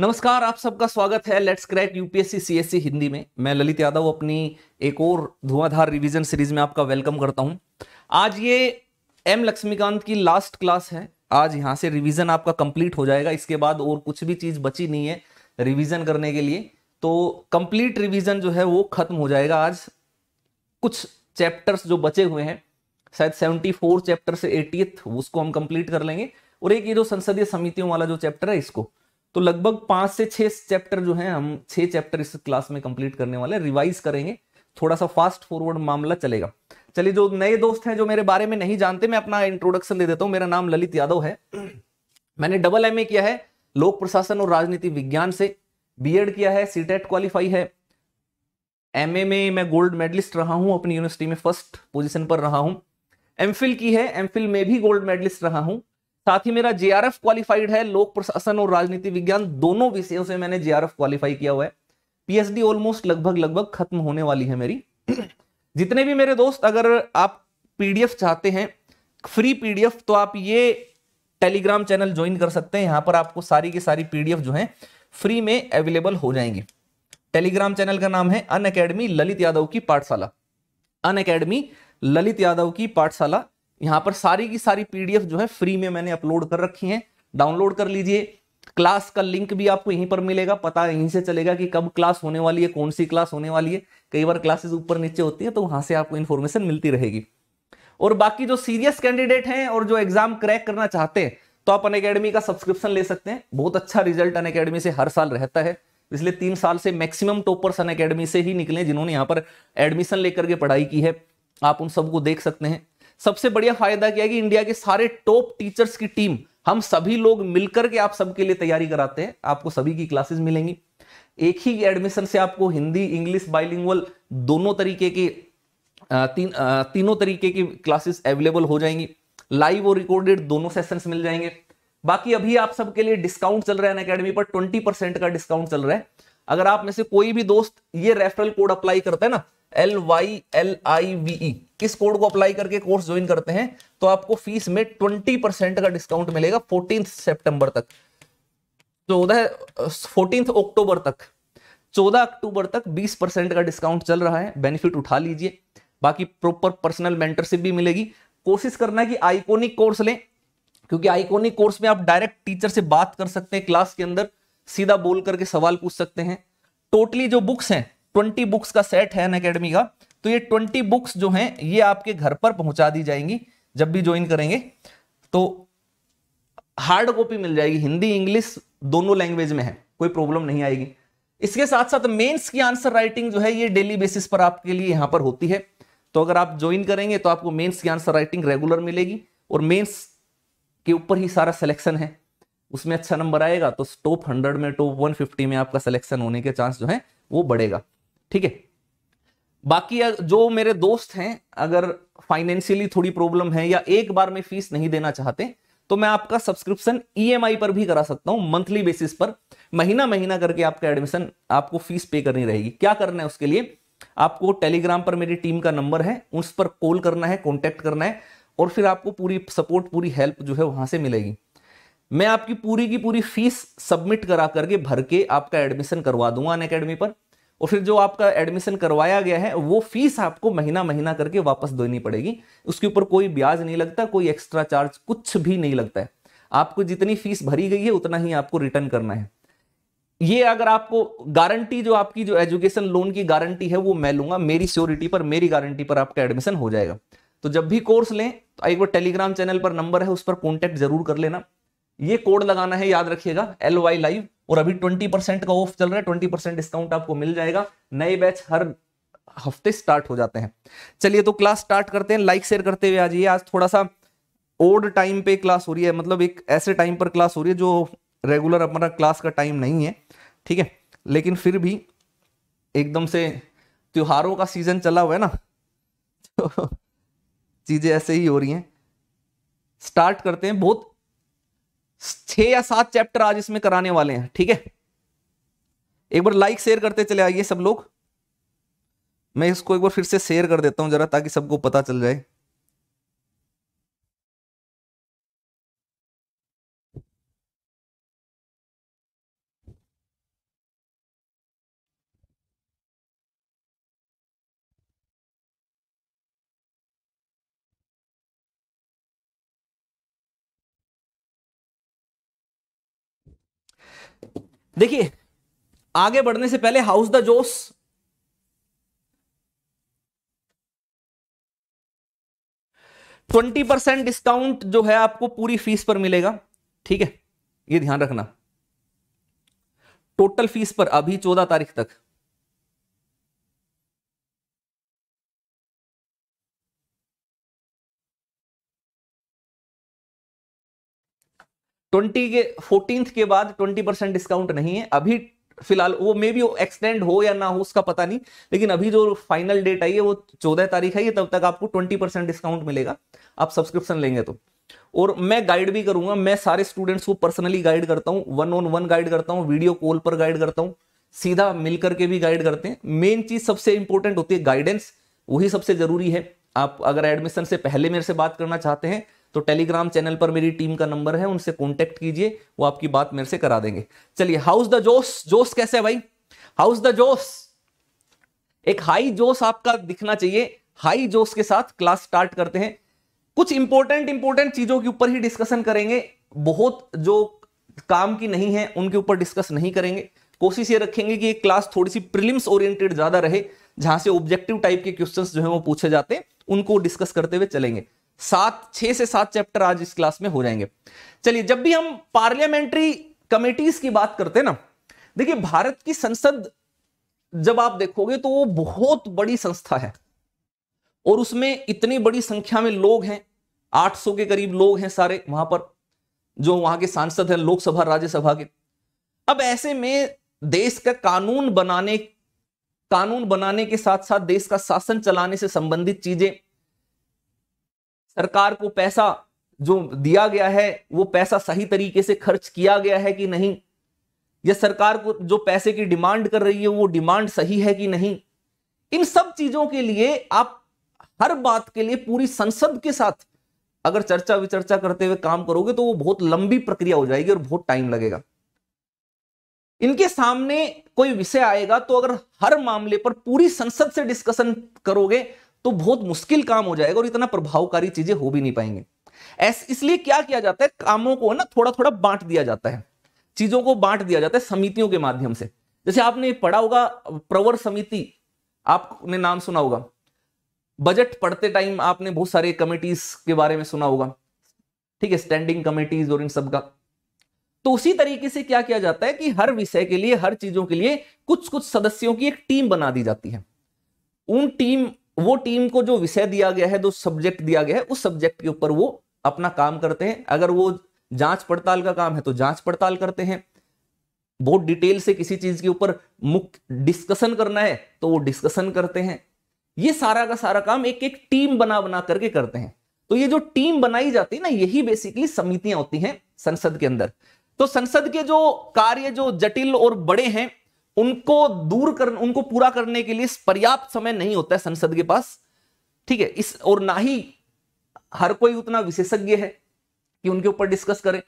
नमस्कार आप सबका स्वागत है let's crack UPSC CSC Hindi में मैं ललित यादव अपनी एक और धुआंधार रिवीजन सीरीज में आपका वेलकम करता हूं आज ये एम लक्ष्मीकांत की लास्ट क्लास है आज यहाँ से रिवीजन आपका कंप्लीट हो जाएगा इसके बाद और कुछ भी चीज बची नहीं है रिवीजन करने के लिए तो कंप्लीट रिविजन जो है वो खत्म हो जाएगा आज कुछ चैप्टर्स जो बचे हुए हैं शायद सेवेंटी फोर चैप्टर से एटीएथ उसको हम कंप्लीट कर लेंगे और एक ये जो संसदीय समितियों वाला जो चैप्टर है इसको तो लगभग पांच से छह चैप्टर जो है हम छह चैप्टर इस क्लास में कंप्लीट करने वाले रिवाइज करेंगे थोड़ा सा फास्ट फॉरवर्ड मामला चलेगा चलिए जो नए दोस्त हैं जो मेरे बारे में नहीं जानते मैं अपना इंट्रोडक्शन दे देता हूँ मेरा नाम ललित यादव है मैंने डबल एम किया है लोक प्रशासन और राजनीति विज्ञान से बीएड किया है सीटेट क्वालिफाई e है एमए में मैं गोल्ड मेडलिस्ट रहा हूं अपनी यूनिवर्सिटी में फर्स्ट पोजीशन पर रहा हूं एमफिल की है एमफिल में भी गोल्ड मेडलिस्ट रहा हूं साथ ही मेरा जे क्वालिफाइड है लोक प्रशासन और राजनीति विज्ञान दोनों विषयों से मैंने जे क्वालिफाई किया हुआ है पीएचडी ऑलमोस्ट लगभग लगभग खत्म होने वाली है मेरी जितने भी मेरे दोस्त अगर आप पीडीएफ चाहते हैं फ्री पीडीएफ तो आप ये टेलीग्राम चैनल ज्वाइन कर सकते हैं यहाँ पर आपको सारी की सारी पीडीएफ जो है फ्री में अवेलेबल हो जाएंगी टेलीग्राम चैनल का नाम है अन अकेडमी ललित यादव की पाठशाला अन अकेडमी ललित यादव की पाठशाला यहाँ पर सारी की सारी पीडीएफ जो है फ्री में मैंने अपलोड कर रखी है डाउनलोड कर लीजिए क्लास का लिंक भी आपको यहीं पर मिलेगा पता यहीं से चलेगा कि कब क्लास होने वाली है कौन सी क्लास होने वाली है कई बार क्लासेस ऊपर नीचे होती है तो वहां से आपको इन्फॉर्मेशन मिलती रहेगी और बाकी जो सीरियस कैंडिडेट हैं और जो एग्जाम क्रैक करना चाहते हैं तो आप अनकेडमी का सब्सक्रिप्शन ले सकते हैं बहुत अच्छा रिजल्ट अन से हर साल रहता है पिछले तीन साल से मैक्सिमम टॉपर्स अन अकेडमी से ही निकले जिन्होंने यहाँ पर एडमिशन लेकर के पढ़ाई की है आप उन सबको देख सकते हैं सबसे बढ़िया फायदा क्या है कि इंडिया के सारे टॉप टीचर्स की टीम हम सभी लोग मिलकर के आप सबके लिए तैयारी कराते हैं आपको सभी की क्लासेस मिलेंगी एक ही एडमिशन से आपको हिंदी इंग्लिश बाइलिंगुअल दोनों तरीके की तीन तीनों तरीके की क्लासेस अवेलेबल हो जाएंगी लाइव और रिकॉर्डेड दोनों सेशंस मिल जाएंगे बाकी अभी आप सबके लिए डिस्काउंट चल रहा है अकेडमी पर ट्वेंटी परसेंट का डिस्काउंट चल रहा है अगर आप में से कोई भी दोस्त ये रेफरल कोड अप्लाई करता है ना L Y L I V E इस कोड को अप्लाई करके कोर्स ज्वाइन करते हैं तो आपको फीस में ट्वेंटी परसेंट का डिस्काउंट मिलेगा फोर्टीन सितंबर तक चौदह फोर्टीन अक्टूबर तक चौदह अक्टूबर तक बीस परसेंट का डिस्काउंट चल रहा है बेनिफिट उठा लीजिए बाकी प्रॉपर पर्सनल मेंटरशिप भी मिलेगी कोशिश करना है कि आइकोनिक कोर्स लें क्योंकि आइकोनिक कोर्स में आप डायरेक्ट टीचर से बात कर सकते हैं क्लास के अंदर सीधा बोल करके सवाल पूछ सकते हैं टोटली जो बुक्स हैं ट्वेंटी बुक्स का सेट है अन का तो ये ट्वेंटी बुक्स जो हैं ये आपके घर पर पहुंचा दी जाएंगी जब भी ज्वाइन करेंगे तो हार्ड कॉपी मिल जाएगी हिंदी इंग्लिश दोनों लैंग्वेज में है कोई प्रॉब्लम नहीं आएगी इसके साथ साथ मेंस की आंसर राइटिंग जो है ये डेली बेसिस पर आपके लिए यहां पर होती है तो अगर आप ज्वाइन करेंगे तो आपको मेंस की आंसर राइटिंग रेगुलर मिलेगी और मेंस के ऊपर ही सारा सिलेक्शन है उसमें अच्छा नंबर आएगा तो टॉप हंड्रेड में टॉप वन फिफ्टी में आपका सिलेक्शन होने के चांस जो है वो बढ़ेगा ठीक है बाकी जो मेरे दोस्त हैं अगर फाइनेंशियली थोड़ी प्रॉब्लम है या एक बार में फीस नहीं देना चाहते तो मैं आपका सब्सक्रिप्शन ईएमआई e पर भी करा सकता हूं मंथली बेसिस पर महीना महीना करके आपका एडमिशन आपको फीस पे करनी रहेगी क्या करना है उसके लिए आपको टेलीग्राम पर मेरी टीम का नंबर है उस पर कॉल करना है कॉन्टेक्ट करना है और फिर आपको पूरी सपोर्ट पूरी हेल्प जो है वहां से मिलेगी मैं आपकी पूरी की पूरी फीस सबमिट करा करके भर के आपका एडमिशन करवा दूंगा अन अकेडमी पर और फिर जो आपका एडमिशन करवाया गया है वो फीस आपको महीना महीना करके वापस देनी पड़ेगी उसके ऊपर कोई ब्याज नहीं लगता कोई एक्स्ट्रा चार्ज कुछ भी नहीं लगता है आपको जितनी फीस भरी गई है उतना ही आपको रिटर्न करना है ये अगर आपको गारंटी जो आपकी जो एजुकेशन लोन की गारंटी है वो मैं लूंगा मेरी श्योरिटी पर मेरी गारंटी पर आपका एडमिशन हो जाएगा तो जब भी कोर्स लें तो एक बार टेलीग्राम चैनल पर नंबर है उस पर कॉन्टैक्ट जरूर कर लेना ये कोड लगाना है याद रखिएगा एल वाई लाइव और अभी ट्वेंटी परसेंट का ऑफ चल रहा है ट्वेंटी परसेंट डिस्काउंट आपको मिल जाएगा नए बैच हर हफ्ते स्टार्ट हो जाते हैं चलिए तो क्लास स्टार्ट करते हैं लाइक शेयर करते हुए आ जाइए आज थोड़ा सा ओल्ड टाइम पे क्लास हो रही है मतलब एक ऐसे टाइम पर क्लास हो रही है जो रेगुलर अपना क्लास का टाइम नहीं है ठीक है लेकिन फिर भी एकदम से त्योहारों का सीजन चला हुआ है ना चीज़ें ऐसे ही हो रही हैं स्टार्ट करते हैं बहुत छह या सात चैप्टर आज इसमें कराने वाले हैं ठीक है एक बार लाइक शेयर करते चले आइए सब लोग मैं इसको एक बार फिर से शेयर कर देता हूं जरा ताकि सबको पता चल जाए देखिए आगे बढ़ने से पहले how's the josh twenty percent discount जो है आपको पूरी फीस पर मिलेगा ठीक है ये ध्यान रखना टोटल फीस पर अभी चौदह तारीख तक ट्वेंटी के फोर्टीन के बाद ट्वेंटी परसेंट डिस्काउंट नहीं है अभी फिलहाल वो मे बी एक्सटेंड हो या ना हो उसका पता नहीं लेकिन अभी जो फाइनल डेट आई है वो चौदह तारीख आई है तब तक आपको ट्वेंटी परसेंट डिस्काउंट मिलेगा आप सब्सक्रिप्शन लेंगे तो और मैं गाइड भी करूंगा मैं सारे स्टूडेंट्स को पर्सनली गाइड करता हूँ वन ऑन वन गाइड करता हूँ वीडियो कॉल पर गाइड करता हूँ सीधा मिल करके भी गाइड करते हैं मेन चीज सबसे इंपॉर्टेंट होती है गाइडेंस वही सबसे जरूरी है आप अगर एडमिशन से पहले मेरे से बात करना चाहते हैं तो टेलीग्राम चैनल पर मेरी टीम का नंबर है उनसे कॉन्टेक्ट कीजिए वो आपकी बात मेरे से करा देंगे चलिए हाउस द जोश जोश कैसे है भाई हाउस द जोश एक हाई जोश आपका दिखना चाहिए हाई जोश के साथ क्लास स्टार्ट करते हैं कुछ इंपॉर्टेंट इंपॉर्टेंट चीजों के ऊपर ही डिस्कशन करेंगे बहुत जो काम की नहीं है उनके ऊपर डिस्कस नहीं करेंगे कोशिश ये रखेंगे कि एक क्लास थोड़ी सी प्रिलिम्स ओरिएंटेड ज्यादा रहे जहां से ऑब्जेक्टिव टाइप के क्वेश्चंस जो है वो पूछे जाते हैं उनको डिस्कस करते हुए चलेंगे सात छह से सात चैप्टर आज इस क्लास में हो जाएंगे चलिए जब भी हम पार्लियामेंट्री कमेटीज की बात करते हैं ना देखिए भारत की संसद जब आप देखोगे तो वो बहुत बड़ी संस्था है और उसमें इतनी बड़ी संख्या में लोग हैं 800 के करीब लोग हैं सारे वहां पर जो वहां के सांसद हैं लोकसभा राज्यसभा के अब ऐसे में देश का कानून बनाने कानून बनाने के साथ साथ देश का शासन चलाने से संबंधित चीजें सरकार को पैसा जो दिया गया है वो पैसा सही तरीके से खर्च किया गया है कि नहीं या सरकार को जो पैसे की डिमांड कर रही है वो डिमांड सही है कि नहीं इन सब चीजों के लिए आप हर बात के लिए पूरी संसद के साथ अगर चर्चा विचर्चा करते हुए काम करोगे तो वो बहुत लंबी प्रक्रिया हो जाएगी और बहुत टाइम लगेगा इनके सामने कोई विषय आएगा तो अगर हर मामले पर पूरी संसद से डिस्कशन करोगे तो बहुत मुश्किल काम हो जाएगा और इतना प्रभावकारी चीजें हो भी नहीं पाएंगे ऐसे इसलिए क्या किया जाता है कामों को ना थोड़ा थोड़ा बांट दिया जाता है चीजों को बांट दिया जाता है समितियों के माध्यम से जैसे आपने पढ़ा होगा प्रवर समिति आपने नाम सुना होगा बजट पढ़ते टाइम आपने बहुत सारे कमेटीज के बारे में सुना होगा ठीक है स्टैंडिंग कमेटीज और इन सब का तो उसी तरीके से क्या किया जाता है कि हर विषय के लिए हर चीजों के लिए कुछ कुछ सदस्यों की एक टीम बना दी जाती है उन टीम वो टीम को जो विषय दिया गया है जो सब्जेक्ट दिया गया है उस सब्जेक्ट के ऊपर वो अपना काम करते हैं अगर वो जांच पड़ताल का काम है तो जांच पड़ताल करते हैं बहुत डिटेल से किसी चीज के ऊपर मुख्य डिस्कशन करना है तो वो डिस्कशन करते हैं ये सारा का सारा काम एक एक टीम बना बना करके करते हैं तो ये जो टीम बनाई जाती है ना यही बेसिकली समितियां होती हैं संसद के अंदर तो संसद के जो कार्य जो जटिल और बड़े हैं उनको दूर कर उनको पूरा करने के लिए पर्याप्त समय नहीं होता है संसद के पास ठीक है इस और ना ही हर कोई उतना विशेषज्ञ है कि उनके ऊपर डिस्कस करें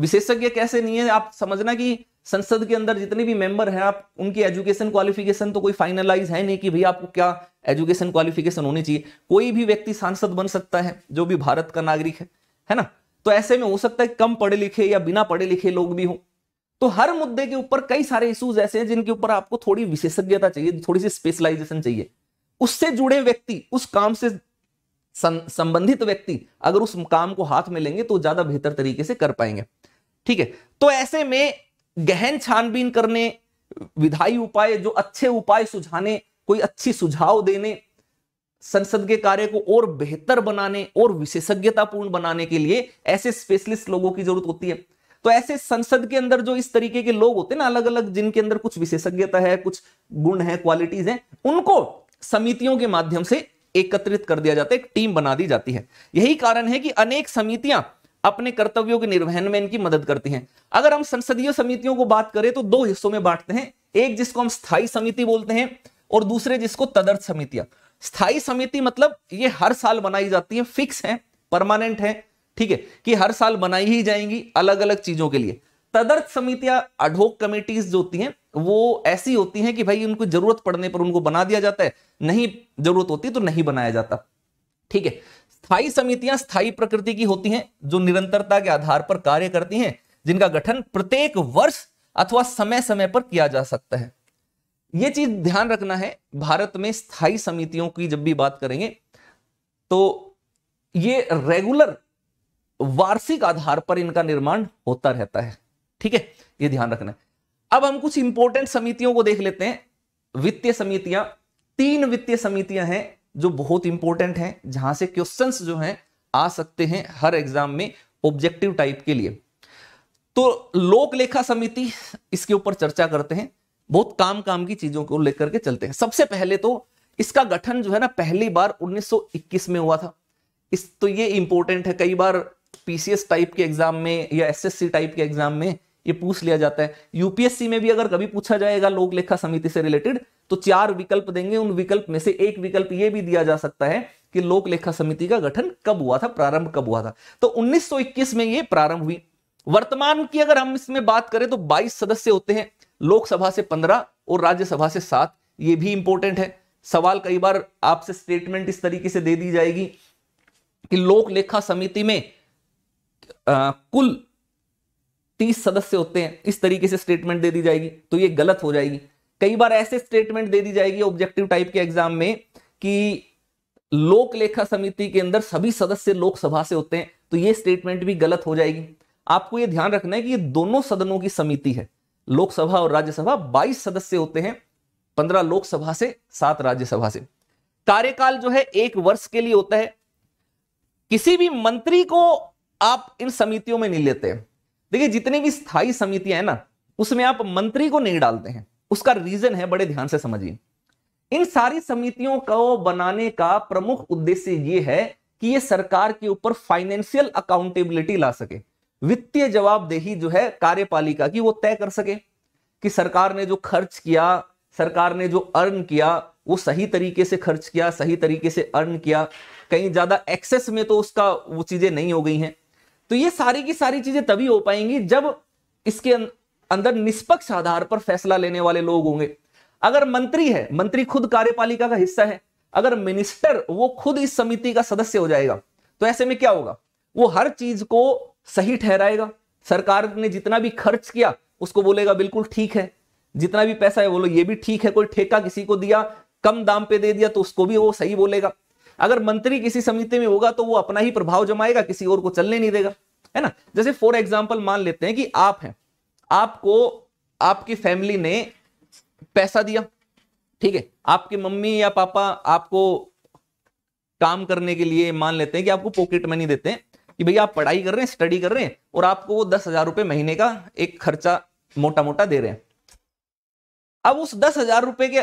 विशेषज्ञ कैसे नहीं है आप समझना कि संसद के अंदर जितने भी मेंबर हैं आप उनकी एजुकेशन क्वालिफिकेशन तो कोई फाइनलाइज है नहीं कि भाई आपको क्या एजुकेशन क्वालिफिकेशन होनी चाहिए कोई भी व्यक्ति सांसद बन सकता है जो भी भारत का नागरिक है है ना तो ऐसे में हो सकता है कम पढ़े लिखे या बिना पढ़े लिखे लोग भी हों तो हर मुद्दे के ऊपर कई सारे इश्यूज ऐसे हैं जिनके ऊपर आपको थोड़ी विशेषज्ञता चाहिए थोड़ी सी स्पेशलाइजेशन चाहिए उससे जुड़े व्यक्ति उस काम से संबंधित व्यक्ति अगर उस काम को हाथ में लेंगे तो ज्यादा बेहतर तरीके से कर पाएंगे ठीक है तो ऐसे में गहन छानबीन करने विधायी उपाय जो अच्छे उपाय सुझाने कोई अच्छी सुझाव देने संसद के कार्य को और बेहतर बनाने और विशेषज्ञतापूर्ण बनाने के लिए ऐसे स्पेशलिस्ट लोगों की जरूरत होती है तो ऐसे संसद के अंदर जो इस तरीके के लोग होते हैं ना अलग अलग जिनके अंदर कुछ विशेषज्ञता है कुछ गुण है क्वालिटीज हैं उनको समितियों के माध्यम से एकत्रित कर दिया जाता है एक टीम बना दी जाती है यही कारण है कि अनेक समितियां अपने कर्तव्यों के निर्वहन में इनकी मदद करती हैं अगर हम संसदीय समितियों को बात करें तो दो हिस्सों में बांटते हैं एक जिसको हम स्थायी समिति बोलते हैं और दूसरे जिसको तदर्थ समितियां स्थायी समिति मतलब ये हर साल बनाई जाती है फिक्स है परमानेंट है ठीक है कि हर साल बनाई ही जाएंगी अलग अलग चीजों के लिए तदर्थ समितियां अडोक कमेटीज जो होती हैं वो ऐसी होती हैं कि भाई उनको जरूरत पड़ने पर उनको बना दिया जाता है नहीं जरूरत होती तो नहीं बनाया जाता ठीक है स्थायी समितियां स्थायी प्रकृति की होती हैं जो निरंतरता के आधार पर कार्य करती हैं जिनका गठन प्रत्येक वर्ष अथवा समय समय पर किया जा सकता है यह चीज ध्यान रखना है भारत में स्थायी समितियों की जब भी बात करेंगे तो ये रेगुलर वार्षिक आधार पर इनका निर्माण होता रहता है ठीक है ये ध्यान रखना है अब हम कुछ इंपोर्टेंट समितियों को देख लेते हैं वित्तीय समितियां तीन वित्तीय समितियां हैं जो बहुत इंपॉर्टेंट हैं जहां से क्वेश्चन जो हैं आ सकते हैं हर एग्जाम में ऑब्जेक्टिव टाइप के लिए तो लोक लेखा समिति इसके ऊपर चर्चा करते हैं बहुत काम काम की चीजों को लेकर के चलते हैं सबसे पहले तो इसका गठन जो है ना पहली बार 1921 में हुआ था इस तो ये इंपॉर्टेंट है कई बार पीसीएस टाइप के एग्जाम में या एसएससी टाइप के एग्जाम में ये पूछ लिया जाता है यूपीएससी में भी अगर कभी पूछा जाएगा लोक लेखा समिति से रिलेटेड तो चार विकल्प देंगे उन विकल्प में से एक विकल्प ये भी दिया जा सकता है कि लोक लेखा समिति का गठन कब हुआ था प्रारंभ कब हुआ था तो 1921 में ये प्रारंभ हुई वर्तमान की अगर हम इसमें बात करें तो 22 सदस्य होते हैं लोकसभा से 15 और राज्यसभा से 7 ये भी इंपॉर्टेंट है सवाल कई बार आपसे स्टेटमेंट इस तरीके से दे दी जाएगी कि लोक लेखा समिति में आ, कुल तीस सदस्य होते हैं इस तरीके से स्टेटमेंट दे दी जाएगी तो ये गलत हो जाएगी कई बार ऐसे स्टेटमेंट दे दी जाएगी ऑब्जेक्टिव टाइप के एग्जाम में कि लोक लेखा समिति के अंदर सभी सदस्य लोकसभा से होते हैं तो ये स्टेटमेंट भी गलत हो जाएगी आपको ये ध्यान रखना है कि ये दोनों सदनों की समिति है लोकसभा और राज्यसभा 22 सदस्य होते हैं 15 लोकसभा से सात राज्यसभा से कार्यकाल जो है एक वर्ष के लिए होता है किसी भी मंत्री को आप इन समितियों में नहीं लेते देखिए जितनी भी स्थायी समितियां हैं ना उसमें आप मंत्री को नहीं डालते हैं उसका रीजन है बड़े ध्यान से समझिए इन सारी समितियों को बनाने का प्रमुख उद्देश्य यह है कि ये सरकार के ऊपर फाइनेंशियल अकाउंटेबिलिटी ला सके वित्तीय जवाबदेही जो है कार्यपालिका की वो तय कर सके कि सरकार ने जो खर्च किया सरकार ने जो अर्न किया वो सही तरीके से खर्च किया सही तरीके से अर्न किया कहीं ज्यादा एक्सेस में तो उसका वो चीजें नहीं हो गई हैं तो ये सारी की सारी चीजें तभी हो पाएंगी जब इसके अं-, अंदर निष्पक्ष आधार पर फैसला लेने वाले लोग होंगे अगर मंत्री है मंत्री खुद कार्यपालिका का हिस्सा है अगर मिनिस्टर वो खुद इस समिति का सदस्य हो जाएगा तो ऐसे में क्या होगा वो हर चीज को सही ठहराएगा सरकार ने जितना भी खर्च किया उसको बोलेगा बिल्कुल ठीक है जितना भी पैसा है बोलो ये भी ठीक है कोई ठेका किसी को दिया कम दाम पे दे दिया तो उसको भी वो सही बोलेगा अगर मंत्री किसी समिति में होगा तो वो अपना ही प्रभाव जमाएगा किसी और को चलने नहीं देगा है ना जैसे फॉर एग्जाम्पल मान लेते हैं कि आप हैं आपको आपकी फैमिली ने पैसा दिया ठीक है आपकी मम्मी या पापा आपको काम करने के लिए मान लेते हैं कि आपको पॉकेट मनी देते हैं कि भैया आप पढ़ाई कर रहे हैं स्टडी कर रहे हैं और आपको वो दस हजार रुपए महीने का एक खर्चा मोटा मोटा दे रहे हैं अब उस दस हजार रुपए के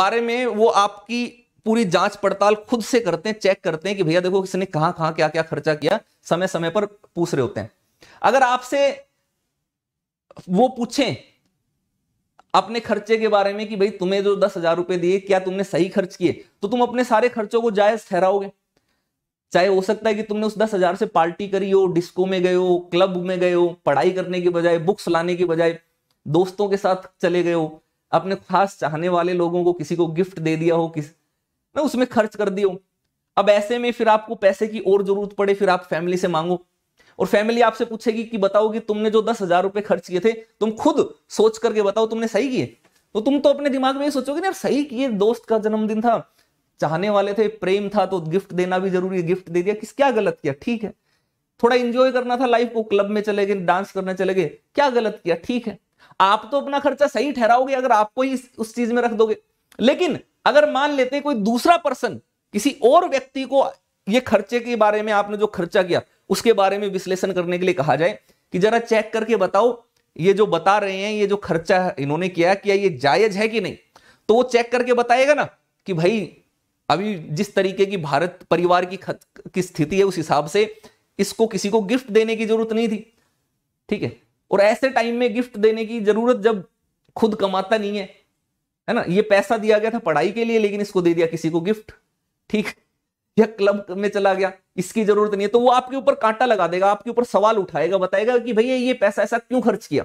बारे में वो आपकी पूरी जांच पड़ताल खुद से करते हैं चेक करते हैं कि भैया देखो किसने कहा कहां क्या क्या खर्चा किया समय समय पर पूछ रहे होते हैं अगर आपसे वो पूछें अपने खर्चे के बारे में कि भाई तुम्हें जो दस हजार रुपए दिए क्या तुमने सही खर्च किए तो तुम अपने सारे खर्चों को जायज ठहराओगे चाहे हो सकता है कि तुमने उस दस हजार से पार्टी करी हो डिस्को में गए हो क्लब में गए हो पढ़ाई करने के बजाय बुक्स लाने के बजाय दोस्तों के साथ चले गए हो अपने खास चाहने वाले लोगों को किसी को गिफ्ट दे दिया हो किसी मैं उसमें खर्च कर दिया अब ऐसे में फिर आपको पैसे की और जरूरत पड़े फिर आप फैमिली से मांगो और फैमिली आपसे पूछेगी कि बताओ कि तुमने जो दस हजार रुपए खर्च किए थे तुम खुद सोच करके बताओ तुमने सही किए तो तुम तो अपने दिमाग में ये सोचोगे ना सही किए दोस्त का जन्मदिन था चाहने वाले थे प्रेम था तो गिफ्ट देना भी जरूरी है गिफ्ट दे दिया किस क्या गलत किया ठीक है थोड़ा इंजॉय करना था लाइफ को क्लब में चले गए डांस करने चले गए क्या गलत किया ठीक है आप तो अपना खर्चा सही ठहराओगे अगर आपको ही उस चीज में रख दोगे लेकिन अगर मान लेते हैं कोई दूसरा पर्सन किसी और व्यक्ति को ये खर्चे के बारे में आपने जो खर्चा किया उसके बारे में विश्लेषण करने के लिए कहा जाए कि जरा चेक करके बताओ ये जो बता रहे हैं ये जो खर्चा इन्होंने किया क्या ये जायज है कि नहीं तो वो चेक करके बताएगा ना कि भाई अभी जिस तरीके की भारत परिवार की खत, की स्थिति है उस हिसाब से इसको किसी को गिफ्ट देने की जरूरत नहीं थी ठीक है और ऐसे टाइम में गिफ्ट देने की जरूरत जब खुद कमाता नहीं है है ना ये पैसा दिया गया था पढ़ाई के लिए लेकिन इसको दे दिया किसी को गिफ्ट ठीक या क्लब में चला गया इसकी जरूरत नहीं है तो वो आपके ऊपर कांटा लगा देगा आपके ऊपर सवाल उठाएगा बताएगा कि भैया ये पैसा ऐसा क्यों खर्च किया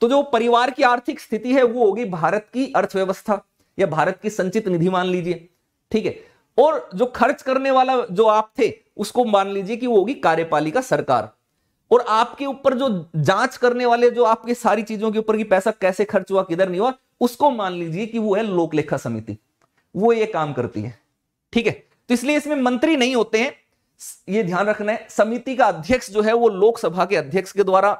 तो जो परिवार की आर्थिक स्थिति है वो होगी भारत की अर्थव्यवस्था या भारत की संचित निधि मान लीजिए ठीक है और जो खर्च करने वाला जो आप थे उसको मान लीजिए कि वो होगी कार्यपालिका सरकार और आपके ऊपर जो जांच करने वाले जो आपके सारी चीजों के ऊपर कि पैसा कैसे खर्च हुआ किधर नहीं हुआ उसको मान लीजिए कि वो है लोकलेखा समिति वो ये काम करती है ठीक है तो इसलिए इसमें मंत्री नहीं होते हैं ये ध्यान रखना है समिति का अध्यक्ष जो है वो लोकसभा के अध्यक्ष के द्वारा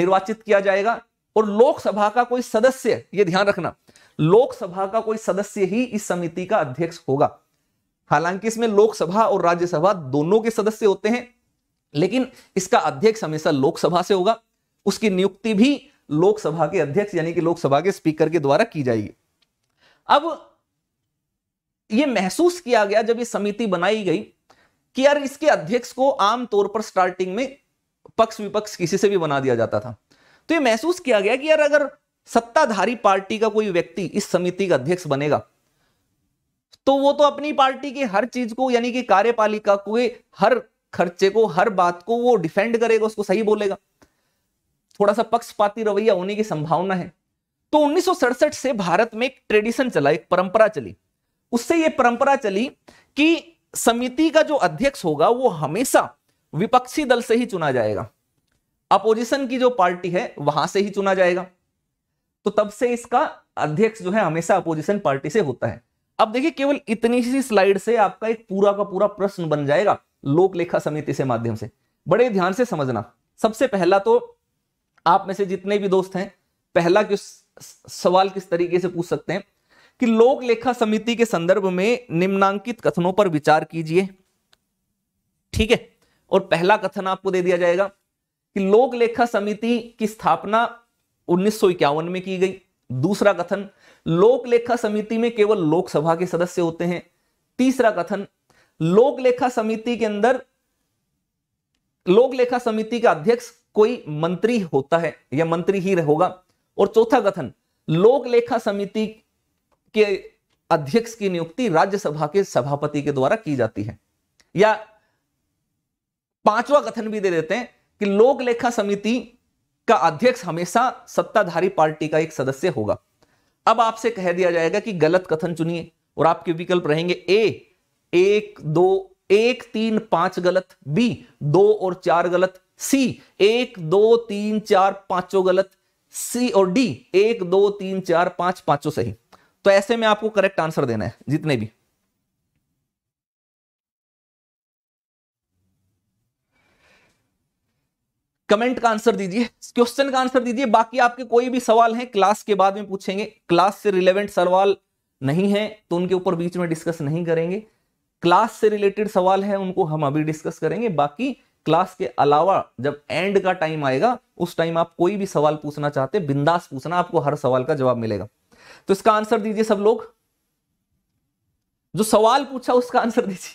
निर्वाचित किया जाएगा और लोकसभा का कोई सदस्य ये ध्यान रखना लोकसभा का कोई सदस्य ही इस समिति का अध्यक्ष होगा हालांकि इसमें लोकसभा और राज्यसभा दोनों के सदस्य होते हैं लेकिन इसका अध्यक्ष हमेशा लोकसभा से होगा उसकी नियुक्ति भी लोकसभा के अध्यक्ष यानी कि लोकसभा के स्पीकर के द्वारा की जाएगी अब ये महसूस किया गया जब ये समिति बनाई गई कि यार इसके अध्यक्ष को आमतौर पर स्टार्टिंग में पक्ष विपक्ष किसी से भी बना दिया जाता था तो ये महसूस किया गया कि यार अगर सत्ताधारी पार्टी का कोई व्यक्ति इस समिति का अध्यक्ष बनेगा तो वो तो अपनी पार्टी की हर चीज को यानी कि कार्यपालिका को हर खर्चे को हर बात को वो डिफेंड करेगा उसको सही बोलेगा थोड़ा सा पक्षपाती रवैया होने की संभावना है तो उन्नीस से भारत में एक ट्रेडिशन चला एक परंपरा चली उससे यह परंपरा चली कि समिति का जो अध्यक्ष होगा वो हमेशा विपक्षी दल से ही चुना जाएगा अपोजिशन की जो पार्टी है वहां से ही चुना जाएगा तो तब से इसका अध्यक्ष जो है हमेशा अपोजिशन पार्टी से होता है अब देखिए केवल इतनी सी स्लाइड से आपका एक पूरा का पूरा प्रश्न बन जाएगा लोक लेखा समिति से माध्यम से बड़े ध्यान से समझना सबसे पहला तो आप में से जितने भी दोस्त हैं पहला किस सवाल किस तरीके से पूछ सकते हैं कि लोक लेखा समिति के संदर्भ में निम्नांकित कथनों पर विचार कीजिए ठीक है और पहला कथन आपको दे दिया जाएगा कि लोक लेखा समिति की स्थापना उन्नीस में की गई दूसरा कथन लोक लेखा समिति में केवल लोकसभा के सदस्य होते हैं तीसरा कथन लोक लेखा समिति के अंदर लोक लेखा समिति का अध्यक्ष कोई मंत्री होता है या मंत्री ही होगा और चौथा कथन लोक लेखा समिति के अध्यक्ष की नियुक्ति राज्यसभा के सभापति के द्वारा की जाती है या पांचवा कथन भी दे देते हैं कि लोक लेखा समिति का अध्यक्ष हमेशा सत्ताधारी पार्टी का एक सदस्य होगा अब आपसे कह दिया जाएगा कि गलत कथन चुनिए और आपके विकल्प रहेंगे ए एक दो एक तीन पांच गलत बी दो और चार गलत सी एक दो तीन चार पांचों गलत सी और डी एक दो तीन चार पांच पांचों सही तो ऐसे में आपको करेक्ट आंसर देना है जितने भी कमेंट का आंसर दीजिए क्वेश्चन का आंसर दीजिए बाकी आपके कोई भी सवाल है क्लास के बाद में पूछेंगे क्लास से रिलेवेंट सवाल नहीं है तो उनके ऊपर बीच में डिस्कस नहीं करेंगे क्लास से रिलेटेड सवाल है उनको हम अभी डिस्कस करेंगे बाकी क्लास के अलावा जब एंड का टाइम आएगा उस टाइम आप कोई भी सवाल पूछना चाहते बिंदास पूछना आपको हर सवाल का जवाब मिलेगा तो इसका आंसर दीजिए सब लोग जो सवाल पूछा उसका आंसर दीजिए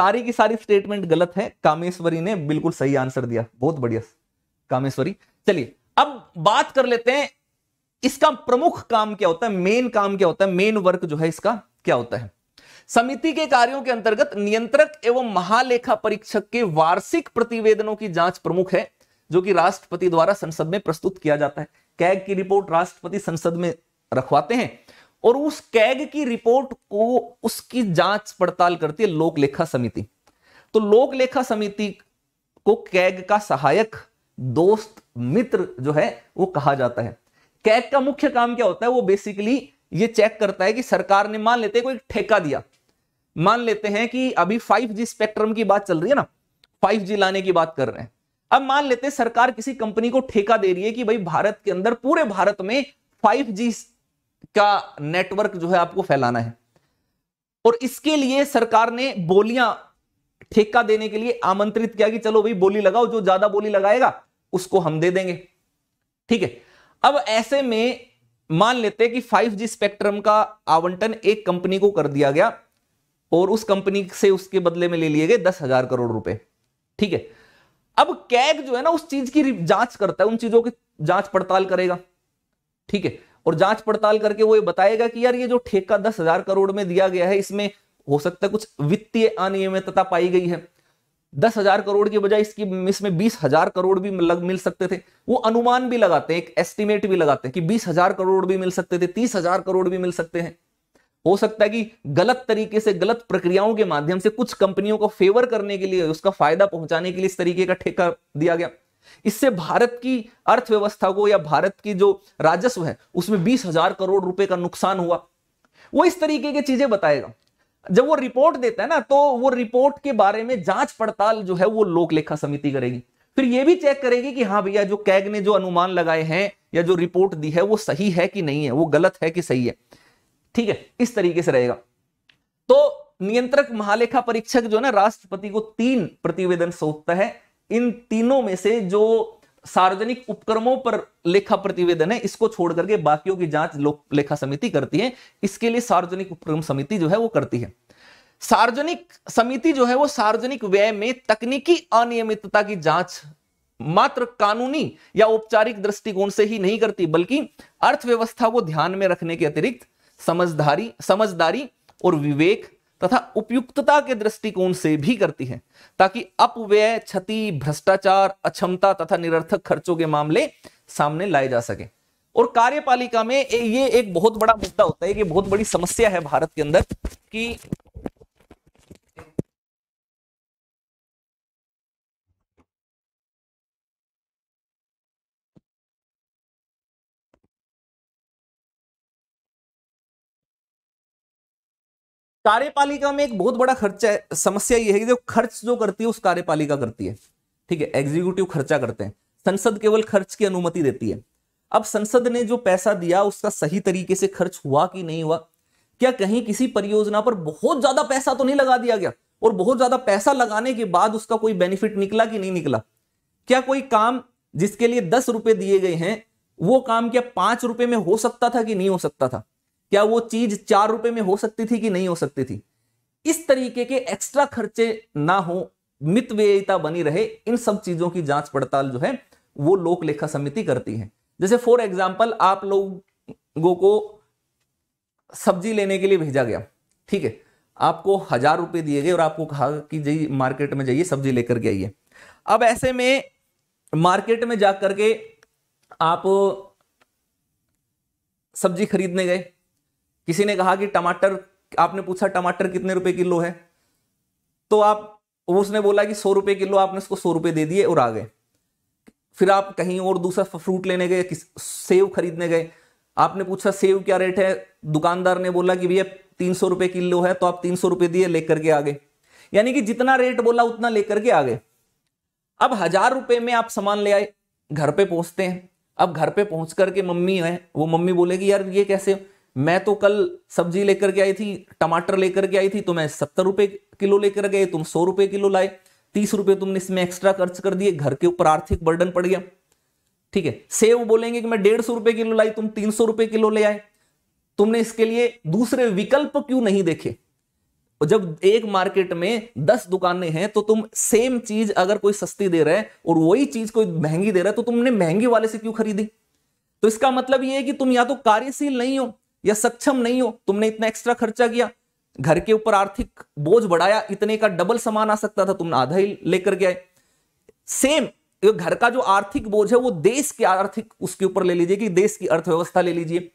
सारी की सारी स्टेटमेंट गलत है कामेश्वरी ने बिल्कुल सही आंसर दिया बहुत बढ़िया कामेश्वरी चलिए अब बात कर लेते हैं इसका प्रमुख काम क्या होता है मेन काम क्या होता है मेन वर्क जो है इसका क्या होता है समिति के कार्यों के अंतर्गत नियंत्रक एवं महालेखा परीक्षक के वार्षिक प्रतिवेदनों की जांच प्रमुख है जो कि राष्ट्रपति द्वारा संसद में प्रस्तुत किया जाता है कैग की रिपोर्ट राष्ट्रपति संसद में रखवाते हैं और उस कैग की रिपोर्ट को उसकी जांच पड़ताल करती है लोक लेखा समिति तो लोक लेखा समिति को कैग का सहायक दोस्त मित्र जो है वो कहा जाता है कैग का मुख्य काम क्या होता है वो बेसिकली ये चेक करता है कि सरकार ने मान लेते कोई ठेका दिया मान लेते हैं कि अभी 5G स्पेक्ट्रम की बात चल रही है ना 5G लाने की बात कर रहे हैं अब मान लेते हैं सरकार किसी कंपनी को ठेका दे रही है कि भाई भारत के अंदर पूरे भारत में 5G का नेटवर्क जो है आपको फैलाना है और इसके लिए सरकार ने बोलियां ठेका देने के लिए आमंत्रित किया कि चलो भाई बोली लगाओ जो ज्यादा बोली लगाएगा उसको हम दे देंगे ठीक है अब ऐसे में मान लेते हैं कि 5G स्पेक्ट्रम का आवंटन एक कंपनी को कर दिया गया और उस कंपनी से उसके बदले में ले लिए गए दस हजार करोड़ रुपए ठीक है अब कैग जो है ना उस चीज की जांच करता है उन चीजों की जांच पड़ताल करेगा ठीक है और जांच पड़ताल करके वो ये बताएगा कि यार ये जो ठेका दस हजार करोड़ में दिया गया है इसमें हो सकता है कुछ वित्तीय अनियमितता पाई गई है दस हजार करोड़ की बजाय इसकी इसमें बीस हजार करोड़ भी लग मिल सकते थे वो अनुमान भी लगाते हैं एक एस्टिमेट भी लगाते हैं कि बीस हजार करोड़ भी मिल सकते थे तीस हजार करोड़ भी मिल सकते हैं हो सकता है कि गलत तरीके से गलत प्रक्रियाओं के माध्यम से कुछ कंपनियों को फेवर करने के लिए उसका फायदा पहुंचाने के लिए इस तरीके का ठेका दिया गया इससे भारत की अर्थव्यवस्था को या भारत की जो राजस्व है उसमें बीस हजार करोड़ रुपए का नुकसान हुआ वो इस तरीके की चीजें बताएगा जब वो रिपोर्ट देता है ना तो वो रिपोर्ट के बारे में जांच पड़ताल जो है वो लोक लेखा समिति करेगी फिर ये भी चेक करेगी कि हाँ भैया जो कैग ने जो अनुमान लगाए हैं या जो रिपोर्ट दी है वो सही है कि नहीं है वो गलत है कि सही है ठीक है इस तरीके से रहेगा तो नियंत्रक महालेखा परीक्षक जो है ना राष्ट्रपति को तीन प्रतिवेदन सौंपता है इन तीनों में से जो सार्वजनिक उपक्रमों पर लेखा प्रतिवेदन है इसको छोड़ करके बाकियों की जांच लोक लेखा समिति करती है इसके लिए सार्वजनिक उपक्रम समिति जो है वो करती है सार्वजनिक समिति जो है वो सार्वजनिक व्यय में तकनीकी अनियमितता की जांच मात्र कानूनी या औपचारिक दृष्टिकोण से ही नहीं करती बल्कि अर्थव्यवस्था को ध्यान में रखने के अतिरिक्त समझदारी समझदारी और विवेक तथा उपयुक्तता के दृष्टिकोण से भी करती है ताकि अपव्यय क्षति भ्रष्टाचार अक्षमता तथा निरर्थक खर्चों के मामले सामने लाए जा सके और कार्यपालिका में ये एक बहुत बड़ा मुद्दा होता है कि बहुत बड़ी समस्या है भारत के अंदर कि कार्यपालिका में एक बहुत बड़ा खर्चा है समस्या यह है कि जो खर्च जो करती है उस कार्यपालिका करती है ठीक है एग्जीक्यूटिव खर्चा करते हैं संसद केवल खर्च की अनुमति देती है अब संसद ने जो पैसा दिया उसका सही तरीके से खर्च हुआ कि नहीं हुआ क्या कहीं किसी परियोजना पर बहुत ज्यादा पैसा तो नहीं लगा दिया गया और बहुत ज्यादा पैसा लगाने के बाद उसका कोई बेनिफिट निकला कि नहीं निकला क्या कोई काम जिसके लिए दस रुपए दिए गए हैं वो काम क्या पांच रुपए में हो सकता था कि नहीं हो सकता था क्या वो चीज चार रुपए में हो सकती थी कि नहीं हो सकती थी इस तरीके के एक्स्ट्रा खर्चे ना हो मितव्ययिता बनी रहे इन सब चीजों की जांच पड़ताल जो है वो लोक लेखा समिति करती है जैसे फॉर एग्जाम्पल आप लोगों को सब्जी लेने के लिए भेजा गया ठीक है आपको हजार रुपए दिए गए और आपको कहा कि जी मार्केट में जाइए सब्जी लेकर के आइए अब ऐसे में मार्केट में जा करके आप सब्जी खरीदने गए किसी ने कहा कि टमाटर आपने पूछा टमाटर कितने रुपए किलो है तो आप उसने बोला कि सौ रुपये किलो आपने उसको सौ रुपये दे दिए और आ गए फिर आप कहीं और दूसरा फ्रूट लेने गए सेब खरीदने गए आपने पूछा सेब क्या रेट है दुकानदार ने बोला कि भैया तीन सौ रुपये किलो है तो आप तीन सौ रुपये दिए लेकर के आ गए यानी कि जितना रेट बोला उतना लेकर के आ गए अब हजार रुपये में आप सामान ले आए घर पे पहुंचते हैं अब घर पे पहुंच करके मम्मी है वो मम्मी बोलेगी यार ये कैसे मैं तो कल सब्जी लेकर के आई थी टमाटर लेकर के आई थी तो मैं सत्तर रुपये किलो लेकर गए तुम सौ रुपये किलो लाए तीस रुपये तुमने इसमें एक्स्ट्रा खर्च कर दिए घर के ऊपर आर्थिक बर्डन पड़ गया ठीक है सेव बोलेंगे कि मैं डेढ़ सौ रुपये किलो लाई तुम तीन सौ रुपये किलो ले आए तुमने इसके लिए दूसरे विकल्प क्यों नहीं देखे जब एक मार्केट में दस दुकानें हैं तो तुम सेम चीज अगर कोई सस्ती दे रहा है और वही चीज कोई महंगी दे रहा है तो तुमने महंगी वाले से क्यों खरीदी तो इसका मतलब यह है कि तुम या तो कार्यशील नहीं हो या सक्षम नहीं हो तुमने इतना एक्स्ट्रा खर्चा किया घर के ऊपर आर्थिक बोझ बढ़ाया इतने का डबल सामान आ सकता था तुमने आधा ही लेकर के आए सेम घर का जो आर्थिक बोझ है वो देश के आर्थिक उसके ऊपर ले लीजिए कि देश की अर्थव्यवस्था ले लीजिए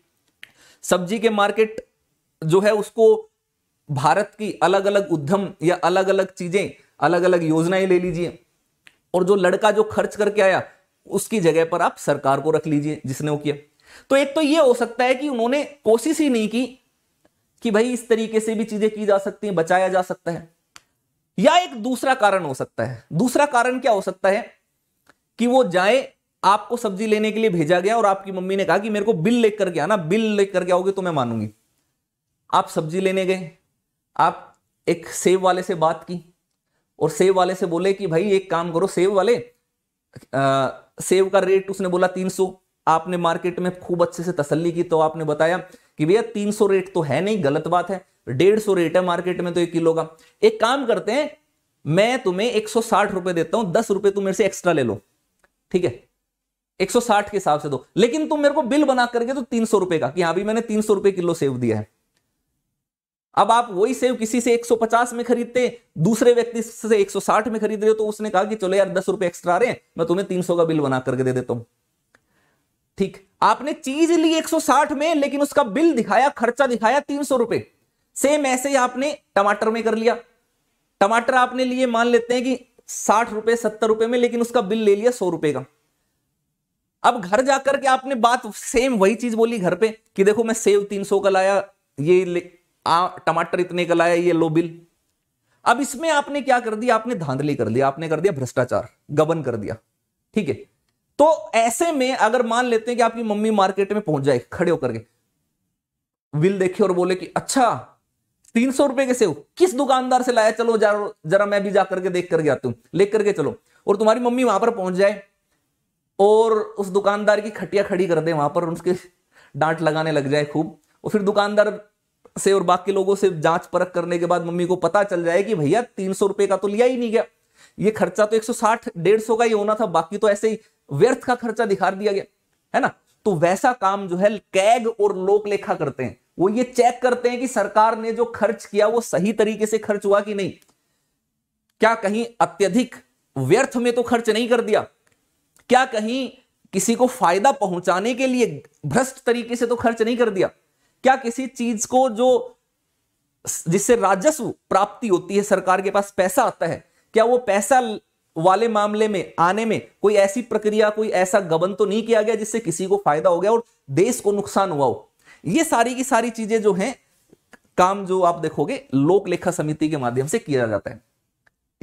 सब्जी के मार्केट जो है उसको भारत की अलग अलग उद्यम या अलग अलग चीजें अलग अलग योजनाएं ले लीजिए और जो लड़का जो खर्च करके आया उसकी जगह पर आप सरकार को रख लीजिए जिसने वो किया तो एक तो ये हो सकता है कि उन्होंने कोशिश ही नहीं की कि भाई इस तरीके से भी चीजें की जा सकती हैं बचाया जा सकता है या एक दूसरा कारण हो सकता है दूसरा कारण क्या हो सकता है कि वो जाए आपको सब्जी लेने के लिए भेजा गया और आपकी मम्मी ने कहा कि मेरे को बिल लेकर के आना बिल लेकर के आओगे तो मैं मानूंगी आप सब्जी लेने गए आप एक सेब वाले से बात की और सेब वाले से बोले कि भाई एक काम करो सेब वाले आ, सेब का रेट उसने बोला तीन सौ आपने मार्केट में खूब अच्छे से तसल्ली की तो आपने बताया कि भैया 300 रेट तो है नहीं गलत बात है डेढ़ सौ रेट है मार्केट में तो एक किलो का एक काम करते हैं मैं तुम्हें एक रुपए देता हूं दस रुपए तुम मेरे से एक्स्ट्रा ले लो ठीक है 160 के हिसाब से दो लेकिन तुम मेरे को बिल बना करके तो तीन सौ रुपए का कि हाँ भी मैंने तीन सौ रुपए किलो सेव दिया है अब आप वही सेव किसी से 150 में खरीदते दूसरे व्यक्ति से 160 में खरीद रहे हो तो उसने कहा कि चलो यार दस रुपए एक्स्ट्रा आ रहे हैं मैं तुम्हें 300 का बिल बना करके दे देता हूं ठीक आपने चीज ली 160 में लेकिन उसका बिल दिखाया खर्चा दिखाया तीन सौ रुपए सेम ऐसे ही आपने टमाटर में कर लिया टमाटर आपने लिए मान लेते हैं कि साठ रुपए सत्तर रुपए में लेकिन उसका बिल ले लिया सौ रुपए का अब घर जाकर के आपने बात सेम वही चीज बोली घर पे कि देखो मैं सेव तीन सौ का लाया ये आ, टमाटर इतने का लाया ये लो बिल अब इसमें आपने क्या कर दिया आपने धांधली कर लिया आपने कर दिया भ्रष्टाचार गबन कर दिया ठीक है तो ऐसे में अगर मान लेते हैं कि आपकी मम्मी मार्केट में पहुंच जाए खड़े होकर के विल देखे और बोले कि अच्छा तीन सौ रुपए के सेव किस दुकानदार से लाया चलो जरा मैं भी जाकर के देख करके आती हूं लेकर के चलो और तुम्हारी मम्मी वहां पर पहुंच जाए और उस दुकानदार की खटिया खड़ी कर दे वहां पर उसके डांट लगाने लग जाए खूब और फिर दुकानदार से और बाकी लोगों से जांच परख करने के बाद मम्मी को पता चल जाए कि भैया तीन सौ रुपए का तो लिया ही नहीं गया ये खर्चा तो एक सौ साठ डेढ़ सौ का ही होना था बाकी तो ऐसे ही व्यर्थ का खर्चा दिखा दिया गया है ना तो वैसा काम जो है कैग और लोक लेखा करते हैं वो ये चेक करते हैं कि सरकार ने जो खर्च किया वो सही तरीके से खर्च हुआ कि नहीं क्या कहीं अत्यधिक व्यर्थ में तो खर्च नहीं कर दिया क्या कहीं किसी को फायदा पहुंचाने के लिए भ्रष्ट तरीके से तो खर्च नहीं कर दिया क्या किसी चीज को जो जिससे राजस्व प्राप्ति होती है सरकार के पास पैसा आता है क्या वो पैसा वाले मामले में आने में कोई ऐसी प्रक्रिया कोई ऐसा गबन तो नहीं किया गया जिससे किसी को फायदा हो गया और देश को नुकसान हुआ हो ये सारी की सारी चीजें जो हैं काम जो आप देखोगे लोक लेखा समिति के माध्यम से किया जाता है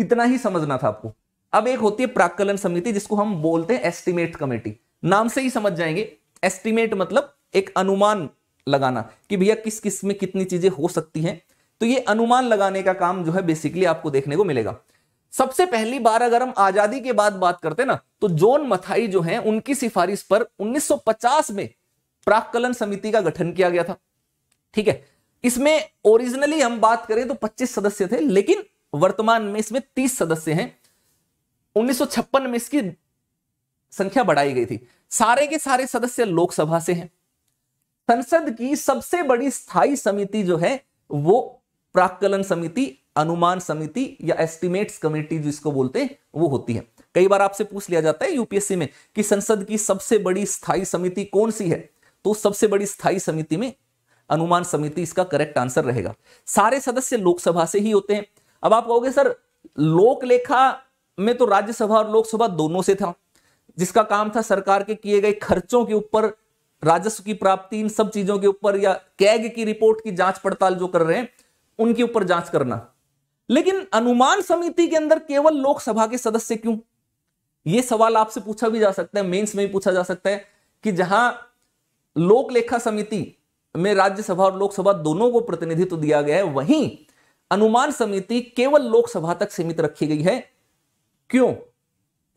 इतना ही समझना था आपको अब एक होती है प्राकलन समिति जिसको हम बोलते हैं एस्टिमेट कमेटी नाम से ही समझ जाएंगे एस्टिमेट मतलब एक अनुमान लगाना कि भैया किस किस में कितनी चीजें हो सकती हैं तो ये अनुमान लगाने का काम जो है बेसिकली आपको देखने को मिलेगा सबसे पहली बार अगर हम आजादी के बाद बात करते ना तो जोन मथाई जो हैं उनकी सिफारिश पर 1950 में प्राकलन समिति का गठन किया गया था ठीक है इसमें ओरिजिनली हम बात करें तो 25 सदस्य थे लेकिन वर्तमान में इसमें 30 सदस्य हैं 1956 में इसकी संख्या बढ़ाई गई थी सारे के सारे सदस्य लोकसभा से हैं संसद की सबसे बड़ी स्थायी समिति जो है वो प्राकलन समिति अनुमान समिति या एस्टिमेट्स कमेटी जिसको बोलते हैं वो होती है कई बार आपसे पूछ लिया जाता है यूपीएससी में कि संसद की सबसे बड़ी स्थायी समिति कौन सी है तो सबसे बड़ी स्थायी समिति में अनुमान समिति इसका करेक्ट आंसर रहेगा सारे सदस्य लोकसभा से ही होते हैं अब आप कहोगे सर लोक लेखा में तो राज्यसभा और लोकसभा दोनों से था जिसका काम था सरकार के किए गए खर्चों के ऊपर राजस्व की प्राप्ति इन सब चीजों के ऊपर या कैग की रिपोर्ट की जांच पड़ताल जो कर रहे हैं उनके ऊपर जांच करना लेकिन अनुमान समिति के अंदर केवल लोकसभा के सदस्य क्यों यह सवाल आपसे पूछा भी जा सकता है मेंस में भी पूछा जा सकता है कि जहां लोक लेखा समिति में राज्यसभा और लोकसभा दोनों को प्रतिनिधित्व दिया गया है वहीं अनुमान समिति केवल लोकसभा तक सीमित रखी गई है क्यों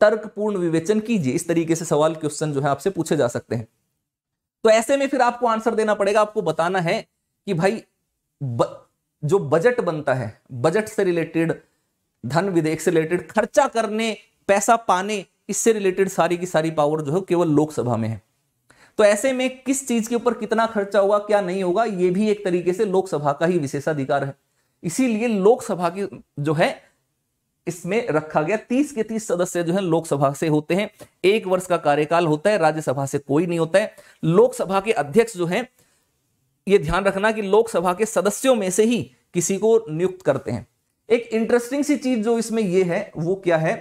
तर्कपूर्ण विवेचन कीजिए इस तरीके से सवाल क्वेश्चन जो है आपसे पूछे जा सकते हैं तो ऐसे में फिर आपको आंसर देना पड़ेगा आपको बताना है कि भाई जो बजट बनता है बजट से रिलेटेड धन विधेयक से रिलेटेड खर्चा करने पैसा पाने इससे रिलेटेड सारी की सारी पावर जो है केवल लोकसभा में है तो ऐसे में किस चीज के ऊपर कितना खर्चा होगा क्या नहीं होगा यह भी एक तरीके से लोकसभा का ही विशेषाधिकार है इसीलिए लोकसभा की जो है इसमें रखा गया तीस के तीस सदस्य जो है लोकसभा से होते हैं एक वर्ष का कार्यकाल होता है राज्यसभा से कोई नहीं होता है लोकसभा के अध्यक्ष जो है ये ध्यान रखना कि लोकसभा के सदस्यों में से ही किसी को नियुक्त करते हैं एक इंटरेस्टिंग सी चीज जो इसमें ये है वो क्या है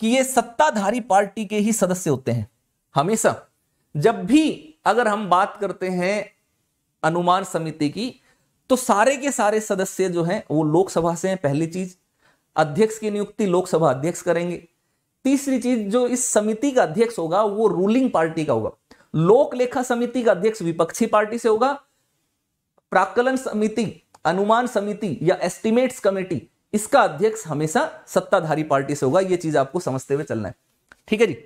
कि ये सत्ताधारी पार्टी के ही सदस्य होते हैं हमेशा जब भी अगर हम बात करते हैं अनुमान समिति की तो सारे के सारे सदस्य जो हैं वो लोकसभा से हैं पहली चीज अध्यक्ष की नियुक्ति लोकसभा अध्यक्ष करेंगे तीसरी चीज जो इस समिति का अध्यक्ष होगा वो रूलिंग पार्टी का होगा लोक लेखा समिति का अध्यक्ष विपक्षी पार्टी से होगा प्राकलन समिति अनुमान समिति या एस्टिमेट्स कमेटी इसका अध्यक्ष हमेशा सत्ताधारी पार्टी से होगा यह चीज आपको समझते हुए चलना है ठीक है जी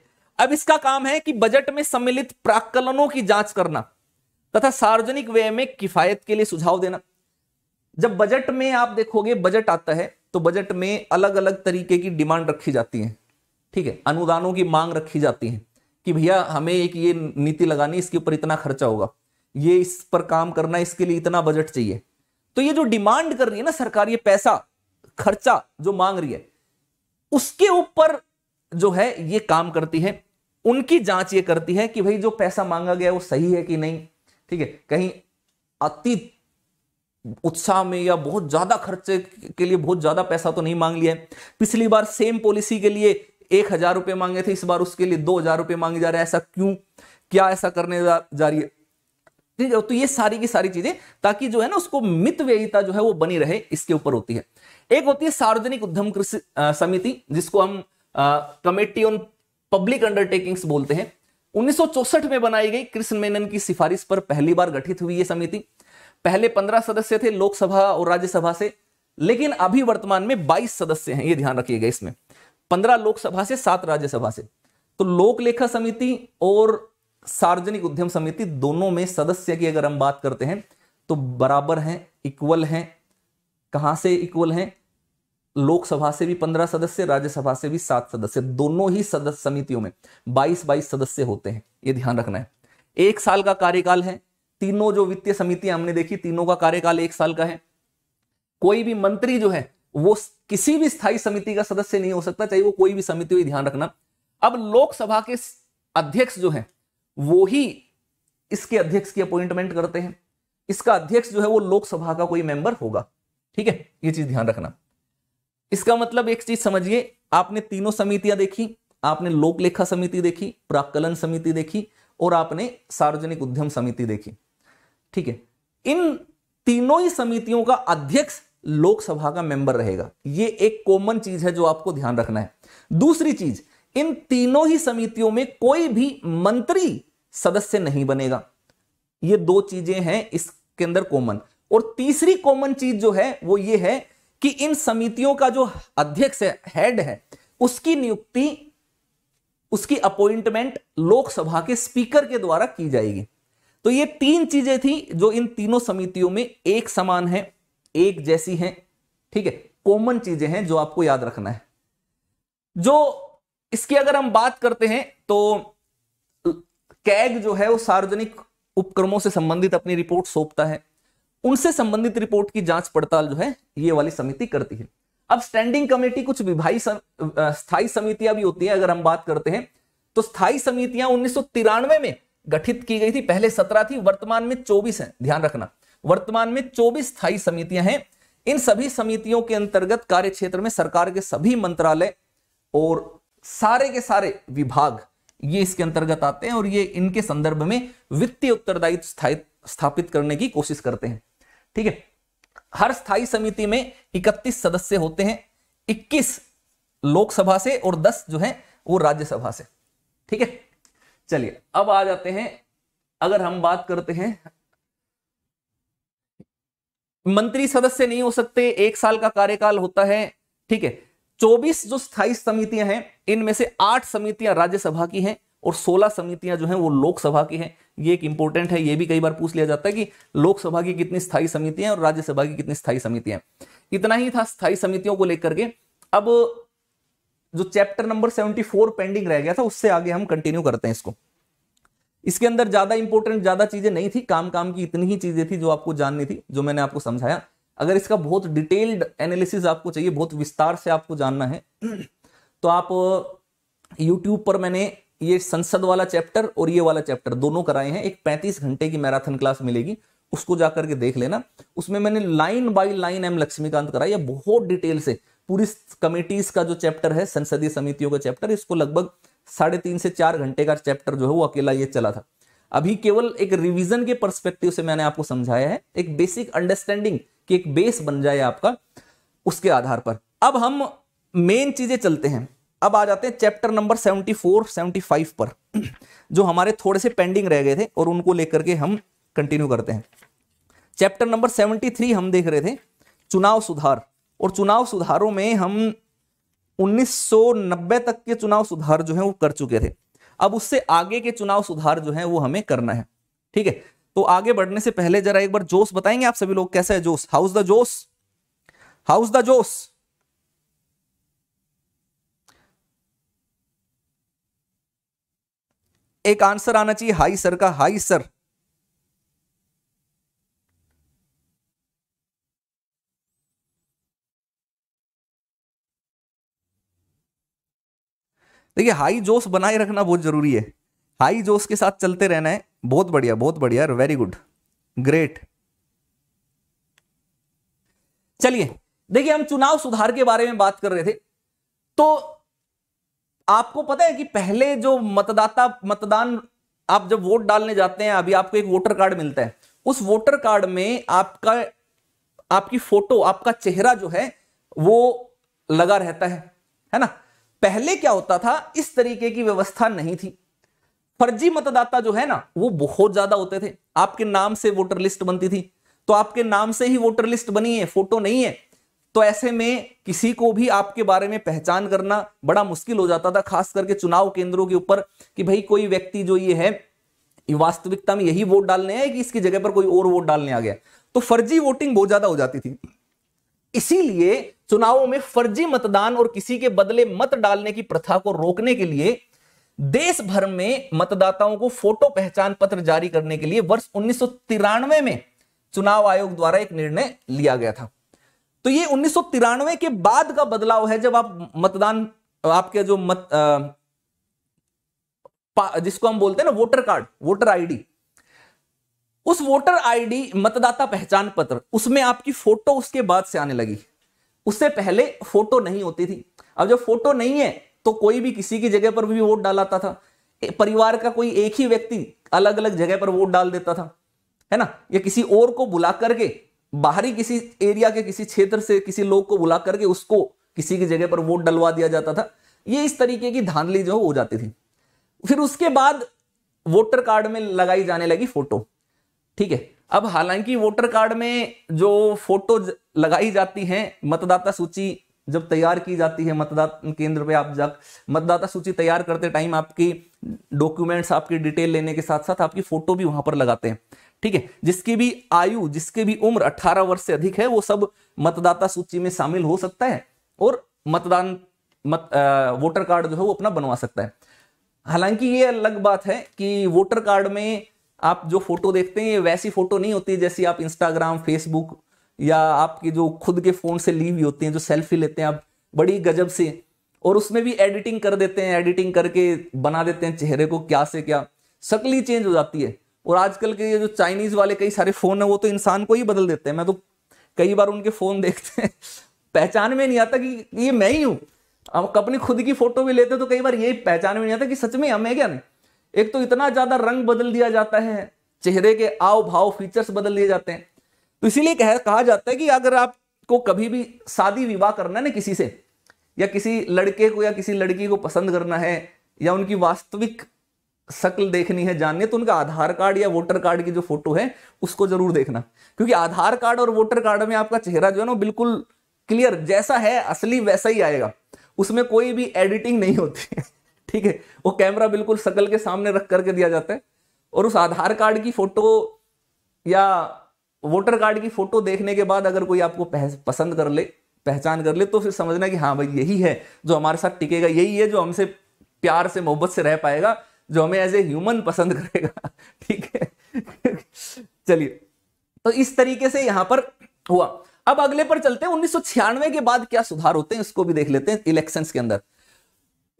अब इसका काम है कि बजट में सम्मिलित प्राकलनों की जांच करना तथा सार्वजनिक व्यय में किफायत के लिए सुझाव देना जब बजट में आप देखोगे बजट आता है तो बजट में अलग अलग तरीके की डिमांड रखी जाती है ठीक है अनुदानों की मांग रखी जाती है कि भैया हमें एक ये नीति लगानी इसके ऊपर इतना खर्चा होगा ये इस पर काम करना इसके लिए इतना बजट चाहिए तो ये जो डिमांड कर रही है ना सरकार ये पैसा खर्चा जो मांग रही है उसके ऊपर जो है ये काम करती है उनकी जांच ये करती है कि भाई जो पैसा मांगा गया वो सही है कि नहीं ठीक है कहीं अति उत्साह में या बहुत ज्यादा खर्चे के लिए बहुत ज्यादा पैसा तो नहीं मांग लिया है पिछली बार सेम पॉलिसी के लिए एक हजार रुपये मांगे थे इस बार उसके लिए दो हजार रुपये मांगे जा रहे हैं ऐसा क्यों क्या ऐसा करने जा, जा रही है तो ये सारी की सारी चीजें ताकि जो है ना उसको मित व्ययिता जो है वो बनी रहे इसके ऊपर होती है एक होती है सार्वजनिक उद्यम कृषि समिति जिसको हम कमेटी ऑन पब्लिक अंडरटेकिंग्स बोलते हैं 1964 में बनाई गई कृष्ण मेनन की सिफारिश पर पहली बार गठित हुई ये समिति पहले 15 सदस्य थे लोकसभा और राज्यसभा से लेकिन अभी वर्तमान में 22 सदस्य हैं ये ध्यान रखिएगा इसमें 15 लोकसभा से सात राज्यसभा से तो लोक लेखा समिति और सार्वजनिक उद्यम समिति दोनों में सदस्य की अगर हम बात करते हैं तो बराबर हैं इक्वल हैं कहां से इक्वल हैं लोकसभा से भी पंद्रह सदस्य राज्यसभा से भी सात सदस्य दोनों ही सदस्य समितियों में बाईस बाईस सदस्य होते हैं ये ध्यान रखना है एक साल का कार्यकाल है तीनों जो वित्तीय समितियां हमने देखी तीनों का कार्यकाल एक साल का है कोई भी मंत्री जो है वो किसी भी स्थायी समिति का सदस्य नहीं हो सकता चाहे वो कोई भी समिति हो ध्यान रखना अब लोकसभा के अध्यक्ष जो है वो ही इसके अध्यक्ष की अपॉइंटमेंट करते हैं इसका अध्यक्ष जो है वो लोकसभा का कोई मेंबर होगा ठीक है ये चीज ध्यान रखना इसका मतलब एक चीज समझिए आपने तीनों समितियां देखी आपने लोक लेखा समिति देखी प्राकलन समिति देखी और आपने सार्वजनिक उद्यम समिति देखी ठीक है इन तीनों ही समितियों का अध्यक्ष लोकसभा का मेंबर रहेगा ये एक कॉमन चीज है जो आपको ध्यान रखना है दूसरी चीज इन तीनों ही समितियों में कोई भी मंत्री सदस्य नहीं बनेगा ये दो चीजें हैं इसके अंदर कॉमन और तीसरी कॉमन चीज जो है वो ये है कि इन समितियों का जो अध्यक्ष है हेड है उसकी नियुक्ति उसकी अपॉइंटमेंट लोकसभा के स्पीकर के द्वारा की जाएगी तो ये तीन चीजें थी जो इन तीनों समितियों में एक समान है एक जैसी है ठीक है कॉमन चीजें हैं जो आपको याद रखना है जो इसकी अगर हम बात करते हैं तो कैग जो है वो सार्वजनिक उपक्रमों से संबंधित अपनी रिपोर्ट सौंपता है उनसे संबंधित रिपोर्ट की जांच पड़ताल जो है ये वाली समिति करती है अब स्टैंडिंग कमेटी कुछ विभाई सम, स्थाई समितियां भी होती है अगर हम बात करते हैं तो स्थाई समितियां उन्नीस में गठित की गई थी पहले सत्रह थी वर्तमान में चौबीस है ध्यान रखना वर्तमान में चौबीस स्थायी समितियां हैं इन सभी समितियों के अंतर्गत कार्य क्षेत्र में सरकार के सभी मंत्रालय और सारे के सारे विभाग ये इसके अंतर्गत आते हैं और ये इनके संदर्भ में वित्तीय उत्तरदायित्व स्थापित करने की कोशिश करते हैं ठीक है हर स्थायी समिति में 31 सदस्य होते हैं 21 लोकसभा से और 10 जो है वो राज्यसभा से ठीक है चलिए अब आ जाते हैं अगर हम बात करते हैं मंत्री सदस्य नहीं हो सकते एक साल का कार्यकाल होता है ठीक है 24 जो स्थायी समितियां हैं इनमें से आठ समितियां राज्यसभा की हैं और 16 समितियां जो हैं वो लोकसभा की हैं ये एक इंपॉर्टेंट है ये भी कई बार पूछ लिया जाता है कि लोकसभा की कितनी स्थायी समितियां और राज्यसभा की कितनी स्थायी समितियां इतना ही था स्थायी समितियों को लेकर के अब जो चैप्टर नंबर 74 पेंडिंग रह गया था उससे आगे हम कंटिन्यू करते हैं इसको इसके अंदर ज्यादा इंपॉर्टेंट ज्यादा चीजें नहीं थी काम काम की इतनी ही चीजें थी जो आपको जाननी थी जो मैंने आपको समझाया अगर इसका बहुत डिटेल्ड एनालिसिस आपको चाहिए बहुत विस्तार से आपको जानना है तो आप यूट्यूब पर मैंने ये संसद वाला चैप्टर और ये वाला चैप्टर दोनों कराए हैं एक 35 घंटे की मैराथन क्लास मिलेगी उसको जाकर के देख लेना उसमें मैंने line by line M Laxmikanth कराई है बहुत डिटेल से पूरी कमेटीज का जो चैप्टर है संसदीय समितियों का चैप्टर इसको लगभग साढ़े तीन से चार घंटे का चैप्टर जो है वो अकेला ये चला था अभी केवल एक रिवीजन के परस्पेक्टिव से मैंने आपको समझाया है एक बेसिक अंडरस्टैंडिंग कि एक बेस बन जाए आपका उसके आधार पर अब हम मेन चीजें चलते हैं अब आ जाते हैं चैप्टर नंबर 74 75 पर जो हमारे थोड़े से पेंडिंग रह गए थे और उनको लेकर के हम कंटिन्यू करते हैं चैप्टर नंबर 73 हम देख रहे थे चुनाव सुधार और चुनाव सुधारों में हम 1990 तक के चुनाव सुधार जो है वो कर चुके थे अब उससे आगे के चुनाव सुधार जो है वो हमें करना है ठीक है तो आगे बढ़ने से पहले जरा एक बार जोश बताएंगे आप सभी लोग कैसा है जोश how's the josh how's the josh एक आंसर आना चाहिए हाई सर का हाई सर देखिए हाई जोश बनाए रखना बहुत जरूरी है हाई जोश के साथ चलते रहना है बहुत बढ़िया बहुत बढ़िया वेरी गुड ग्रेट चलिए देखिए हम चुनाव सुधार के बारे में बात कर रहे थे तो आपको पता है कि पहले जो मतदाता मतदान आप जब वोट डालने जाते हैं अभी आपको एक वोटर कार्ड मिलता है उस वोटर कार्ड में आपका आपकी फोटो आपका चेहरा जो है वो लगा रहता है है ना पहले क्या होता था इस तरीके की व्यवस्था नहीं थी फर्जी मतदाता जो है ना वो बहुत ज्यादा होते थे आपके नाम से वोटर लिस्ट बनती थी तो आपके नाम से ही वोटर लिस्ट बनी है फोटो नहीं है तो ऐसे में किसी को भी आपके बारे में पहचान करना बड़ा मुश्किल हो जाता था खास करके चुनाव केंद्रों के ऊपर कि भाई कोई व्यक्ति जो ये है वास्तविकता में यही वोट डालने है कि इसकी जगह पर कोई और वोट डालने आ गया तो फर्जी वोटिंग बहुत ज्यादा हो जाती थी इसीलिए चुनावों में फर्जी मतदान और किसी के बदले मत डालने की प्रथा को रोकने के लिए देश भर में मतदाताओं को फोटो पहचान पत्र जारी करने के लिए वर्ष उन्नीस में चुनाव आयोग द्वारा एक निर्णय लिया गया था तो ये उन्नीस के बाद का बदलाव है जब आप मतदान आपके जो मत आ, जिसको हम बोलते हैं ना वोटर कार्ड वोटर आईडी उस वोटर आईडी मतदाता पहचान पत्र उसमें आपकी फोटो उसके बाद से आने लगी उससे पहले फोटो नहीं होती थी अब जब फोटो नहीं है तो कोई भी किसी की जगह पर भी वोट डालता था परिवार का कोई एक ही व्यक्ति अलग अलग जगह पर वोट डाल देता था है ना या किसी और को बुला करके बाहरी किसी एरिया के किसी क्षेत्र से किसी लोग को बुला करके उसको किसी की जगह पर वोट डलवा दिया जाता था ये इस तरीके की धांधली जो हो जाती थी फिर उसके बाद वोटर कार्ड में लगाई जाने लगी फोटो ठीक है अब हालांकि वोटर कार्ड में जो फोटो लगाई जाती है मतदाता सूची जब तैयार की जाती है मतदान केंद्र पे आप जा मतदाता सूची तैयार करते टाइम आपकी डॉक्यूमेंट्स आपकी डिटेल लेने के साथ साथ आपकी फोटो भी वहां पर लगाते हैं ठीक है जिसकी भी आयु जिसकी भी उम्र 18 वर्ष से अधिक है वो सब मतदाता सूची में शामिल हो सकता है और मतदान मत आ, वोटर कार्ड जो है वो अपना बनवा सकता है हालांकि ये अलग बात है कि वोटर कार्ड में आप जो फोटो देखते हैं ये वैसी फोटो नहीं होती जैसी आप इंस्टाग्राम फेसबुक या आपके जो खुद के फ़ोन से ली हुई होती हैं जो सेल्फी लेते हैं आप बड़ी गजब से और उसमें भी एडिटिंग कर देते हैं एडिटिंग करके बना देते हैं चेहरे को क्या से क्या सकली चेंज हो जाती है और आजकल के ये जो चाइनीज़ वाले कई सारे फ़ोन है वो तो इंसान को ही बदल देते हैं मैं तो कई बार उनके फ़ोन देखते हैं पहचान में नहीं आता कि ये मैं ही हूं अब अपनी खुद की फ़ोटो भी लेते तो कई बार ये पहचान में नहीं आता कि सच में हम है क्या नहीं एक तो इतना ज़्यादा रंग बदल दिया जाता है चेहरे के आव भाव फीचर्स बदल दिए जाते हैं तो इसीलिए कह कहा जाता है कि अगर आपको कभी भी शादी विवाह करना है ना किसी से या किसी लड़के को या किसी लड़की को पसंद करना है या उनकी वास्तविक शक्ल देखनी है जाननी है तो उनका आधार कार्ड या वोटर कार्ड की जो फोटो है उसको जरूर देखना क्योंकि आधार कार्ड और वोटर कार्ड में आपका चेहरा जो है ना बिल्कुल क्लियर जैसा है असली वैसा ही आएगा उसमें कोई भी एडिटिंग नहीं होती है ठीक है वो कैमरा बिल्कुल शक्ल के सामने रख करके दिया जाता है और उस आधार कार्ड की फोटो या वोटर कार्ड की फोटो देखने के बाद अगर कोई आपको पसंद कर ले पहचान कर ले तो फिर समझना कि हाँ भाई यही है जो हमारे साथ टिकेगा यही है जो हमसे प्यार से मोहब्बत से रह पाएगा जो हमें एज ए ह्यूमन पसंद करेगा ठीक है चलिए तो इस तरीके से यहां पर हुआ अब अगले पर चलते हैं उन्नीस के बाद क्या सुधार होते हैं इसको भी देख लेते हैं इलेक्शन के अंदर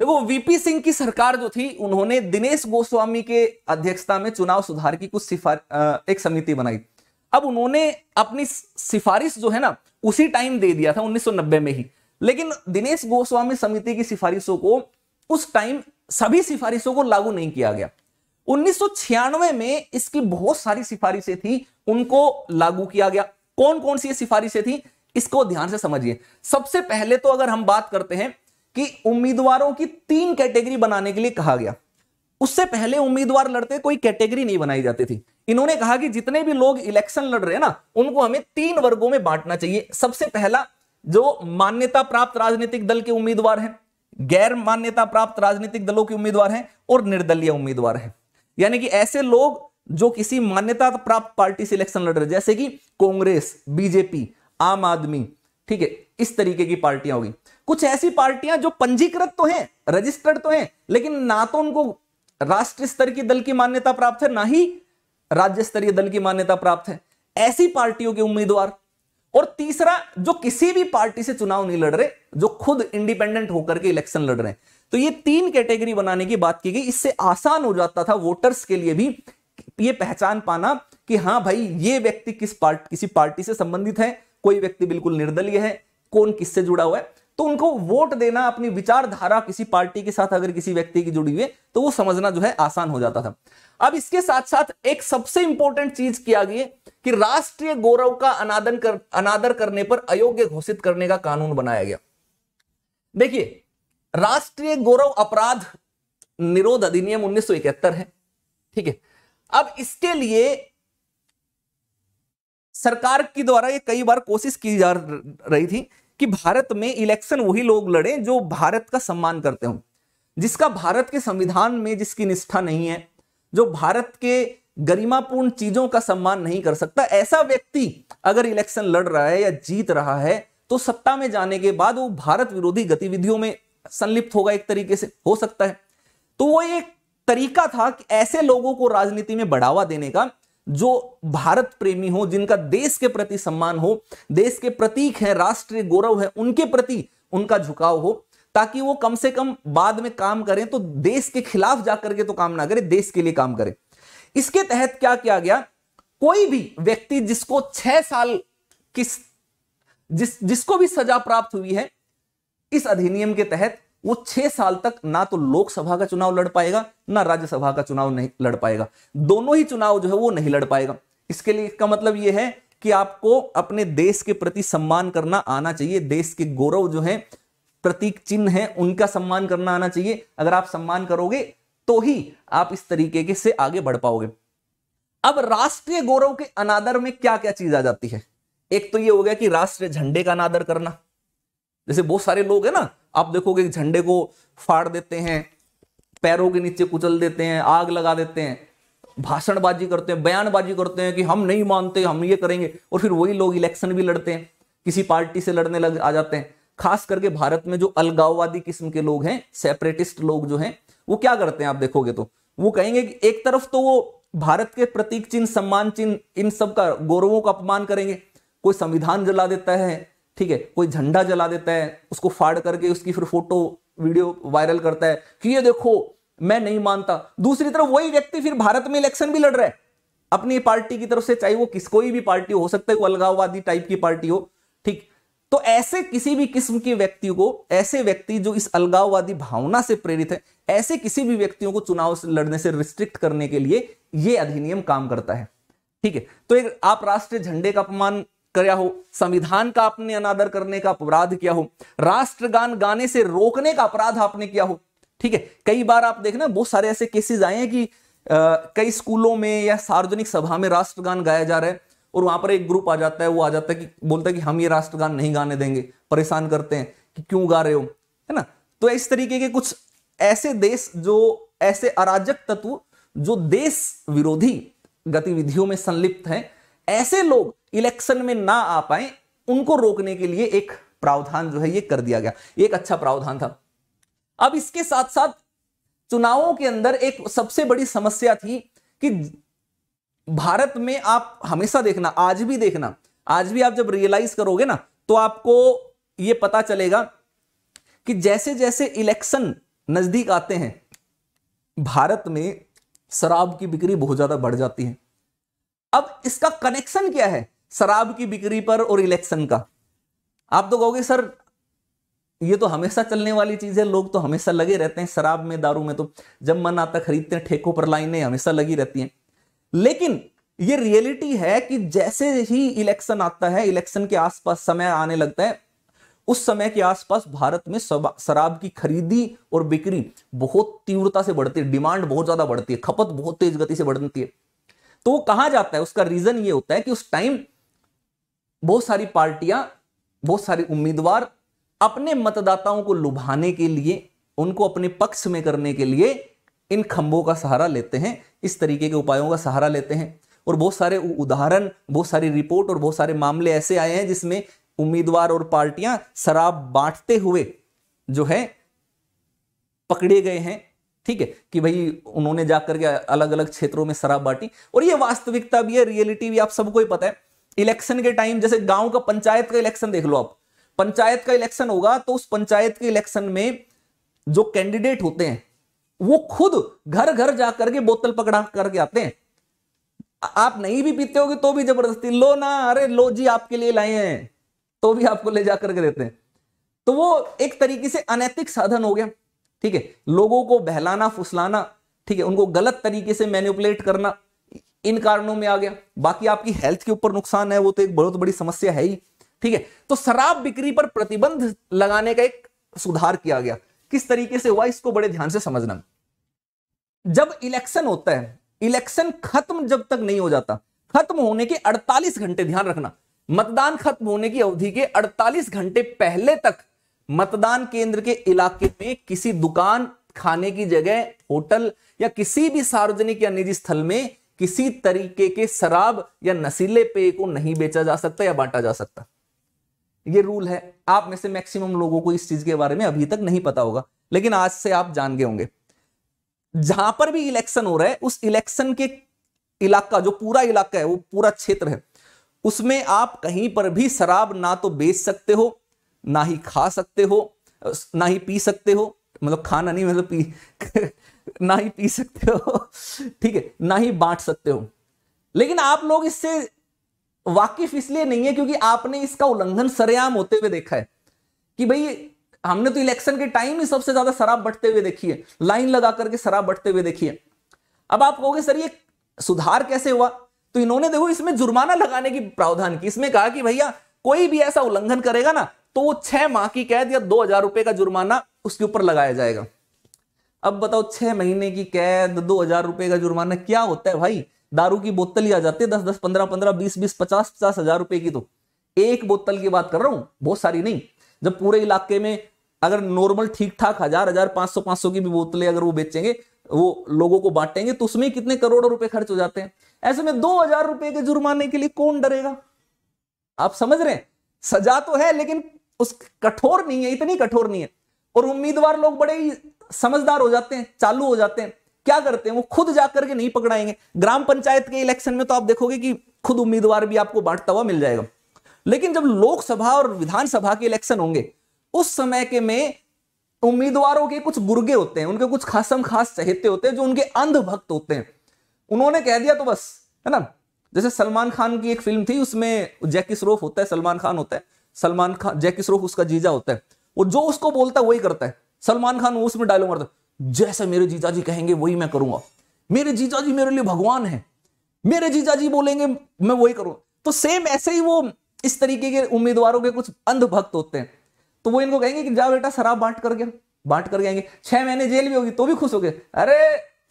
देखो वीपी सिंह की सरकार जो थी उन्होंने दिनेश गोस्वामी के अध्यक्षता में चुनाव सुधार की कुछ सिफार एक समिति बनाई अब उन्होंने अपनी सिफारिश जो है ना उसी टाइम दे दिया था 1990 में ही लेकिन दिनेश गोस्वामी समिति की सिफारिशों को उस टाइम सभी सिफारिशों को लागू नहीं किया गया उन्नीस में इसकी बहुत सारी सिफारिशें थी उनको लागू किया गया कौन कौन सी सिफारिशें थी इसको ध्यान से समझिए सबसे पहले तो अगर हम बात करते हैं कि उम्मीदवारों की तीन कैटेगरी बनाने के लिए कहा गया उससे पहले उम्मीदवार लड़ते कोई कैटेगरी नहीं बनाई जाती थी इन्होंने कहा कि जितने भी लोग इलेक्शन लड़ रहे हैं ना उनको हमें तीन वर्गों में बांटना चाहिए सबसे पहला जो मान्यता प्राप्त राजनीतिक दल के उम्मीदवार हैं गैर मान्यता प्राप्त राजनीतिक दलों के उम्मीदवार हैं और निर्दलीय उम्मीदवार हैं यानी कि ऐसे लोग जो किसी मान्यता प्राप्त पार्टी से इलेक्शन लड़ रहे हैं जैसे कि कांग्रेस बीजेपी आम आदमी ठीक है इस तरीके की पार्टियां होगी कुछ ऐसी पार्टियां जो पंजीकृत तो हैं रजिस्टर्ड तो हैं लेकिन ना तो उनको राष्ट्रीय स्तर की दल की मान्यता प्राप्त है ना ही राज्य स्तरीय दल की मान्यता प्राप्त है ऐसी पार्टियों के उम्मीदवार और तीसरा जो किसी भी पार्टी से चुनाव नहीं लड़ रहे जो खुद इंडिपेंडेंट होकर के इलेक्शन लड़ रहे हैं तो ये तीन कैटेगरी बनाने की बात की गई इससे आसान हो जाता था वोटर्स के लिए भी ये पहचान पाना कि हाँ भाई ये व्यक्ति किस पार्ट किसी पार्टी से संबंधित है कोई व्यक्ति बिल्कुल निर्दलीय है कौन किससे जुड़ा हुआ है तो उनको वोट देना अपनी विचारधारा किसी पार्टी के साथ अगर किसी व्यक्ति की जुड़ी हुई है तो वो समझना जो है आसान हो जाता था अब इसके साथ साथ एक सबसे इंपॉर्टेंट चीज किया गया कि राष्ट्रीय गौरव का अनादन कर अनादर करने पर अयोग्य घोषित करने का कानून बनाया गया देखिए राष्ट्रीय गौरव अपराध निरोध अधिनियम 1971 है ठीक है अब इसके लिए सरकार की द्वारा ये कई बार कोशिश की जा रही थी कि भारत में इलेक्शन वही लोग लड़े जो भारत का सम्मान करते हो जिसका भारत के संविधान में जिसकी निष्ठा नहीं है जो भारत के गरिमापूर्ण चीजों का सम्मान नहीं कर सकता ऐसा व्यक्ति अगर इलेक्शन लड़ रहा है या जीत रहा है तो सत्ता में जाने के बाद वो भारत विरोधी गतिविधियों में संलिप्त होगा एक तरीके से हो सकता है तो वो एक तरीका था कि ऐसे लोगों को राजनीति में बढ़ावा देने का जो भारत प्रेमी हो जिनका देश के प्रति सम्मान हो देश के प्रतीक है राष्ट्रीय गौरव है उनके प्रति उनका झुकाव हो ताकि वो कम से कम बाद में काम करें तो देश के खिलाफ जाकर के तो काम ना करें देश के लिए काम करें इसके तहत क्या किया गया कोई भी व्यक्ति जिसको छह साल किस जिस जिसको भी सजा प्राप्त हुई है इस अधिनियम के तहत वो छह साल तक ना तो लोकसभा का चुनाव लड़ पाएगा ना राज्यसभा का चुनाव नहीं लड़ पाएगा दोनों ही चुनाव जो है वो नहीं लड़ पाएगा इसके लिए इसका मतलब यह है कि आपको अपने देश के प्रति सम्मान करना आना चाहिए देश के गौरव जो है प्रतीक चिन्ह है उनका सम्मान करना आना चाहिए अगर आप सम्मान करोगे तो ही आप इस तरीके के से आगे बढ़ पाओगे अब राष्ट्रीय गौरव के अनादर में क्या क्या चीज आ जाती है एक तो ये हो गया कि राष्ट्रीय झंडे का अनादर करना जैसे बहुत सारे लोग हैं ना आप देखोगे झंडे को फाड़ देते हैं पैरों के नीचे कुचल देते हैं आग लगा देते हैं भाषणबाजी करते हैं बयानबाजी करते हैं कि हम नहीं मानते हम ये करेंगे और फिर वही लोग इलेक्शन भी लड़ते हैं किसी पार्टी से लड़ने लग आ जाते हैं खास करके भारत में जो अलगाववादी किस्म के लोग हैं सेपरेटिस्ट लोग जो हैं वो क्या करते हैं आप देखोगे तो वो कहेंगे कि एक तरफ तो वो भारत के प्रतीक चिन्ह सम्मान चिन्ह इन सब का गौरवों का अपमान करेंगे कोई संविधान जला देता है ठीक है कोई झंडा जला देता है उसको फाड़ करके उसकी फिर फोटो वीडियो वायरल करता है कि ये देखो मैं नहीं मानता दूसरी तरफ वही व्यक्ति फिर भारत में इलेक्शन भी लड़ रहा है अपनी पार्टी की तरफ से चाहे वो किस कोई भी पार्टी हो सकता है वो अलगाववादी टाइप की पार्टी हो ठीक तो ऐसे किसी भी किस्म के व्यक्ति को ऐसे व्यक्ति जो इस अलगाववादी भावना से प्रेरित है ऐसे किसी भी व्यक्तियों को चुनाव से लड़ने से रिस्ट्रिक्ट करने के लिए यह अधिनियम काम करता है ठीक है तो एक आप राष्ट्रीय झंडे का अपमान किया हो संविधान का आपने अनादर करने का अपराध किया हो राष्ट्रगान गाने से रोकने का अपराध आपने किया हो ठीक है कई बार आप देखना बहुत सारे ऐसे केसेस आए हैं कि आ, कई स्कूलों में या सार्वजनिक सभा में राष्ट्रगान गाया जा रहा है और वहां पर एक ग्रुप आ जाता है वो आ जाता है कि बोलता है कि हम ये राष्ट्रगान नहीं गाने देंगे परेशान करते हैं कि क्यों गा रहे हो है ना तो इस तरीके के कुछ ऐसे देश जो ऐसे अराजक तत्व जो देश विरोधी गतिविधियों में संलिप्त हैं ऐसे लोग इलेक्शन में ना आ पाए उनको रोकने के लिए एक प्रावधान जो है ये कर दिया गया एक अच्छा प्रावधान था अब इसके साथ साथ चुनावों के अंदर एक सबसे बड़ी समस्या थी कि भारत में आप हमेशा देखना आज भी देखना आज भी आप जब रियलाइज करोगे ना तो आपको ये पता चलेगा कि जैसे जैसे इलेक्शन नजदीक आते हैं भारत में शराब की बिक्री बहुत ज्यादा बढ़ जाती है अब इसका कनेक्शन क्या है शराब की बिक्री पर और इलेक्शन का आप तो कहोगे सर ये तो हमेशा चलने वाली चीज है लोग तो हमेशा लगे रहते हैं शराब में दारू में तो जब मन आता खरीदते हैं ठेकों पर लाइनें हमेशा लगी रहती हैं लेकिन ये रियलिटी है कि जैसे ही इलेक्शन आता है इलेक्शन के आसपास समय आने लगता है उस समय के आसपास भारत में शराब की खरीदी और बिक्री बहुत तीव्रता से बढ़ती है डिमांड बहुत ज्यादा बढ़ती है खपत बहुत तेज गति से बढ़ती है तो वो कहा जाता है उसका रीजन ये होता है कि उस टाइम बहुत सारी पार्टियां बहुत सारे उम्मीदवार अपने मतदाताओं को लुभाने के लिए उनको अपने पक्ष में करने के लिए इन खंभों का सहारा लेते हैं इस तरीके के उपायों का सहारा लेते हैं और बहुत सारे उदाहरण बहुत सारी रिपोर्ट और बहुत सारे मामले ऐसे आए हैं जिसमें उम्मीदवार और पार्टियां शराब बांटते हुए जो है पकड़े गए हैं ठीक है कि भाई उन्होंने जाकर के अलग अलग क्षेत्रों में शराब बांटी और ये वास्तविकता भी है रियलिटी भी आप सबको ही पता है इलेक्शन के टाइम जैसे गांव का पंचायत का इलेक्शन देख लो आप पंचायत का इलेक्शन होगा तो उस पंचायत के इलेक्शन में जो कैंडिडेट होते हैं वो खुद घर घर जाकर के बोतल पकड़ा करके आते हैं आप नहीं भी पीते होगे तो भी जबरदस्ती लो ना अरे लो जी आपके लिए लाए हैं तो भी आपको ले जाकर के देते हैं तो वो एक तरीके से अनैतिक साधन हो गया ठीक है लोगों को बहलाना फुसलाना ठीक है उनको गलत तरीके से मैनिपुलेट करना इन कारणों में आ गया बाकी आपकी हेल्थ के ऊपर नुकसान है वो तो एक बहुत बड़ी समस्या है ही ठीक है तो शराब बिक्री पर प्रतिबंध लगाने का एक सुधार किया गया किस तरीके से हुआ इसको बड़े ध्यान से समझना जब इलेक्शन होता है इलेक्शन खत्म जब तक नहीं हो जाता खत्म होने के 48 घंटे ध्यान रखना मतदान खत्म होने की अवधि के 48 घंटे पहले तक मतदान केंद्र के इलाके में किसी दुकान खाने की जगह होटल या किसी भी सार्वजनिक या निजी स्थल में किसी तरीके के शराब या नशीले पेय को नहीं बेचा जा सकता या बांटा जा सकता ये रूल है आप में से मैक्सिमम लोगों को इस चीज के बारे में अभी तक नहीं पता होगा लेकिन आज से आप जान गए होंगे जहां पर भी इलेक्शन हो रहा है उस इलेक्शन के इलाका जो पूरा इलाका है वो पूरा क्षेत्र है उसमें आप कहीं पर भी शराब ना तो बेच सकते हो ना ही खा सकते हो ना ही पी सकते हो मतलब खाना नहीं मतलब पी ना ही पी सकते हो ठीक है ना ही बांट सकते हो लेकिन आप लोग इससे वाकिफ इसलिए नहीं है क्योंकि आपने इसका उल्लंघन सरेआम होते हुए देखा है कि भाई हमने तो इलेक्शन के टाइम ही सबसे ज्यादा शराब बढ़ते हुए देखी है लाइन लगा करके शराब बढ़ते हुए देखी है अब आप कहोगे सर ये सुधार कैसे हुआ तो इन्होंने देखो इसमें जुर्माना लगाने की प्रावधान की इसमें कहा कि भैया कोई भी ऐसा उल्लंघन करेगा ना तो वो छह माह की कैद या दो हजार रुपए का जुर्माना उसके ऊपर लगाया जाएगा अब बताओ छह महीने की कैद दो हजार रुपए का जुर्माना क्या होता है भाई दारू की बोतल ही आ जाती है दस दस पंद्रह पंद्रह बीस बीस पचास पचास हजार रुपए की तो एक बोतल की बात कर रहा हूं बहुत सारी नहीं जब पूरे इलाके में अगर नॉर्मल ठीक ठाक हजार हजार पांच सौ पांच सौ की भी बोतलें अगर वो बेचेंगे वो लोगों को बांटेंगे तो उसमें कितने करोड़ों रुपए खर्च हो जाते हैं ऐसे में दो हजार रुपए के जुर्माने के लिए कौन डरेगा आप समझ रहे हैं सजा तो है लेकिन उस कठोर नहीं है इतनी कठोर नहीं है और उम्मीदवार लोग बड़े ही समझदार हो जाते हैं चालू हो जाते हैं क्या करते हैं वो खुद जाकर के नहीं पकड़ाएंगे ग्राम पंचायत के इलेक्शन में तो आप देखोगे कि खुद उम्मीदवार भी आपको बांटता हुआ मिल जाएगा लेकिन जब लोकसभा और विधानसभा के इलेक्शन होंगे उस समय के में उम्मीदवारों के कुछ गुर्गे होते हैं उनके कुछ खासम खास चहेते होते हैं जो उनके अंधभक्त होते हैं उन्होंने कह दिया तो बस है ना जैसे सलमान खान की एक फिल्म थी उसमें जैकी श्रोफ होता है सलमान खान होता है सलमान खान जैकी श्रॉफ उसका जीजा होता है वो जो उसको बोलता है वही करता है सलमान खान उसमें डायलॉग मारता जैसे मेरे जीजा जी कहेंगे वही मैं करूंगा मेरे जीजा जी मेरे लिए भगवान है मेरे जीजा जी बोलेंगे मैं वही करूंगा तो सेम ऐसे ही वो इस तरीके के उम्मीदवारों के कुछ अंधभक्त होते हैं तो वो इनको कहेंगे कि जा बेटा शराब बांट कर गया बांट कर गएंगे छह महीने जेल भी होगी तो भी खुश हो गए अरे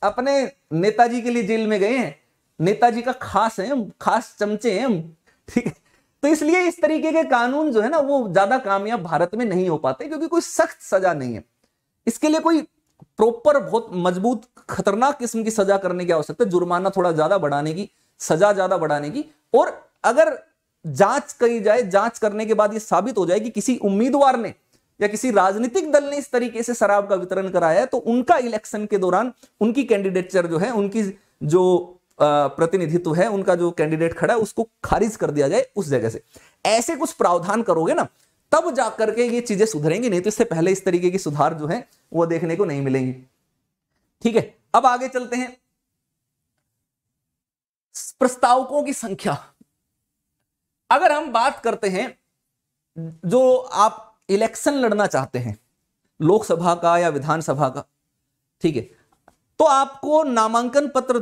अपने नेताजी के लिए जेल में गए हैं नेताजी का खास है खास चमचे हैं ठीक है तो इसलिए इस तरीके के कानून जो है ना वो ज्यादा कामयाब भारत में नहीं हो पाते क्योंकि कोई सख्त सजा नहीं है इसके लिए कोई प्रॉपर बहुत मजबूत खतरनाक किस्म की सजा करने की आवश्यकता है जुर्माना थोड़ा ज्यादा बढ़ाने की सजा ज्यादा बढ़ाने की और अगर जांच करी जाए जांच करने के बाद ये साबित हो जाए कि किसी उम्मीदवार ने या किसी राजनीतिक दल ने इस तरीके से शराब का वितरण कराया है तो उनका इलेक्शन के दौरान उनकी कैंडिडेटचर जो है उनकी जो प्रतिनिधित्व है उनका जो कैंडिडेट खड़ा है उसको खारिज कर दिया जाए उस जगह से ऐसे कुछ प्रावधान करोगे ना तब जाकर के ये चीजें सुधरेंगी नहीं तो इससे पहले इस तरीके की सुधार जो है वो देखने को नहीं मिलेंगी ठीक है अब आगे चलते हैं प्रस्तावकों की संख्या अगर हम बात करते हैं जो आप इलेक्शन लड़ना चाहते हैं लोकसभा का या विधानसभा का ठीक है तो आपको नामांकन पत्र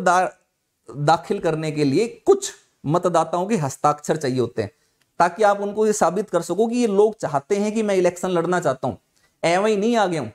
दाखिल करने के लिए कुछ मतदाताओं के हस्ताक्षर चाहिए होते हैं ताकि आप उनको ये साबित कर सको कि ये लोग चाहते हैं कि मैं इलेक्शन लड़ना चाहता हूं एवं ही नहीं आ गया हूं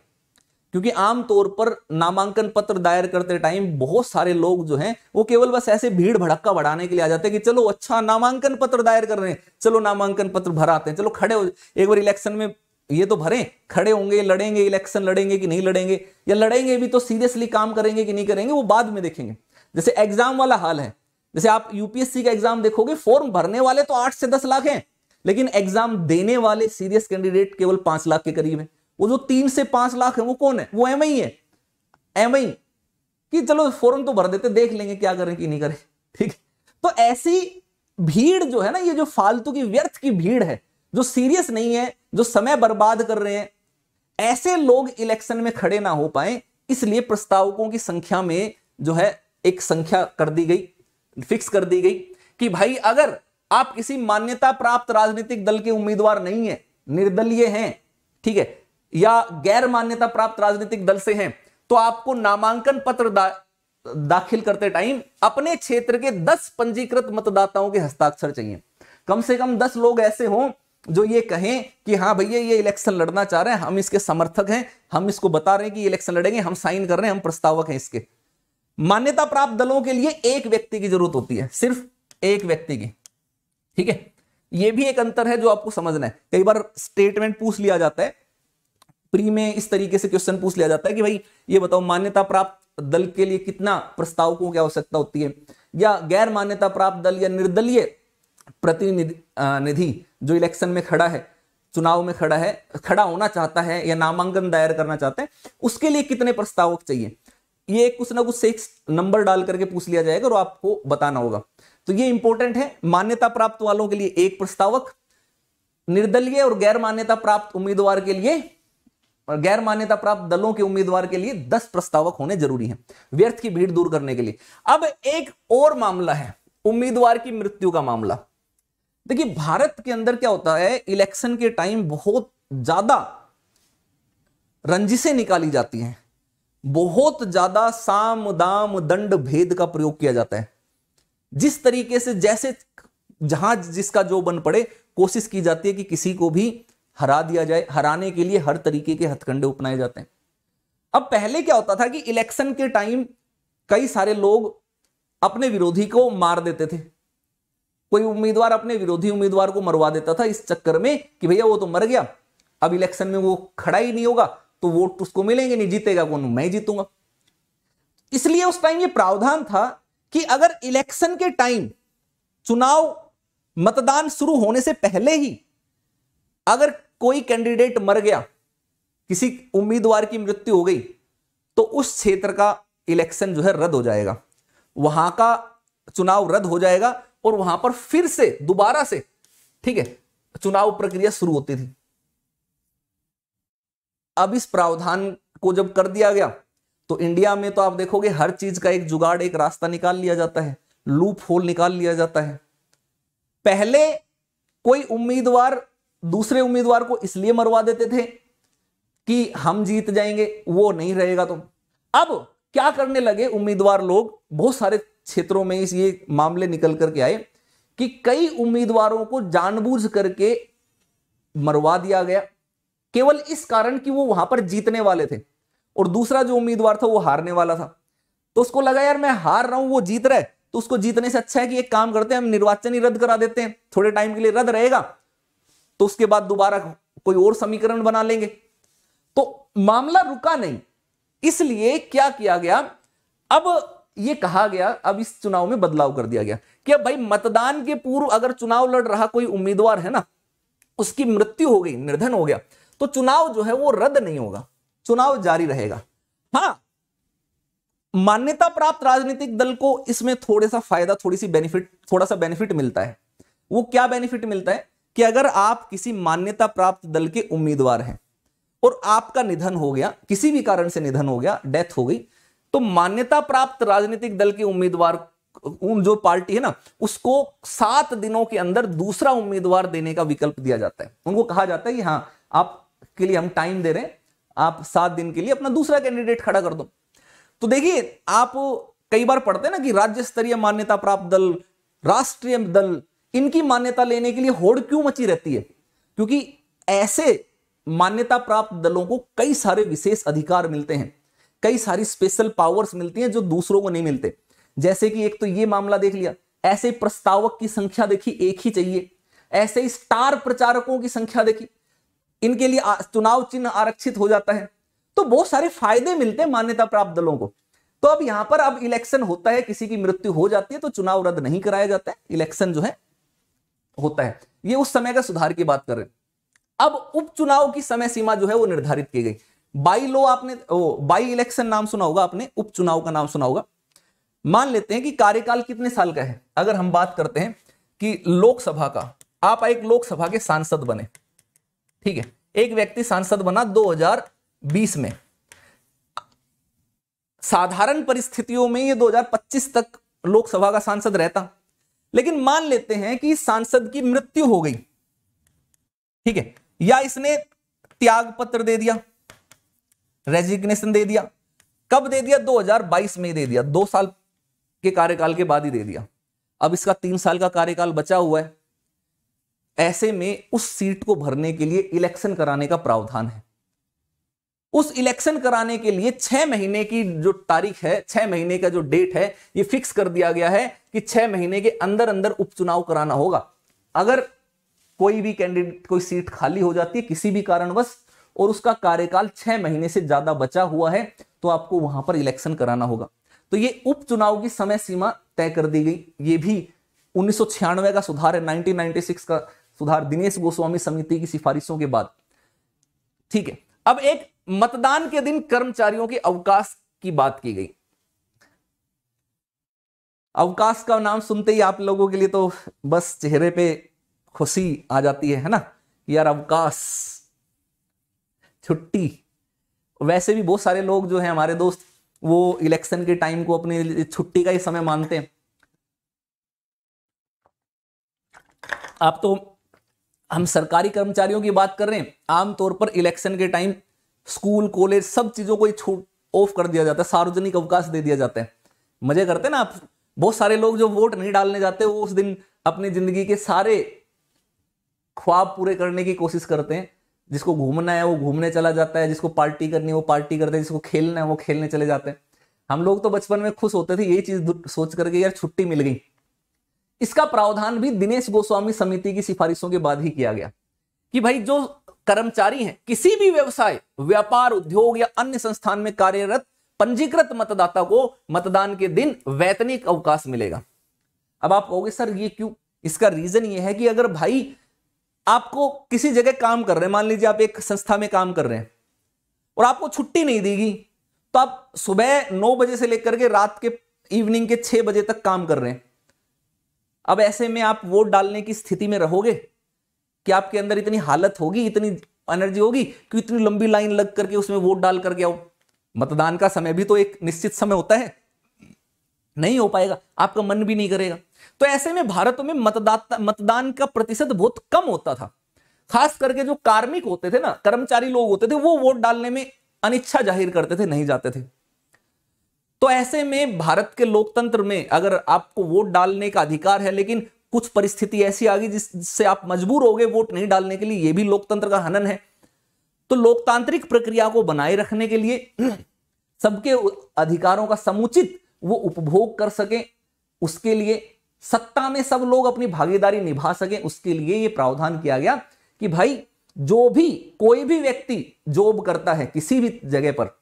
क्योंकि आमतौर पर नामांकन पत्र दायर करते टाइम बहुत सारे लोग जो हैं वो केवल बस ऐसे भीड़ भड़का बढ़ाने के लिए आ जाते हैं कि चलो अच्छा नामांकन पत्र दायर कर रहे हैं चलो नामांकन पत्र भराते हैं चलो खड़े हो एक बार इलेक्शन में ये तो भरें खड़े होंगे लड़ेंगे इलेक्शन लड़ेंगे कि नहीं लड़ेंगे या लड़ेंगे भी तो सीरियसली काम करेंगे कि नहीं करेंगे वो बाद में देखेंगे जैसे एग्जाम वाला हाल है जैसे आप यूपीएससी का एग्जाम देखोगे फॉर्म भरने वाले तो आठ से दस लाख हैं लेकिन एग्जाम देने वाले सीरियस कैंडिडेट केवल पांच लाख के करीब है वो जो तीन से पांच लाख है वो कौन है वो एम है एम कि चलो फॉर्म तो भर देते देख लेंगे क्या करें कि नहीं करें ठीक तो ऐसी भीड़ जो है ना ये जो फालतू की व्यर्थ की भीड़ है जो सीरियस नहीं है जो समय बर्बाद कर रहे हैं ऐसे लोग इलेक्शन में खड़े ना हो पाए इसलिए प्रस्तावकों की संख्या में जो है एक संख्या कर दी गई फिक्स कर दी गई कि भाई अगर आप किसी मान्यता प्राप्त राजनीतिक दल के उम्मीदवार नहीं है निर्दलीय हैं ठीक है या गैर मान्यता प्राप्त राजनीतिक दल से हैं तो आपको नामांकन पत्र दा, दाखिल करते टाइम अपने क्षेत्र के 10 पंजीकृत मतदाताओं के हस्ताक्षर चाहिए कम से कम 10 लोग ऐसे हों जो ये कहें कि हाँ भैया ये इलेक्शन लड़ना चाह रहे हैं हम इसके समर्थक हैं हम इसको बता रहे हैं कि इलेक्शन लड़ेंगे हम साइन कर रहे हैं हम प्रस्तावक हैं इसके मान्यता प्राप्त दलों के लिए एक व्यक्ति की जरूरत होती है सिर्फ एक व्यक्ति की ठीक है ये भी एक अंतर है जो आपको समझना है कई बार स्टेटमेंट पूछ लिया जाता है प्री में इस तरीके से क्वेश्चन पूछ लिया जाता है कि भाई ये बताओ मान्यता प्राप्त दल के लिए कितना प्रस्तावकों की आवश्यकता होती है या गैर मान्यता प्राप्त दल या निर्दलीय प्रतिनिधि जो इलेक्शन में खड़ा है चुनाव में खड़ा है खड़ा होना चाहता है या नामांकन दायर करना चाहते हैं उसके लिए कितने प्रस्तावक चाहिए ये कुछ ना कुछ से नंबर डाल करके पूछ लिया जाएगा और आपको बताना होगा तो ये इंपॉर्टेंट है मान्यता प्राप्त वालों के लिए एक प्रस्तावक निर्दलीय और गैर मान्यता प्राप्त उम्मीदवार के लिए और गैर मान्यता प्राप्त दलों के उम्मीदवार के लिए दस प्रस्तावक होने जरूरी है व्यर्थ की भीड़ दूर करने के लिए अब एक और मामला है उम्मीदवार की मृत्यु का मामला देखिए भारत के अंदर क्या होता है इलेक्शन के टाइम बहुत ज्यादा रंजिशें निकाली जाती हैं बहुत ज्यादा साम दाम दंड भेद का प्रयोग किया जाता है जिस तरीके से जैसे जहां जिसका जो बन पड़े कोशिश की जाती है कि किसी को भी हरा दिया जाए हराने के लिए हर तरीके के हथकंडे अपनाए जाते हैं अब पहले क्या होता था कि इलेक्शन के टाइम कई सारे लोग अपने विरोधी को मार देते थे कोई उम्मीदवार अपने विरोधी उम्मीदवार को मरवा देता था इस चक्कर में कि भैया वो तो मर गया अब इलेक्शन में वो खड़ा ही नहीं होगा तो वोट उसको मिलेंगे नहीं जीतेगा कौन मैं जीतूंगा इसलिए उस टाइम ये प्रावधान था कि अगर इलेक्शन के टाइम चुनाव मतदान शुरू होने से पहले ही अगर कोई कैंडिडेट मर गया किसी उम्मीदवार की मृत्यु हो गई तो उस क्षेत्र का इलेक्शन जो है रद्द हो जाएगा वहां का चुनाव रद्द हो जाएगा और वहां पर फिर से दोबारा से ठीक है चुनाव प्रक्रिया शुरू होती थी अब इस प्रावधान को जब कर दिया गया तो इंडिया में तो आप देखोगे हर चीज का एक जुगाड़ एक रास्ता निकाल लिया जाता है लूप होल निकाल लिया जाता है पहले कोई उम्मीदवार दूसरे उम्मीदवार को इसलिए मरवा देते थे कि हम जीत जाएंगे वो नहीं रहेगा तो अब क्या करने लगे उम्मीदवार लोग बहुत सारे क्षेत्रों में इस ये मामले निकल करके आए कि कई उम्मीदवारों को जानबूझ करके मरवा दिया गया केवल इस कारण कि वो वहां पर जीतने वाले थे और दूसरा जो उम्मीदवार था वो हारने वाला था तो उसको लगा यार मैं हार रहा हूं वो जीत रहा है तो उसको जीतने से अच्छा है कि एक काम करते हैं हम निर्वाचन ही रद्द करा देते हैं थोड़े टाइम के लिए रद्द रहेगा तो उसके बाद दोबारा कोई और समीकरण बना लेंगे तो मामला रुका नहीं इसलिए क्या किया गया अब यह कहा गया अब इस चुनाव में बदलाव कर दिया गया कि अब भाई मतदान के पूर्व अगर चुनाव लड़ रहा कोई उम्मीदवार है ना उसकी मृत्यु हो गई निर्धन हो गया तो चुनाव जो है वो रद्द नहीं होगा चुनाव जारी रहेगा हाँ मान्यता प्राप्त राजनीतिक दल को इसमें थोड़े सा फायदा थोड़ी सी बेनिफिट थोड़ा सा बेनिफिट मिलता है वो क्या बेनिफिट मिलता है कि अगर आप किसी मान्यता प्राप्त दल के उम्मीदवार हैं और आपका निधन हो गया किसी भी कारण से निधन हो गया डेथ हो गई तो मान्यता प्राप्त राजनीतिक दल के उम्मीदवार जो पार्टी है ना उसको सात दिनों के अंदर दूसरा उम्मीदवार देने का विकल्प दिया जाता है उनको कहा जाता है कि हाँ आप के लिए हम टाइम दे रहे हैं आप सात दिन के लिए अपना दूसरा कैंडिडेट खड़ा कर दो तो देखिए आप कई बार पढ़ते हैं ना कि राज्य स्तरीय मान्यता प्राप्त दल राष्ट्रीय दल इनकी मान्यता लेने के लिए होड़ क्यों मची रहती है क्योंकि ऐसे मान्यता प्राप्त दलों को कई सारे विशेष अधिकार मिलते हैं कई सारी स्पेशल पावर्स मिलती हैं जो दूसरों को नहीं मिलते जैसे कि एक तो ये मामला देख लिया ऐसे प्रस्तावक की संख्या देखी एक ही चाहिए ऐसे ही स्टार प्रचारकों की संख्या देखी इनके लिए चुनाव चिन्ह आरक्षित हो जाता है तो बहुत सारे फायदे मिलते हैं मान्यता प्राप्त दलों को तो अब यहां पर अब इलेक्शन होता है किसी की मृत्यु हो जाती है तो चुनाव रद्द नहीं कराया जाता है इलेक्शन जो है होता है ये उस समय का सुधार की बात कर रहे हैं अब उपचुनाव की समय सीमा जो है वो निर्धारित की गई बाई लो आपने ओ, बाई इलेक्शन नाम सुना होगा आपने उपचुनाव का नाम सुना होगा मान लेते हैं कि कार्यकाल कितने साल का है अगर हम बात करते हैं कि लोकसभा का आप एक लोकसभा के सांसद बने ठीक है एक व्यक्ति सांसद बना 2020 में साधारण परिस्थितियों में ये 2025 तक लोकसभा का सांसद रहता लेकिन मान लेते हैं कि सांसद की मृत्यु हो गई ठीक है या इसने त्याग पत्र दे दिया रेजिग्नेशन दे दिया कब दे दिया 2022 में दे दिया दो साल के कार्यकाल के बाद ही दे दिया अब इसका तीन साल का कार्यकाल बचा हुआ है ऐसे में उस सीट को भरने के लिए इलेक्शन कराने का प्रावधान है उस इलेक्शन कराने के लिए छह महीने की जो तारीख है छह महीने का जो डेट है ये फिक्स कर दिया गया है कि छह महीने के अंदर अंदर उपचुनाव कराना होगा अगर कोई भी कैंडिडेट कोई सीट खाली हो जाती है किसी भी कारणवश और उसका कार्यकाल छह महीने से ज्यादा बचा हुआ है तो आपको वहां पर इलेक्शन कराना होगा तो ये उपचुनाव की समय सीमा तय कर दी गई ये भी उन्नीस का सुधार है नाइनटीन का सुधार दिनेश गोस्वामी समिति की सिफारिशों के बाद ठीक है अब एक मतदान के दिन कर्मचारियों के अवकाश की बात की गई अवकाश का नाम सुनते ही आप लोगों के लिए तो बस चेहरे पे खुशी आ जाती है, है ना यार अवकाश छुट्टी वैसे भी बहुत सारे लोग जो है हमारे दोस्त वो इलेक्शन के टाइम को अपने छुट्टी का ही समय मानते हैं आप तो हम सरकारी कर्मचारियों की बात कर रहे हैं आमतौर पर इलेक्शन के टाइम स्कूल कॉलेज सब चीज़ों को छूट ऑफ कर दिया जाता है सार्वजनिक अवकाश दे दिया जाता है मजे करते हैं ना आप बहुत सारे लोग जो वोट नहीं डालने जाते वो उस दिन अपनी जिंदगी के सारे ख्वाब पूरे करने की कोशिश करते हैं जिसको घूमना है वो घूमने चला जाता है जिसको पार्टी करनी है वो पार्टी करते हैं जिसको खेलना है वो खेलने चले जाते हैं हम लोग तो बचपन में खुश होते थे यही चीज़ सोच करके यार छुट्टी मिल गई इसका प्रावधान भी दिनेश गोस्वामी समिति की सिफारिशों के बाद ही किया गया कि भाई जो कर्मचारी हैं किसी भी व्यवसाय व्यापार उद्योग या अन्य संस्थान में कार्यरत पंजीकृत मतदाता को मतदान के दिन वैतनिक अवकाश मिलेगा अब आप कहोगे सर ये क्यों इसका रीजन ये है कि अगर भाई आपको किसी जगह काम कर रहे हैं मान लीजिए आप एक संस्था में काम कर रहे हैं और आपको छुट्टी नहीं देगी तो आप सुबह नौ बजे से लेकर के रात के इवनिंग के छह बजे तक काम कर रहे हैं अब ऐसे में आप वोट डालने की स्थिति में रहोगे कि आपके अंदर इतनी हालत होगी इतनी एनर्जी होगी कि इतनी लंबी लाइन लग करके उसमें वोट डाल करके आओ मतदान का समय भी तो एक निश्चित समय होता है नहीं हो पाएगा आपका मन भी नहीं करेगा तो ऐसे में भारत में मतदाता मतदान का प्रतिशत बहुत कम होता था खास करके जो कार्मिक होते थे ना कर्मचारी लोग होते थे वो वोट डालने में अनिच्छा जाहिर करते थे नहीं जाते थे तो ऐसे में भारत के लोकतंत्र में अगर आपको वोट डालने का अधिकार है लेकिन कुछ परिस्थिति ऐसी आ गई जिससे आप मजबूर हो गए वोट नहीं डालने के लिए यह भी लोकतंत्र का हनन है तो लोकतांत्रिक प्रक्रिया को बनाए रखने के लिए सबके अधिकारों का समुचित वो उपभोग कर सके उसके लिए सत्ता में सब लोग अपनी भागीदारी निभा सके उसके लिए ये प्रावधान किया गया कि भाई जो भी कोई भी व्यक्ति जॉब करता है किसी भी जगह पर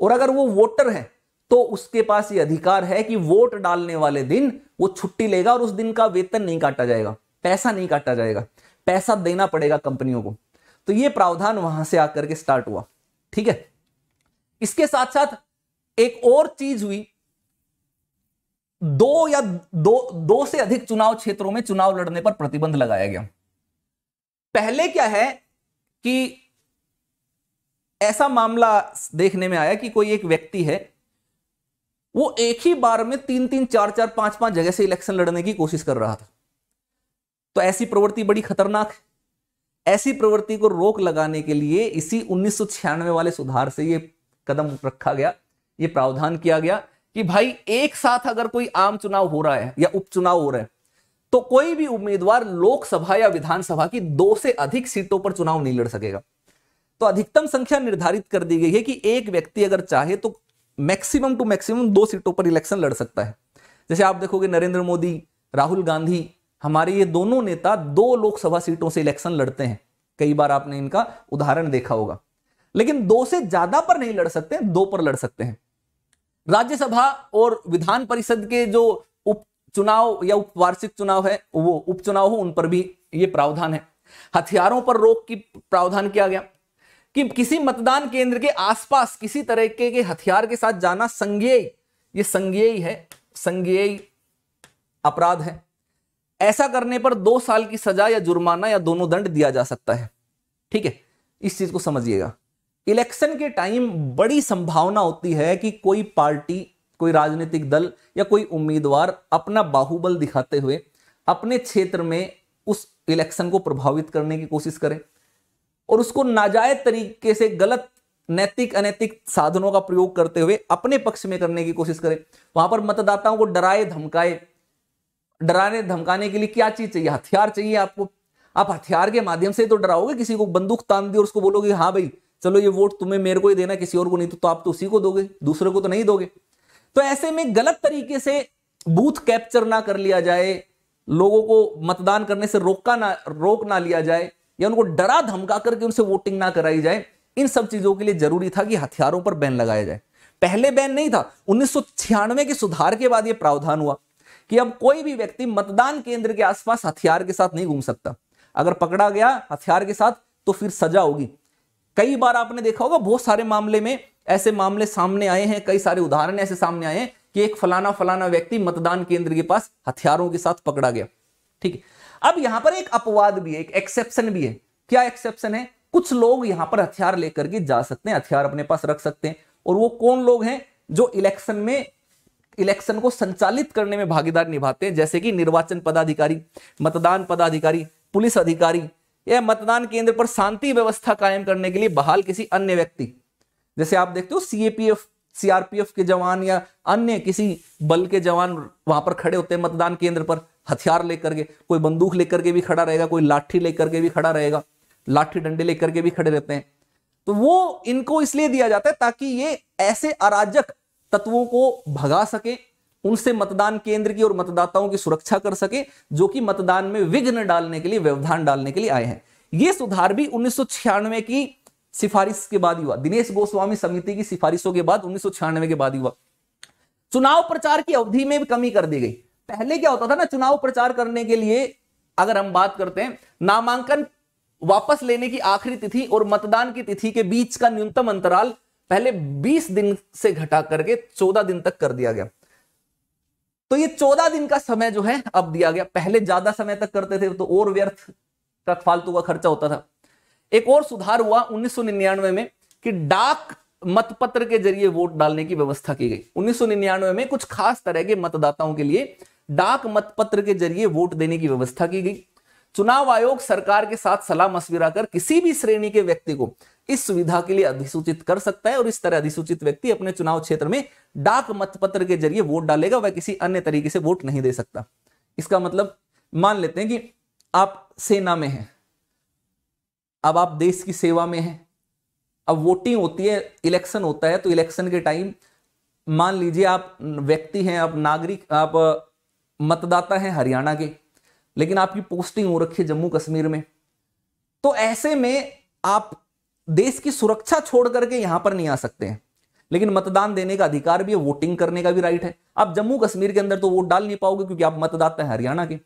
और अगर वो वोटर है तो उसके पास ये अधिकार है कि वोट डालने वाले दिन वो छुट्टी लेगा और उस दिन का वेतन नहीं काटा जाएगा पैसा नहीं काटा जाएगा पैसा देना पड़ेगा कंपनियों को तो ये प्रावधान वहां से आकर के स्टार्ट हुआ ठीक है इसके साथ साथ एक और चीज हुई दो या दो दो से अधिक चुनाव क्षेत्रों में चुनाव लड़ने पर प्रतिबंध लगाया गया पहले क्या है कि ऐसा मामला देखने में आया कि कोई एक व्यक्ति है वो एक ही बार में तीन तीन चार चार पांच पांच जगह से इलेक्शन लड़ने की कोशिश कर रहा था तो ऐसी प्रवृत्ति बड़ी खतरनाक है ऐसी प्रवृत्ति को रोक लगाने के लिए इसी उन्नीस वाले सुधार से ये कदम रखा गया ये प्रावधान किया गया कि भाई एक साथ अगर कोई आम चुनाव हो रहा है या उपचुनाव हो रहा है तो कोई भी उम्मीदवार लोकसभा या विधानसभा की दो से अधिक सीटों पर चुनाव नहीं लड़ सकेगा तो अधिकतम संख्या निर्धारित कर दी गई है कि एक व्यक्ति अगर चाहे तो मैक्सिमम टू मैक्सिमम दो सीटों पर इलेक्शन लड़ सकता है जैसे आप देखोगे नरेंद्र मोदी राहुल गांधी हमारे ये दोनों नेता दो लोकसभा सीटों से इलेक्शन लड़ते हैं कई बार आपने इनका उदाहरण देखा होगा लेकिन दो से ज्यादा पर नहीं लड़ सकते दो पर लड़ सकते हैं राज्यसभा और विधान परिषद के जो उपचुनाव या उपवार्षिक चुनाव है वो उपचुनाव हो उन पर भी ये प्रावधान है हथियारों पर रोक की प्रावधान किया गया कि किसी मतदान केंद्र के आसपास किसी तरीके के हथियार के साथ जाना संज्ञेय ये संज्ञेय है संज्ञेय अपराध है ऐसा करने पर दो साल की सजा या जुर्माना या दोनों दंड दिया जा सकता है ठीक है इस चीज को समझिएगा इलेक्शन के टाइम बड़ी संभावना होती है कि कोई पार्टी कोई राजनीतिक दल या कोई उम्मीदवार अपना बाहुबल दिखाते हुए अपने क्षेत्र में उस इलेक्शन को प्रभावित करने की कोशिश करें और उसको नाजायज तरीके से गलत नैतिक अनैतिक साधनों का प्रयोग करते हुए अपने पक्ष में करने की कोशिश करें वहां पर मतदाताओं को डराए धमकाए डराने धमकाने के लिए क्या चीज चाहिए हथियार चाहिए आपको आप हथियार के माध्यम से तो डराओगे किसी को बंदूक तान दी और उसको बोलोगे हाँ भाई चलो ये वोट तुम्हें मेरे को ही देना किसी और को नहीं तो, तो आप तो उसी को दोगे दूसरे को तो नहीं दोगे तो ऐसे में गलत तरीके से बूथ कैप्चर ना कर लिया जाए लोगों को मतदान करने से रोका ना रोक ना लिया जाए या उनको डरा धमका करके उनसे वोटिंग ना कराई जाए इन सब चीजों के लिए जरूरी था कि हथियारों पर बैन लगाया जाए पहले बैन नहीं था उन्नीस के सुधार के बाद यह प्रावधान हुआ कि अब कोई भी व्यक्ति मतदान केंद्र के आसपास हथियार के साथ नहीं घूम सकता अगर पकड़ा गया हथियार के साथ तो फिर सजा होगी कई बार आपने देखा होगा बहुत सारे मामले में ऐसे मामले सामने आए हैं कई सारे उदाहरण ऐसे सामने आए हैं कि एक फलाना फलाना व्यक्ति मतदान केंद्र के पास हथियारों के साथ पकड़ा गया ठीक है अब यहां पर एक अपवाद भी है एक एक्सेप्शन भी है क्या एक्सेप्शन है कुछ लोग यहां पर हथियार लेकर के जा सकते हैं हथियार अपने पास रख सकते हैं और वो कौन लोग हैं जो इलेक्शन में इलेक्शन को संचालित करने में भागीदार निभाते हैं जैसे कि निर्वाचन पदाधिकारी मतदान पदाधिकारी पुलिस अधिकारी या मतदान केंद्र पर शांति व्यवस्था कायम करने के लिए बहाल किसी अन्य व्यक्ति जैसे आप देखते हो सीएपीएफ सीआरपीएफ के जवान या अन्य किसी बल के जवान वहां पर खड़े होते हैं मतदान केंद्र पर हथियार लेकर के कोई बंदूक लेकर के भी खड़ा रहेगा कोई लाठी लेकर के भी खड़ा रहेगा लाठी डंडे लेकर के भी खड़े रहते हैं तो वो इनको इसलिए दिया जाता है ताकि ये ऐसे अराजक तत्वों को भगा सके उनसे मतदान केंद्र की और मतदाताओं की सुरक्षा कर सके जो कि मतदान में विघ्न डालने के लिए व्यवधान डालने के लिए आए हैं ये सुधार भी उन्नीस की सिफारिश के बाद हुआ दिनेश गोस्वामी समिति की सिफारिशों के बाद उन्नीस के बाद हुआ चुनाव प्रचार की अवधि में भी कमी कर दी गई पहले क्या होता था ना चुनाव प्रचार करने के लिए अगर हम बात करते हैं नामांकन वापस लेने की आखिरी तिथि और मतदान की तिथि के बीच का न्यूनतम अंतराल पहले 20 दिन से घटा करके 14 दिन तक कर दिया गया तो ये 14 दिन का समय जो है अब दिया गया पहले ज्यादा समय तक करते थे तो और व्यर्थ का फालतू का खर्चा होता था एक और सुधार हुआ उन्नीस में कि डाक मतपत्र के जरिए वोट डालने की व्यवस्था की गई उन्नीस में कुछ खास तरह के मतदाताओं के लिए डाक मतपत्र के जरिए वोट देने की व्यवस्था की गई चुनाव आयोग सरकार के साथ सलाह मशविरा कर किसी भी श्रेणी के व्यक्ति को इस सुविधा के लिए अधिसूचित कर सकता है और इस तरह अधिसूचित व्यक्ति अपने चुनाव क्षेत्र में डाक मतपत्र के जरिए वोट डालेगा वह किसी अन्य तरीके से वोट नहीं दे सकता इसका मतलब मान लेते हैं कि आप सेना में हैं अब आप देश की सेवा में हैं अब वोटिंग होती है इलेक्शन होता है तो इलेक्शन के टाइम मान लीजिए आप व्यक्ति हैं आप नागरिक आप मतदाता हैं हरियाणा के लेकिन आपकी पोस्टिंग हो रखी है जम्मू कश्मीर में तो ऐसे में आप देश की सुरक्षा छोड़ करके यहां पर नहीं आ सकते हैं लेकिन मतदान देने का अधिकार भी है वोटिंग करने का भी राइट है आप जम्मू कश्मीर के अंदर तो वोट डाल नहीं पाओगे क्योंकि आप मतदाता हैं हरियाणा के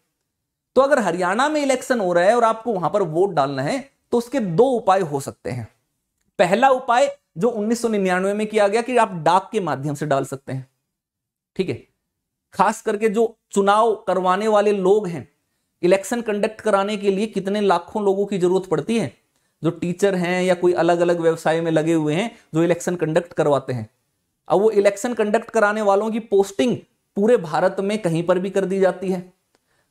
तो अगर हरियाणा में इलेक्शन हो रहा है और आपको वहां पर वोट डालना है तो उसके दो उपाय हो सकते हैं पहला उपाय जो 1999 में किया गया कि आप डाक के माध्यम से डाल सकते हैं ठीक है खास करके जो चुनाव करवाने वाले लोग हैं इलेक्शन कंडक्ट कराने के लिए कितने लाखों लोगों की जरूरत पड़ती है जो टीचर हैं या कोई अलग अलग व्यवसाय में लगे हुए हैं जो इलेक्शन कंडक्ट करवाते हैं अब वो इलेक्शन कंडक्ट कराने वालों की पोस्टिंग पूरे भारत में कहीं पर भी कर दी जाती है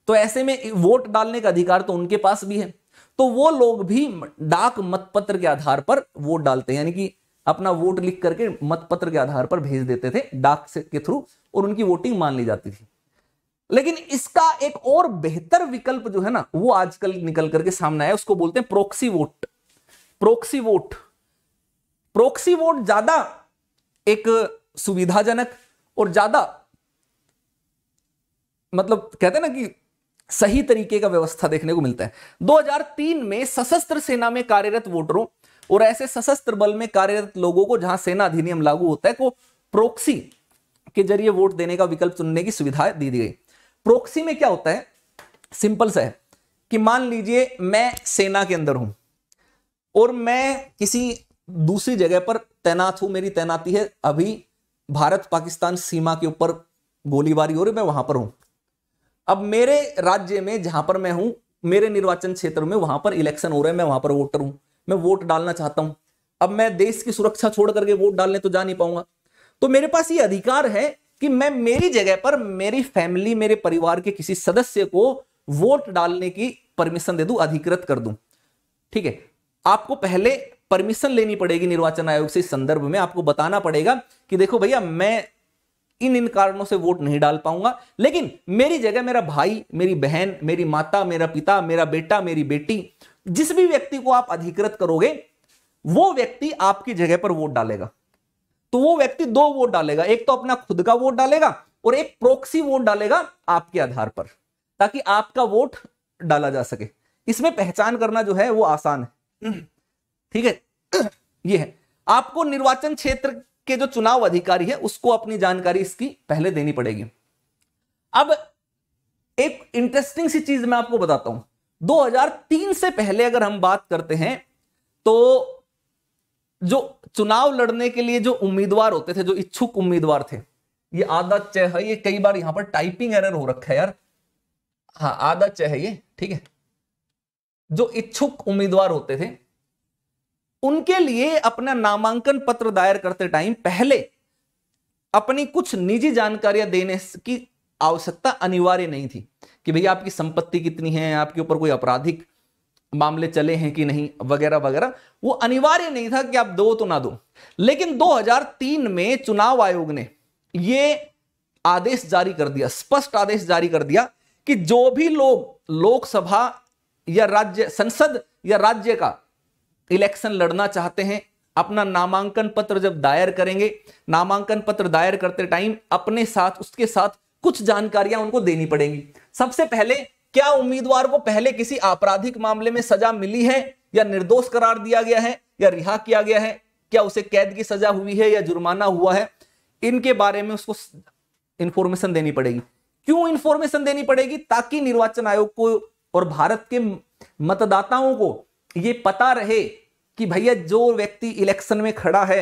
तो ऐसे में वोट डालने का अधिकार तो उनके पास भी है तो वो लोग भी डाक मतपत्र के आधार पर वोट डालते हैं यानी कि अपना वोट लिख करके मतपत्र के आधार पर भेज देते थे डाक से के थ्रू और उनकी वोटिंग मान ली जाती थी लेकिन इसका एक और बेहतर विकल्प जो है ना वो आजकल निकल करके सामने आया उसको बोलते हैं proxy vote proxy vote proxy vote ज्यादा एक सुविधाजनक और ज्यादा मतलब कहते हैं ना कि सही तरीके का व्यवस्था देखने को मिलता है 2003 में सशस्त्र सेना में कार्यरत वोटरों और ऐसे सशस्त्र बल में कार्यरत लोगों को जहां सेना अधिनियम लागू होता है को प्रोक्सी के जरिए वोट देने का विकल्प चुनने की सुविधा दी दी गई प्रोक्सी में क्या होता है सिंपल सा है कि मान लीजिए मैं सेना के अंदर हूं और मैं किसी दूसरी जगह पर तैनात हूं मेरी तैनाती है अभी भारत पाकिस्तान सीमा के ऊपर गोलीबारी हो रही मैं वहां पर हूं अब मेरे राज्य में जहां पर मैं हूं मेरे निर्वाचन क्षेत्र में वहां पर इलेक्शन हो रहे हैं मैं वहां पर वोटर हूं मैं वोट डालना चाहता हूं अब मैं देश की सुरक्षा छोड़ करके वोट डालने तो जा नहीं पाऊंगा तो मेरे पास ये अधिकार है कि मैं मेरी जगह पर मेरी फैमिली मेरे परिवार के किसी सदस्य को वोट डालने की परमिशन दे दूं अधिकृत कर दूं ठीक है आपको पहले परमिशन लेनी पड़ेगी निर्वाचन आयोग से इस संदर्भ में आपको बताना पड़ेगा कि देखो भैया मैं इन इन कारणों से वोट नहीं डाल पाऊंगा लेकिन मेरी जगह मेरा भाई मेरी बहन मेरी माता मेरा पिता मेरा बेटा मेरी बेटी जिस भी व्यक्ति को आप अधिकृत करोगे वो व्यक्ति आपकी जगह पर वोट डालेगा तो वो व्यक्ति दो वोट डालेगा एक तो अपना खुद का वोट डालेगा और एक प्रोक्सी वोट डालेगा आपके आधार पर ताकि आपका वोट डाला जा सके इसमें पहचान करना जो है वो आसान है हम्म। ठीक है ये है आपको निर्वाचन क्षेत्र के जो चुनाव अधिकारी है उसको अपनी जानकारी इसकी पहले देनी पड़ेगी अब एक इंटरेस्टिंग सी चीज मैं आपको बताता हूं 2003 से पहले अगर हम बात करते हैं तो जो चुनाव लड़ने के लिए जो उम्मीदवार होते थे जो इच्छुक उम्मीदवार थे ये आधा च है ये कई बार यहां पर टाइपिंग एरर हो रखा है यार हाँ आधा च है ये ठीक है जो इच्छुक उम्मीदवार होते थे उनके लिए अपना नामांकन पत्र दायर करते टाइम पहले अपनी कुछ निजी जानकारियां देने की आवश्यकता अनिवार्य नहीं थी कि भैया आपकी संपत्ति कितनी है आपके ऊपर कोई आपराधिक मामले चले हैं कि नहीं वगैरह वगैरह वो अनिवार्य नहीं था कि आप दो तो ना दो लेकिन 2003 में चुनाव आयोग ने ये आदेश जारी कर दिया स्पष्ट आदेश जारी कर दिया कि जो भी लोग लोकसभा या राज्य संसद या राज्य का इलेक्शन लड़ना चाहते हैं अपना नामांकन पत्र जब दायर करेंगे नामांकन पत्र दायर करते टाइम अपने साथ उसके साथ कुछ जानकारियां उनको देनी पड़ेंगी सबसे पहले क्या उम्मीदवार को पहले किसी आपराधिक मामले में सजा मिली है या निर्दोष करार दिया गया है या रिहा किया गया है क्या उसे कैद की सजा हुई है या जुर्माना हुआ है इनके बारे में उसको इंफॉर्मेशन देनी पड़ेगी क्यों इंफॉर्मेशन देनी पड़ेगी ताकि निर्वाचन आयोग को और भारत के मतदाताओं को यह पता रहे कि भैया जो व्यक्ति इलेक्शन में खड़ा है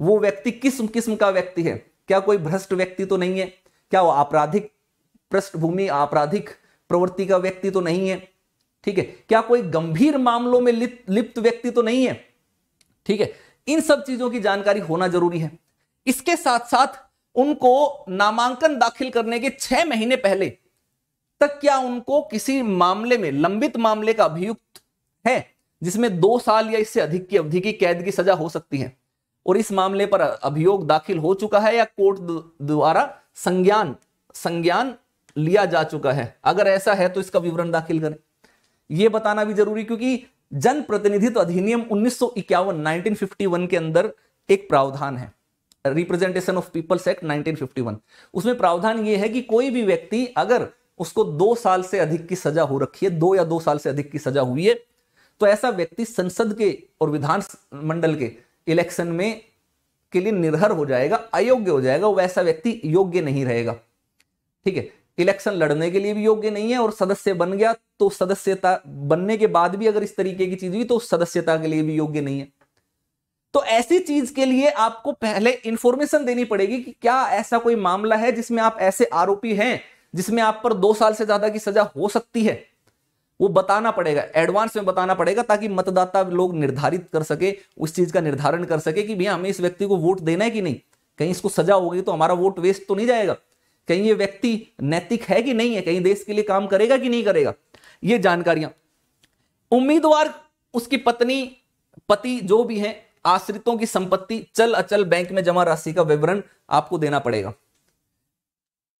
वो व्यक्ति किस किस्म का व्यक्ति है क्या कोई भ्रष्ट व्यक्ति तो नहीं है क्या वो आपराधिक पृष्ठभूमि आपराधिक प्रवृत्ति का व्यक्ति तो नहीं है ठीक है क्या कोई गंभीर मामलों में लिप्त व्यक्ति तो नहीं है ठीक है इन सब चीजों की जानकारी होना जरूरी है इसके साथ साथ उनको नामांकन दाखिल करने के छह महीने पहले तक क्या उनको किसी मामले में लंबित मामले का अभियुक्त है जिसमें दो साल या इससे अधिक की अवधि की कैद की सजा हो सकती है और इस मामले पर अभियोग दाखिल हो चुका है या कोर्ट द्वारा संज्ञान संज्ञान लिया जा चुका है अगर ऐसा है तो इसका विवरण दाखिल करें यह बताना भी जरूरी क्योंकि जनप्रतिनिधित्व अधिनियम उन्नीस 1951 के अंदर एक प्रावधान है रिप्रेजेंटेशन ऑफ पीपल्स एक्ट 1951 उसमें प्रावधान यह है कि कोई भी व्यक्ति अगर उसको दो साल से अधिक की सजा हो रखी है दो या दो साल से अधिक की सजा हुई है तो ऐसा व्यक्ति संसद के और विधान मंडल के इलेक्शन में के लिए निर्भर हो जाएगा अयोग्य हो जाएगा वैसा व्यक्ति योग्य नहीं रहेगा ठीक है इलेक्शन लड़ने के लिए भी योग्य नहीं है और सदस्य बन गया तो सदस्यता बनने के बाद भी अगर इस तरीके की चीज हुई तो सदस्यता के लिए भी योग्य नहीं है तो ऐसी चीज के लिए आपको पहले इंफॉर्मेशन देनी पड़ेगी कि क्या ऐसा कोई मामला है जिसमें आप ऐसे आरोपी हैं जिसमें आप पर दो साल से ज्यादा की सजा हो सकती है वो बताना पड़ेगा एडवांस में बताना पड़ेगा ताकि मतदाता लोग निर्धारित कर सके उस चीज का निर्धारण कर सके कि भैया हमें इस व्यक्ति को वोट देना है कि नहीं कहीं इसको सजा होगी तो हमारा वोट वेस्ट तो नहीं जाएगा कहीं ये व्यक्ति नैतिक है कि नहीं है कहीं देश के लिए काम करेगा कि नहीं करेगा ये जानकारियां उम्मीदवार उसकी पत्नी पति जो भी है आश्रितों की संपत्ति चल अचल बैंक में जमा राशि का विवरण आपको देना पड़ेगा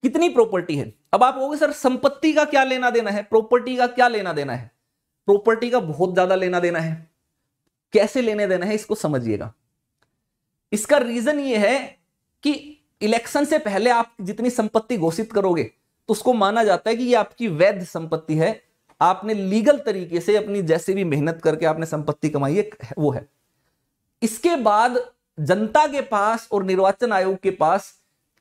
कितनी प्रॉपर्टी है अब आप कहोगे सर संपत्ति का क्या लेना देना है प्रॉपर्टी का क्या लेना देना है प्रॉपर्टी का बहुत ज्यादा लेना देना है कैसे लेने देना है इसको समझिएगा इसका रीजन ये है कि इलेक्शन से पहले आप जितनी संपत्ति घोषित करोगे तो उसको माना जाता है कि ये आपकी वैध संपत्ति है आपने लीगल तरीके से अपनी जैसे भी मेहनत करके आपने संपत्ति कमाई है वो है इसके बाद जनता के पास और निर्वाचन आयोग के पास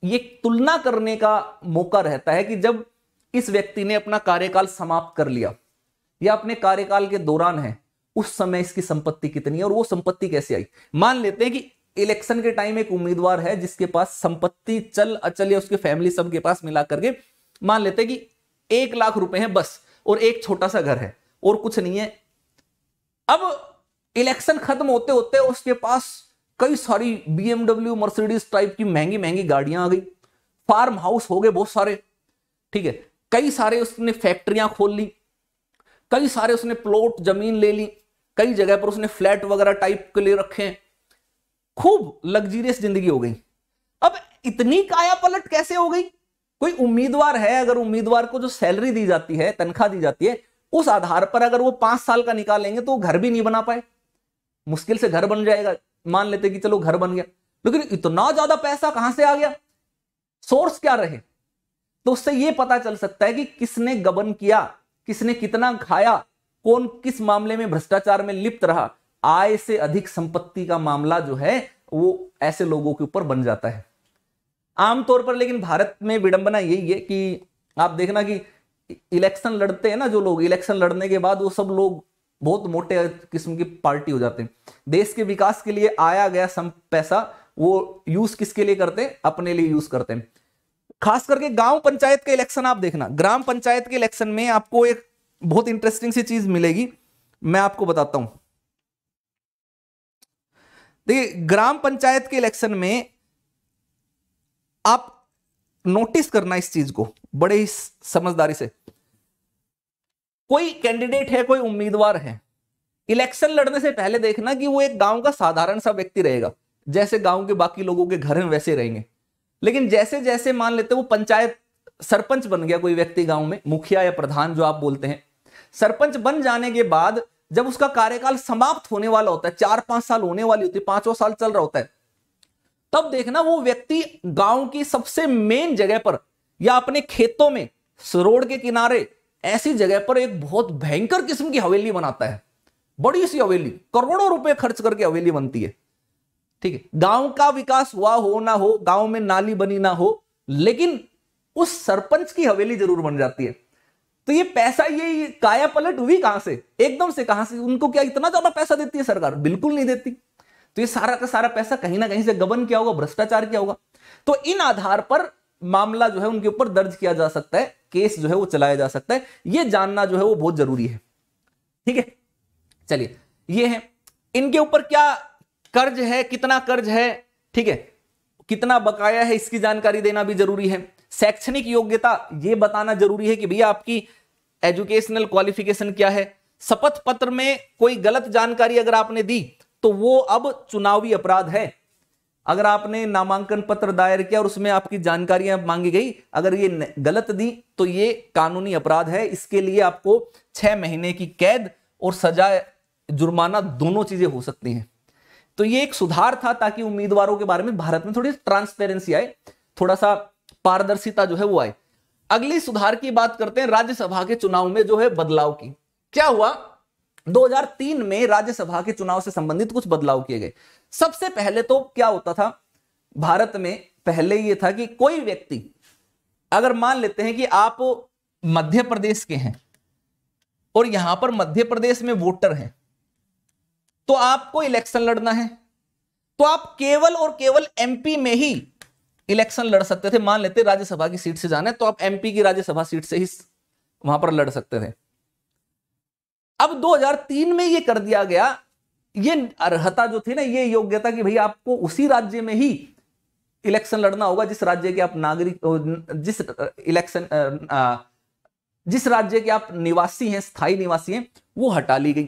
ये तुलना करने का मौका रहता है कि जब इस व्यक्ति ने अपना कार्यकाल समाप्त कर लिया या अपने कार्यकाल के दौरान है उस समय इसकी संपत्ति कितनी है और वो संपत्ति कैसे आई मान लेते हैं कि इलेक्शन के टाइम एक उम्मीदवार है जिसके पास संपत्ति चल अचल या उसके फैमिली सबके पास मिला करके मान लेते कि एक लाख रुपए हैं बस और एक छोटा सा घर है और कुछ नहीं है अब इलेक्शन खत्म होते होते उसके पास कई सारी बीएमडब्ल्यू मर्सिडीज टाइप की महंगी महंगी गाड़ियां आ गई फार्म हाउस हो गए बहुत सारे ठीक है कई सारे उसने फैक्ट्रियां खोल ली कई सारे उसने प्लॉट जमीन ले ली कई जगह पर उसने फ्लैट वगैरह टाइप के लिए रखे हैं खूब लग्जीरियस जिंदगी हो गई अब इतनी काया पलट कैसे हो गई कोई उम्मीदवार है अगर उम्मीदवार को जो सैलरी दी जाती है तनख्वाह दी जाती है उस आधार पर अगर वो पांच साल का निकालेंगे तो घर भी नहीं बना पाए मुश्किल से घर बन जाएगा मान लेते कि चलो घर बन गया लेकिन इतना ज्यादा पैसा कहां से आ गया सोर्स क्या रहे तो उससे यह पता चल सकता है कि किसने गबन किया किसने कितना खाया कौन किस मामले में भ्रष्टाचार में लिप्त रहा आय से अधिक संपत्ति का मामला जो है वो ऐसे लोगों के ऊपर बन जाता है आमतौर पर लेकिन भारत में विडंबना यही है कि आप देखना कि इलेक्शन लड़ते हैं ना जो लोग इलेक्शन लड़ने के बाद वो सब लोग बहुत मोटे किस्म की पार्टी हो जाते हैं देश के विकास के लिए आया गया सम पैसा वो यूज किसके लिए करते हैं अपने लिए यूज करते हैं खास करके गांव पंचायत का इलेक्शन आप देखना ग्राम पंचायत के इलेक्शन में आपको एक बहुत इंटरेस्टिंग सी चीज मिलेगी मैं आपको बताता हूं देखिए ग्राम पंचायत के इलेक्शन में आप नोटिस करना इस चीज को बड़े ही समझदारी से कोई कैंडिडेट है कोई उम्मीदवार है इलेक्शन लड़ने से पहले देखना कि वो एक गांव का साधारण सा व्यक्ति रहेगा जैसे गांव के बाकी लोगों के घर में वैसे रहेंगे लेकिन जैसे जैसे मान लेते वो पंचायत सरपंच बन गया कोई व्यक्ति गांव में मुखिया या प्रधान जो आप बोलते हैं सरपंच बन जाने के बाद जब उसका कार्यकाल समाप्त होने वाला होता है चार पांच साल होने वाली होती है पांचवा साल चल रहा होता है तब देखना वो व्यक्ति गांव की सबसे मेन जगह पर या अपने खेतों में सरोड के किनारे ऐसी जगह पर एक बहुत भयंकर किस्म की हवेली बनाता है बड़ी सी हवेली करोड़ों रुपए खर्च करके हवेली बनती है ठीक है गांव का विकास हुआ हो ना हो गांव में नाली बनी ना हो लेकिन उस सरपंच की हवेली जरूर बन जाती है तो ये पैसा ये काया पलट हुई कहां से एकदम से कहां से उनको क्या इतना ज्यादा पैसा देती है सरकार बिल्कुल नहीं देती तो ये सारा का सारा पैसा कहीं ना कहीं से गबन किया होगा भ्रष्टाचार किया होगा तो इन आधार पर मामला जो है उनके ऊपर दर्ज किया जा सकता है केस जो है वो चलाया जा सकता है ये जानना जो है वो बहुत जरूरी है ठीक है चलिए ये है इनके ऊपर क्या कर्ज है कितना कर्ज है ठीक है कितना बकाया है इसकी जानकारी देना भी जरूरी है शैक्षणिक योग्यता ये बताना जरूरी है कि भैया आपकी एजुकेशनल क्वालिफिकेशन क्या है शपथ पत्र में कोई गलत जानकारी अगर आपने दी तो वो अब चुनावी अपराध है अगर आपने नामांकन पत्र दायर किया और उसमें आपकी जानकारियां मांगी गई अगर ये गलत दी तो ये कानूनी अपराध है इसके लिए आपको छह महीने की कैद और सजा जुर्माना दोनों चीजें हो सकती हैं तो ये एक सुधार था ताकि उम्मीदवारों के बारे में भारत में थोड़ी ट्रांसपेरेंसी आए थोड़ा सा पारदर्शिता जो है वो आए अगली सुधार की बात करते हैं राज्यसभा के चुनाव में जो है बदलाव की क्या हुआ 2003 में राज्यसभा के चुनाव से संबंधित कुछ बदलाव किए गए सबसे पहले तो क्या होता था भारत में पहले यह था कि कोई व्यक्ति अगर मान लेते हैं कि आप मध्य प्रदेश के हैं और यहां पर मध्य प्रदेश में वोटर हैं तो आपको इलेक्शन लड़ना है तो आप केवल और केवल एमपी में ही इलेक्शन लड़ सकते थे मान लेते राज्यसभा की सीट से जाना है तो आप एमपी की राज्यसभा सीट से ही वहां पर लड़ सकते थे अब 2003 में ये कर दिया गया ये अर्हता जो थी ना ये योग्यता कि भाई आपको उसी राज्य में ही इलेक्शन लड़ना होगा जिस राज्य के आप नागरिक जिस इलेक्शन जिस राज्य के आप निवासी हैं स्थायी निवासी हैं वो हटा ली गई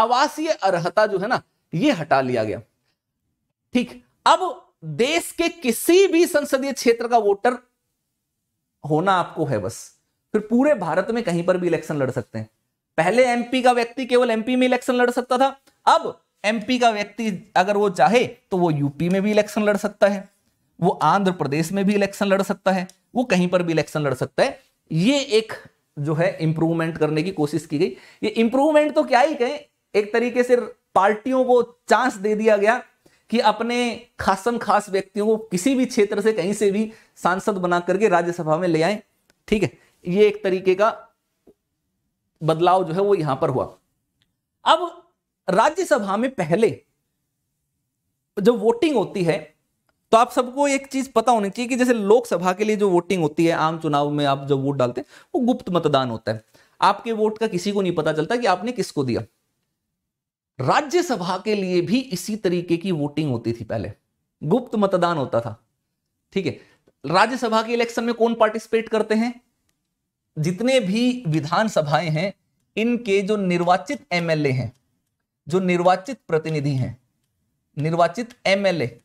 आवासीय अर्हता जो है ना ये हटा लिया गया ठीक अब देश के किसी भी संसदीय क्षेत्र का वोटर होना आपको है बस फिर पूरे भारत में कहीं पर भी इलेक्शन लड़ सकते हैं पहले एमपी का व्यक्ति केवल एमपी में इलेक्शन लड़ सकता था अब एमपी का व्यक्ति अगर वो चाहे तो वो यूपी में भी इलेक्शन लड़ सकता है वो आंध्र प्रदेश में भी इलेक्शन लड़ सकता है वो कहीं पर भी इलेक्शन लड़ सकता है ये एक जो है इंप्रूवमेंट करने की कोशिश की गई ये इंप्रूवमेंट तो क्या ही कहें एक तरीके से पार्टियों को चांस दे दिया गया कि अपने खासम खास व्यक्तियों को किसी भी क्षेत्र से कहीं से भी सांसद बना करके राज्यसभा में ले आए ठीक है ये एक तरीके का बदलाव जो है वो यहां पर हुआ अब राज्यसभा में पहले जब वोटिंग होती है तो आप सबको एक चीज पता होनी चाहिए कि जैसे लोकसभा के लिए जो वोटिंग होती है आम चुनाव में आप जब वोट डालते हैं वो गुप्त मतदान होता है आपके वोट का किसी को नहीं पता चलता कि आपने किसको दिया राज्यसभा के लिए भी इसी तरीके की वोटिंग होती थी पहले गुप्त मतदान होता था ठीक है राज्यसभा के इलेक्शन में कौन पार्टिसिपेट करते हैं जितने भी विधानसभाएं हैं इनके जो निर्वाचित एमएलए हैं जो निर्वाचित प्रतिनिधि हैं निर्वाचित एमएलए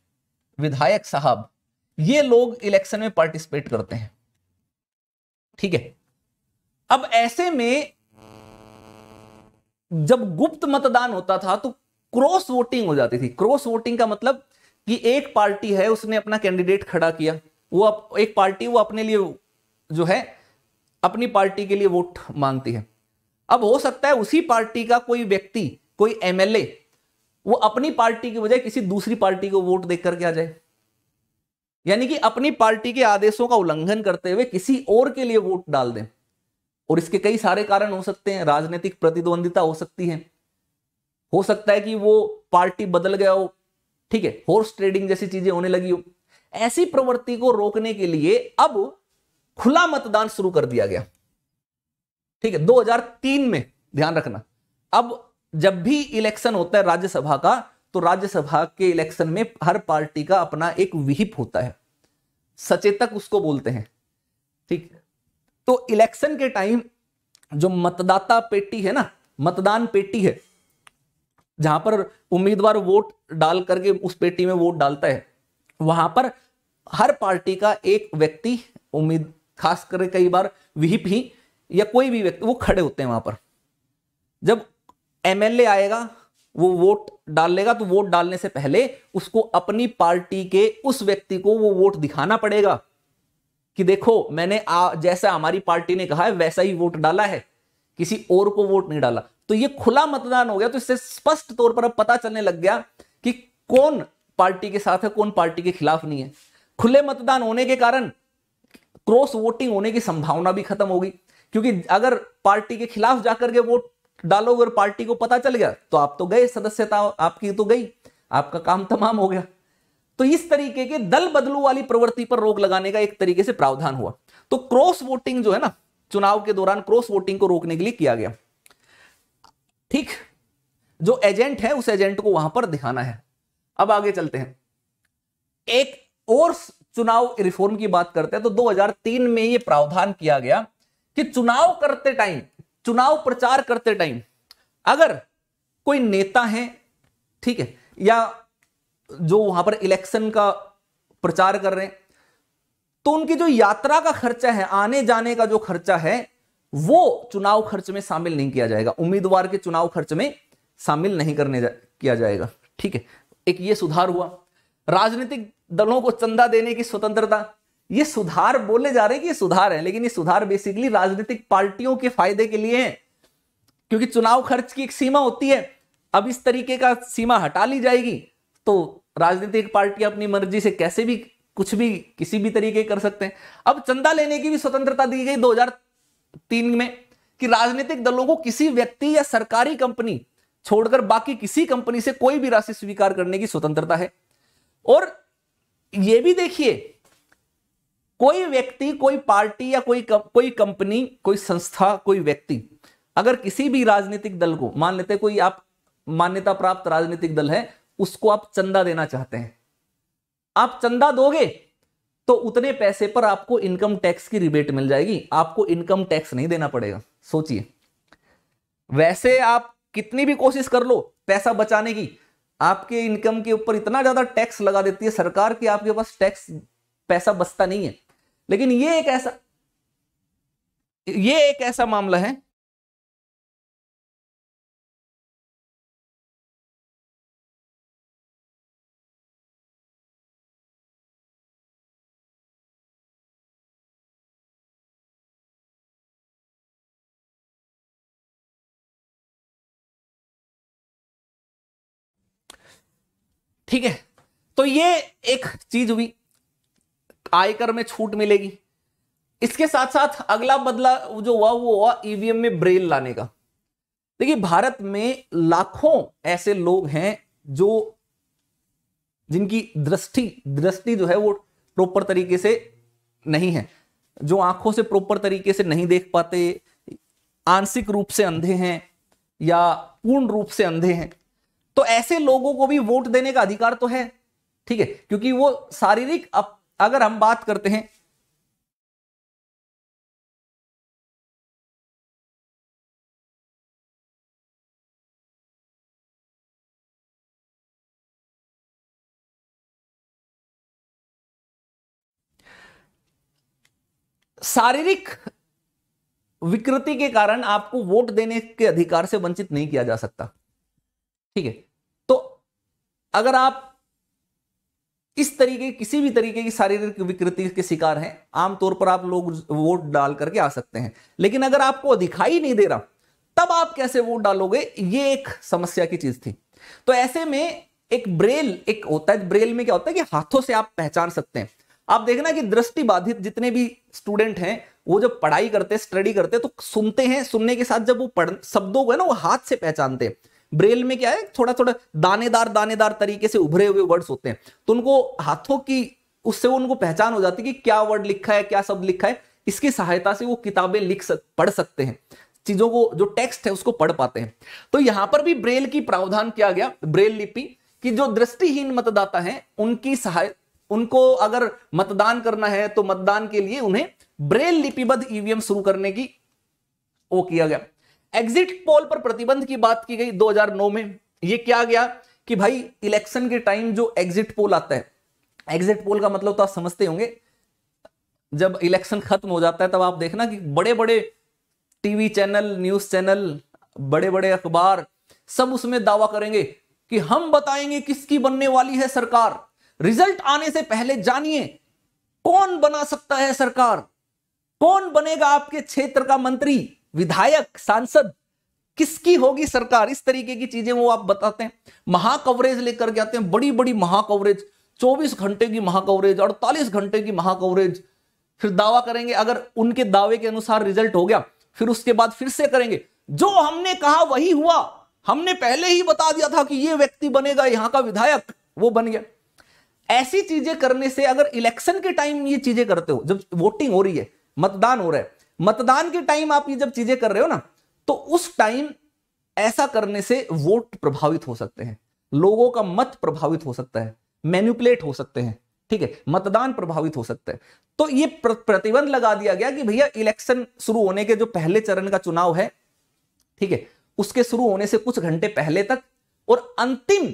विधायक साहब ये लोग इलेक्शन में पार्टिसिपेट करते हैं ठीक है अब ऐसे में जब गुप्त मतदान होता था तो क्रॉस वोटिंग हो जाती थी क्रॉस वोटिंग का मतलब कि एक पार्टी है उसने अपना कैंडिडेट खड़ा किया वो अप, एक पार्टी वो अपने लिए जो है अपनी पार्टी के लिए वोट मांगती है अब हो सकता है उसी पार्टी का कोई व्यक्ति कोई एमएलए वो अपनी पार्टी की बजाय किसी दूसरी पार्टी को वोट देकर के आ जाए यानी कि अपनी पार्टी के आदेशों का उल्लंघन करते हुए किसी और के लिए वोट डाल दें और इसके कई सारे कारण हो सकते हैं राजनीतिक प्रतिद्वंदिता हो सकती है हो सकता है कि वो पार्टी बदल गया हो ठीक है हॉर्स ट्रेडिंग जैसी चीजें होने लगी हो ऐसी प्रवृत्ति को रोकने के लिए अब खुला मतदान शुरू कर दिया गया ठीक है 2003 में ध्यान रखना अब जब भी इलेक्शन होता है राज्यसभा का तो राज्यसभा के इलेक्शन में हर पार्टी का अपना एक विहिप होता है सचेतक उसको बोलते हैं ठीक तो इलेक्शन के टाइम जो मतदाता पेटी है ना मतदान पेटी है जहां पर उम्मीदवार वोट डाल करके उस पेटी में वोट डालता है वहां पर हर पार्टी का एक व्यक्ति उम्मीद खास कर कई बार विहिप ही या कोई भी व्यक्ति वो खड़े होते हैं वहां पर जब एमएलए आएगा वो वोट डाल लेगा तो वोट डालने से पहले उसको अपनी पार्टी के उस व्यक्ति को वो वोट दिखाना पड़ेगा कि देखो मैंने आ, जैसा हमारी पार्टी ने कहा है वैसा ही वोट डाला है किसी और को वोट नहीं डाला तो ये खुला मतदान हो गया तो इससे स्पष्ट तौर पर अब पता चलने लग गया कि कौन पार्टी के साथ है कौन पार्टी के खिलाफ नहीं है खुले मतदान होने के कारण क्रॉस वोटिंग होने की संभावना भी खत्म होगी क्योंकि अगर पार्टी के खिलाफ जाकर के वोट डालोगे और पार्टी को पता चल गया तो आप तो गए सदस्यता आपकी तो गई आपका काम तमाम हो गया तो इस तरीके के दल बदलू वाली प्रवृत्ति पर रोक लगाने का एक तरीके से प्रावधान हुआ तो क्रॉस वोटिंग जो है ना चुनाव के दौरान क्रॉस वोटिंग को रोकने के लिए किया गया ठीक जो एजेंट है उस एजेंट को वहां पर दिखाना है अब आगे चलते हैं एक और चुनाव रिफॉर्म की बात करते हैं तो 2003 में यह प्रावधान किया गया कि चुनाव करते टाइम चुनाव प्रचार करते टाइम अगर कोई नेता है ठीक है या जो वहां पर इलेक्शन का प्रचार कर रहे हैं तो उनकी जो यात्रा का खर्चा है आने जाने का जो खर्चा है वो चुनाव खर्च में शामिल नहीं किया जाएगा उम्मीदवार के चुनाव खर्च में शामिल नहीं करने जा, किया जाएगा ठीक है एक ये सुधार हुआ राजनीतिक दलों को चंदा देने की स्वतंत्रता ये सुधार बोले जा रहे हैं कि ये सुधार है लेकिन ये सुधार बेसिकली राजनीतिक पार्टियों के फायदे के लिए है क्योंकि चुनाव खर्च की एक सीमा होती है अब इस तरीके का सीमा हटा ली जाएगी तो राजनीतिक पार्टी अपनी मर्जी से कैसे भी कुछ भी किसी भी तरीके कर सकते हैं अब चंदा लेने की भी स्वतंत्रता दी गई 2003 में कि राजनीतिक दलों को किसी व्यक्ति या सरकारी कंपनी छोड़कर बाकी किसी कंपनी से कोई भी राशि स्वीकार करने की स्वतंत्रता है और यह भी देखिए कोई व्यक्ति कोई पार्टी या कोई कोई कंपनी कोई संस्था कोई व्यक्ति अगर किसी भी राजनीतिक दल को मान लेते कोई आप मान्यता प्राप्त राजनीतिक दल है उसको आप चंदा देना चाहते हैं आप चंदा दोगे तो उतने पैसे पर आपको इनकम टैक्स की रिबेट मिल जाएगी आपको इनकम टैक्स नहीं देना पड़ेगा सोचिए वैसे आप कितनी भी कोशिश कर लो पैसा बचाने की आपके इनकम के ऊपर इतना ज्यादा टैक्स लगा देती है सरकार की आपके पास टैक्स पैसा बचता नहीं है लेकिन ये एक ऐसा ये एक ऐसा मामला है ठीक है तो ये एक चीज हुई आयकर में छूट मिलेगी इसके साथ साथ अगला बदला जो हुआ वो हुआ ईवीएम e में ब्रेल लाने का देखिए भारत में लाखों ऐसे लोग हैं जो जिनकी दृष्टि दृष्टि जो है वो प्रॉपर तरीके से नहीं है जो आंखों से प्रॉपर तरीके से नहीं देख पाते आंशिक रूप से अंधे हैं या पूर्ण रूप से अंधे हैं तो ऐसे लोगों को भी वोट देने का अधिकार तो है ठीक है क्योंकि वो शारीरिक अगर हम बात करते हैं शारीरिक विकृति के कारण आपको वोट देने के अधिकार से वंचित नहीं किया जा सकता ठीक है अगर आप इस तरीके किसी भी तरीके की शारीरिक विकृति के शिकार हैं आमतौर पर आप लोग वोट डाल करके आ सकते हैं लेकिन अगर आपको दिखाई नहीं दे रहा तब आप कैसे वोट डालोगे ये एक समस्या की चीज थी तो ऐसे में एक ब्रेल एक होता है ब्रेल में क्या होता है कि हाथों से आप पहचान सकते हैं आप देखना कि दृष्टि बाधित जितने भी स्टूडेंट हैं वो जब पढ़ाई करते स्टडी करते तो सुनते हैं सुनने के साथ जब वो पढ़ शब्दों को है ना वो हाथ से पहचानते हैं ब्रेल में क्या है थोड़ा थोड़ा दानेदार दानेदार तरीके से उभरे हुए वर्ड्स होते हैं तो उनको हाथों की उससे उनको पहचान हो जाती है कि क्या वर्ड लिखा है क्या शब्द लिखा है इसकी सहायता से वो किताबें लिख सक पढ़ सकते हैं चीजों को जो टेक्स्ट है उसको पढ़ पाते हैं तो यहां पर भी ब्रेल की प्रावधान किया गया ब्रेल लिपि कि जो दृष्टिहीन मतदाता है उनकी सहाय उनको अगर मतदान करना है तो मतदान के लिए उन्हें ब्रेल लिपिबद्ध ईवीएम शुरू करने की वो किया गया एग्जिट पोल पर प्रतिबंध की बात की गई 2009 में ये क्या गया कि भाई इलेक्शन के टाइम जो एग्जिट पोल आता है एग्जिट पोल का मतलब तो आप समझते होंगे जब इलेक्शन खत्म हो जाता है तब आप देखना कि बड़े बड़े टीवी चैनल न्यूज चैनल बड़े बड़े अखबार सब उसमें दावा करेंगे कि हम बताएंगे किसकी बनने वाली है सरकार रिजल्ट आने से पहले जानिए कौन बना सकता है सरकार कौन बनेगा आपके क्षेत्र का मंत्री विधायक सांसद किसकी होगी सरकार इस तरीके की चीजें वो आप बताते हैं महाकवरेज लेकर के आते हैं बड़ी बड़ी महाकवरेज 24 घंटे की महाकवरेज 48 घंटे की महाकवरेज फिर दावा करेंगे अगर उनके दावे के अनुसार रिजल्ट हो गया फिर उसके बाद फिर से करेंगे जो हमने कहा वही हुआ हमने पहले ही बता दिया था कि ये व्यक्ति बनेगा यहां का विधायक वो बन गया ऐसी चीजें करने से अगर इलेक्शन के टाइम ये चीजें करते हो जब वोटिंग हो रही है मतदान हो रहा है मतदान के टाइम आप ये जब चीजें कर रहे हो ना तो उस टाइम ऐसा करने से वोट प्रभावित हो सकते हैं लोगों का मत प्रभावित हो सकता है मैन्युपुलेट हो सकते हैं ठीक है मतदान प्रभावित हो सकता है तो ये प्र, प्रतिबंध लगा दिया गया कि भैया इलेक्शन शुरू होने के जो पहले चरण का चुनाव है ठीक है उसके शुरू होने से कुछ घंटे पहले तक और अंतिम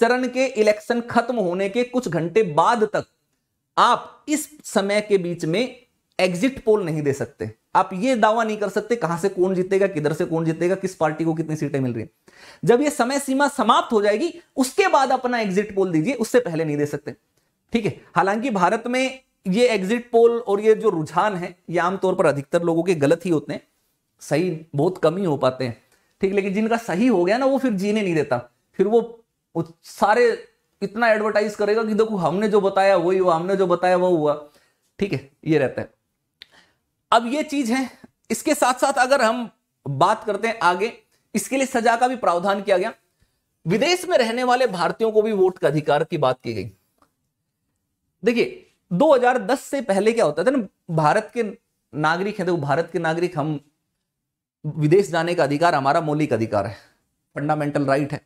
चरण के इलेक्शन खत्म होने के कुछ घंटे बाद तक आप इस समय के बीच में एग्जिट पोल नहीं दे सकते आप ये दावा नहीं कर सकते कहां से कौन जीतेगा किधर से कौन जीतेगा किस पार्टी को कितनी सीटें मिल रही है जब ये समय सीमा समाप्त हो जाएगी उसके बाद अपना एग्जिट पोल दीजिए उससे पहले नहीं दे सकते ठीक है हालांकि भारत में ये एग्जिट पोल और ये जो रुझान है ये आमतौर पर अधिकतर लोगों के गलत ही होते हैं सही बहुत कम ही हो पाते हैं ठीक लेकिन जिनका सही हो गया ना वो फिर जीने नहीं देता फिर वो सारे इतना एडवर्टाइज करेगा कि देखो हमने जो बताया वही हुआ हमने जो बताया वो हुआ ठीक है ये रहता है अब ये चीज है इसके साथ साथ अगर हम बात करते हैं आगे इसके लिए सजा का भी प्रावधान किया गया विदेश में रहने वाले भारतीयों को भी वोट का अधिकार की बात की गई देखिए 2010 से पहले क्या होता था ना भारत के नागरिक है तो भारत के नागरिक हम विदेश जाने का अधिकार हमारा मौलिक अधिकार है फंडामेंटल राइट है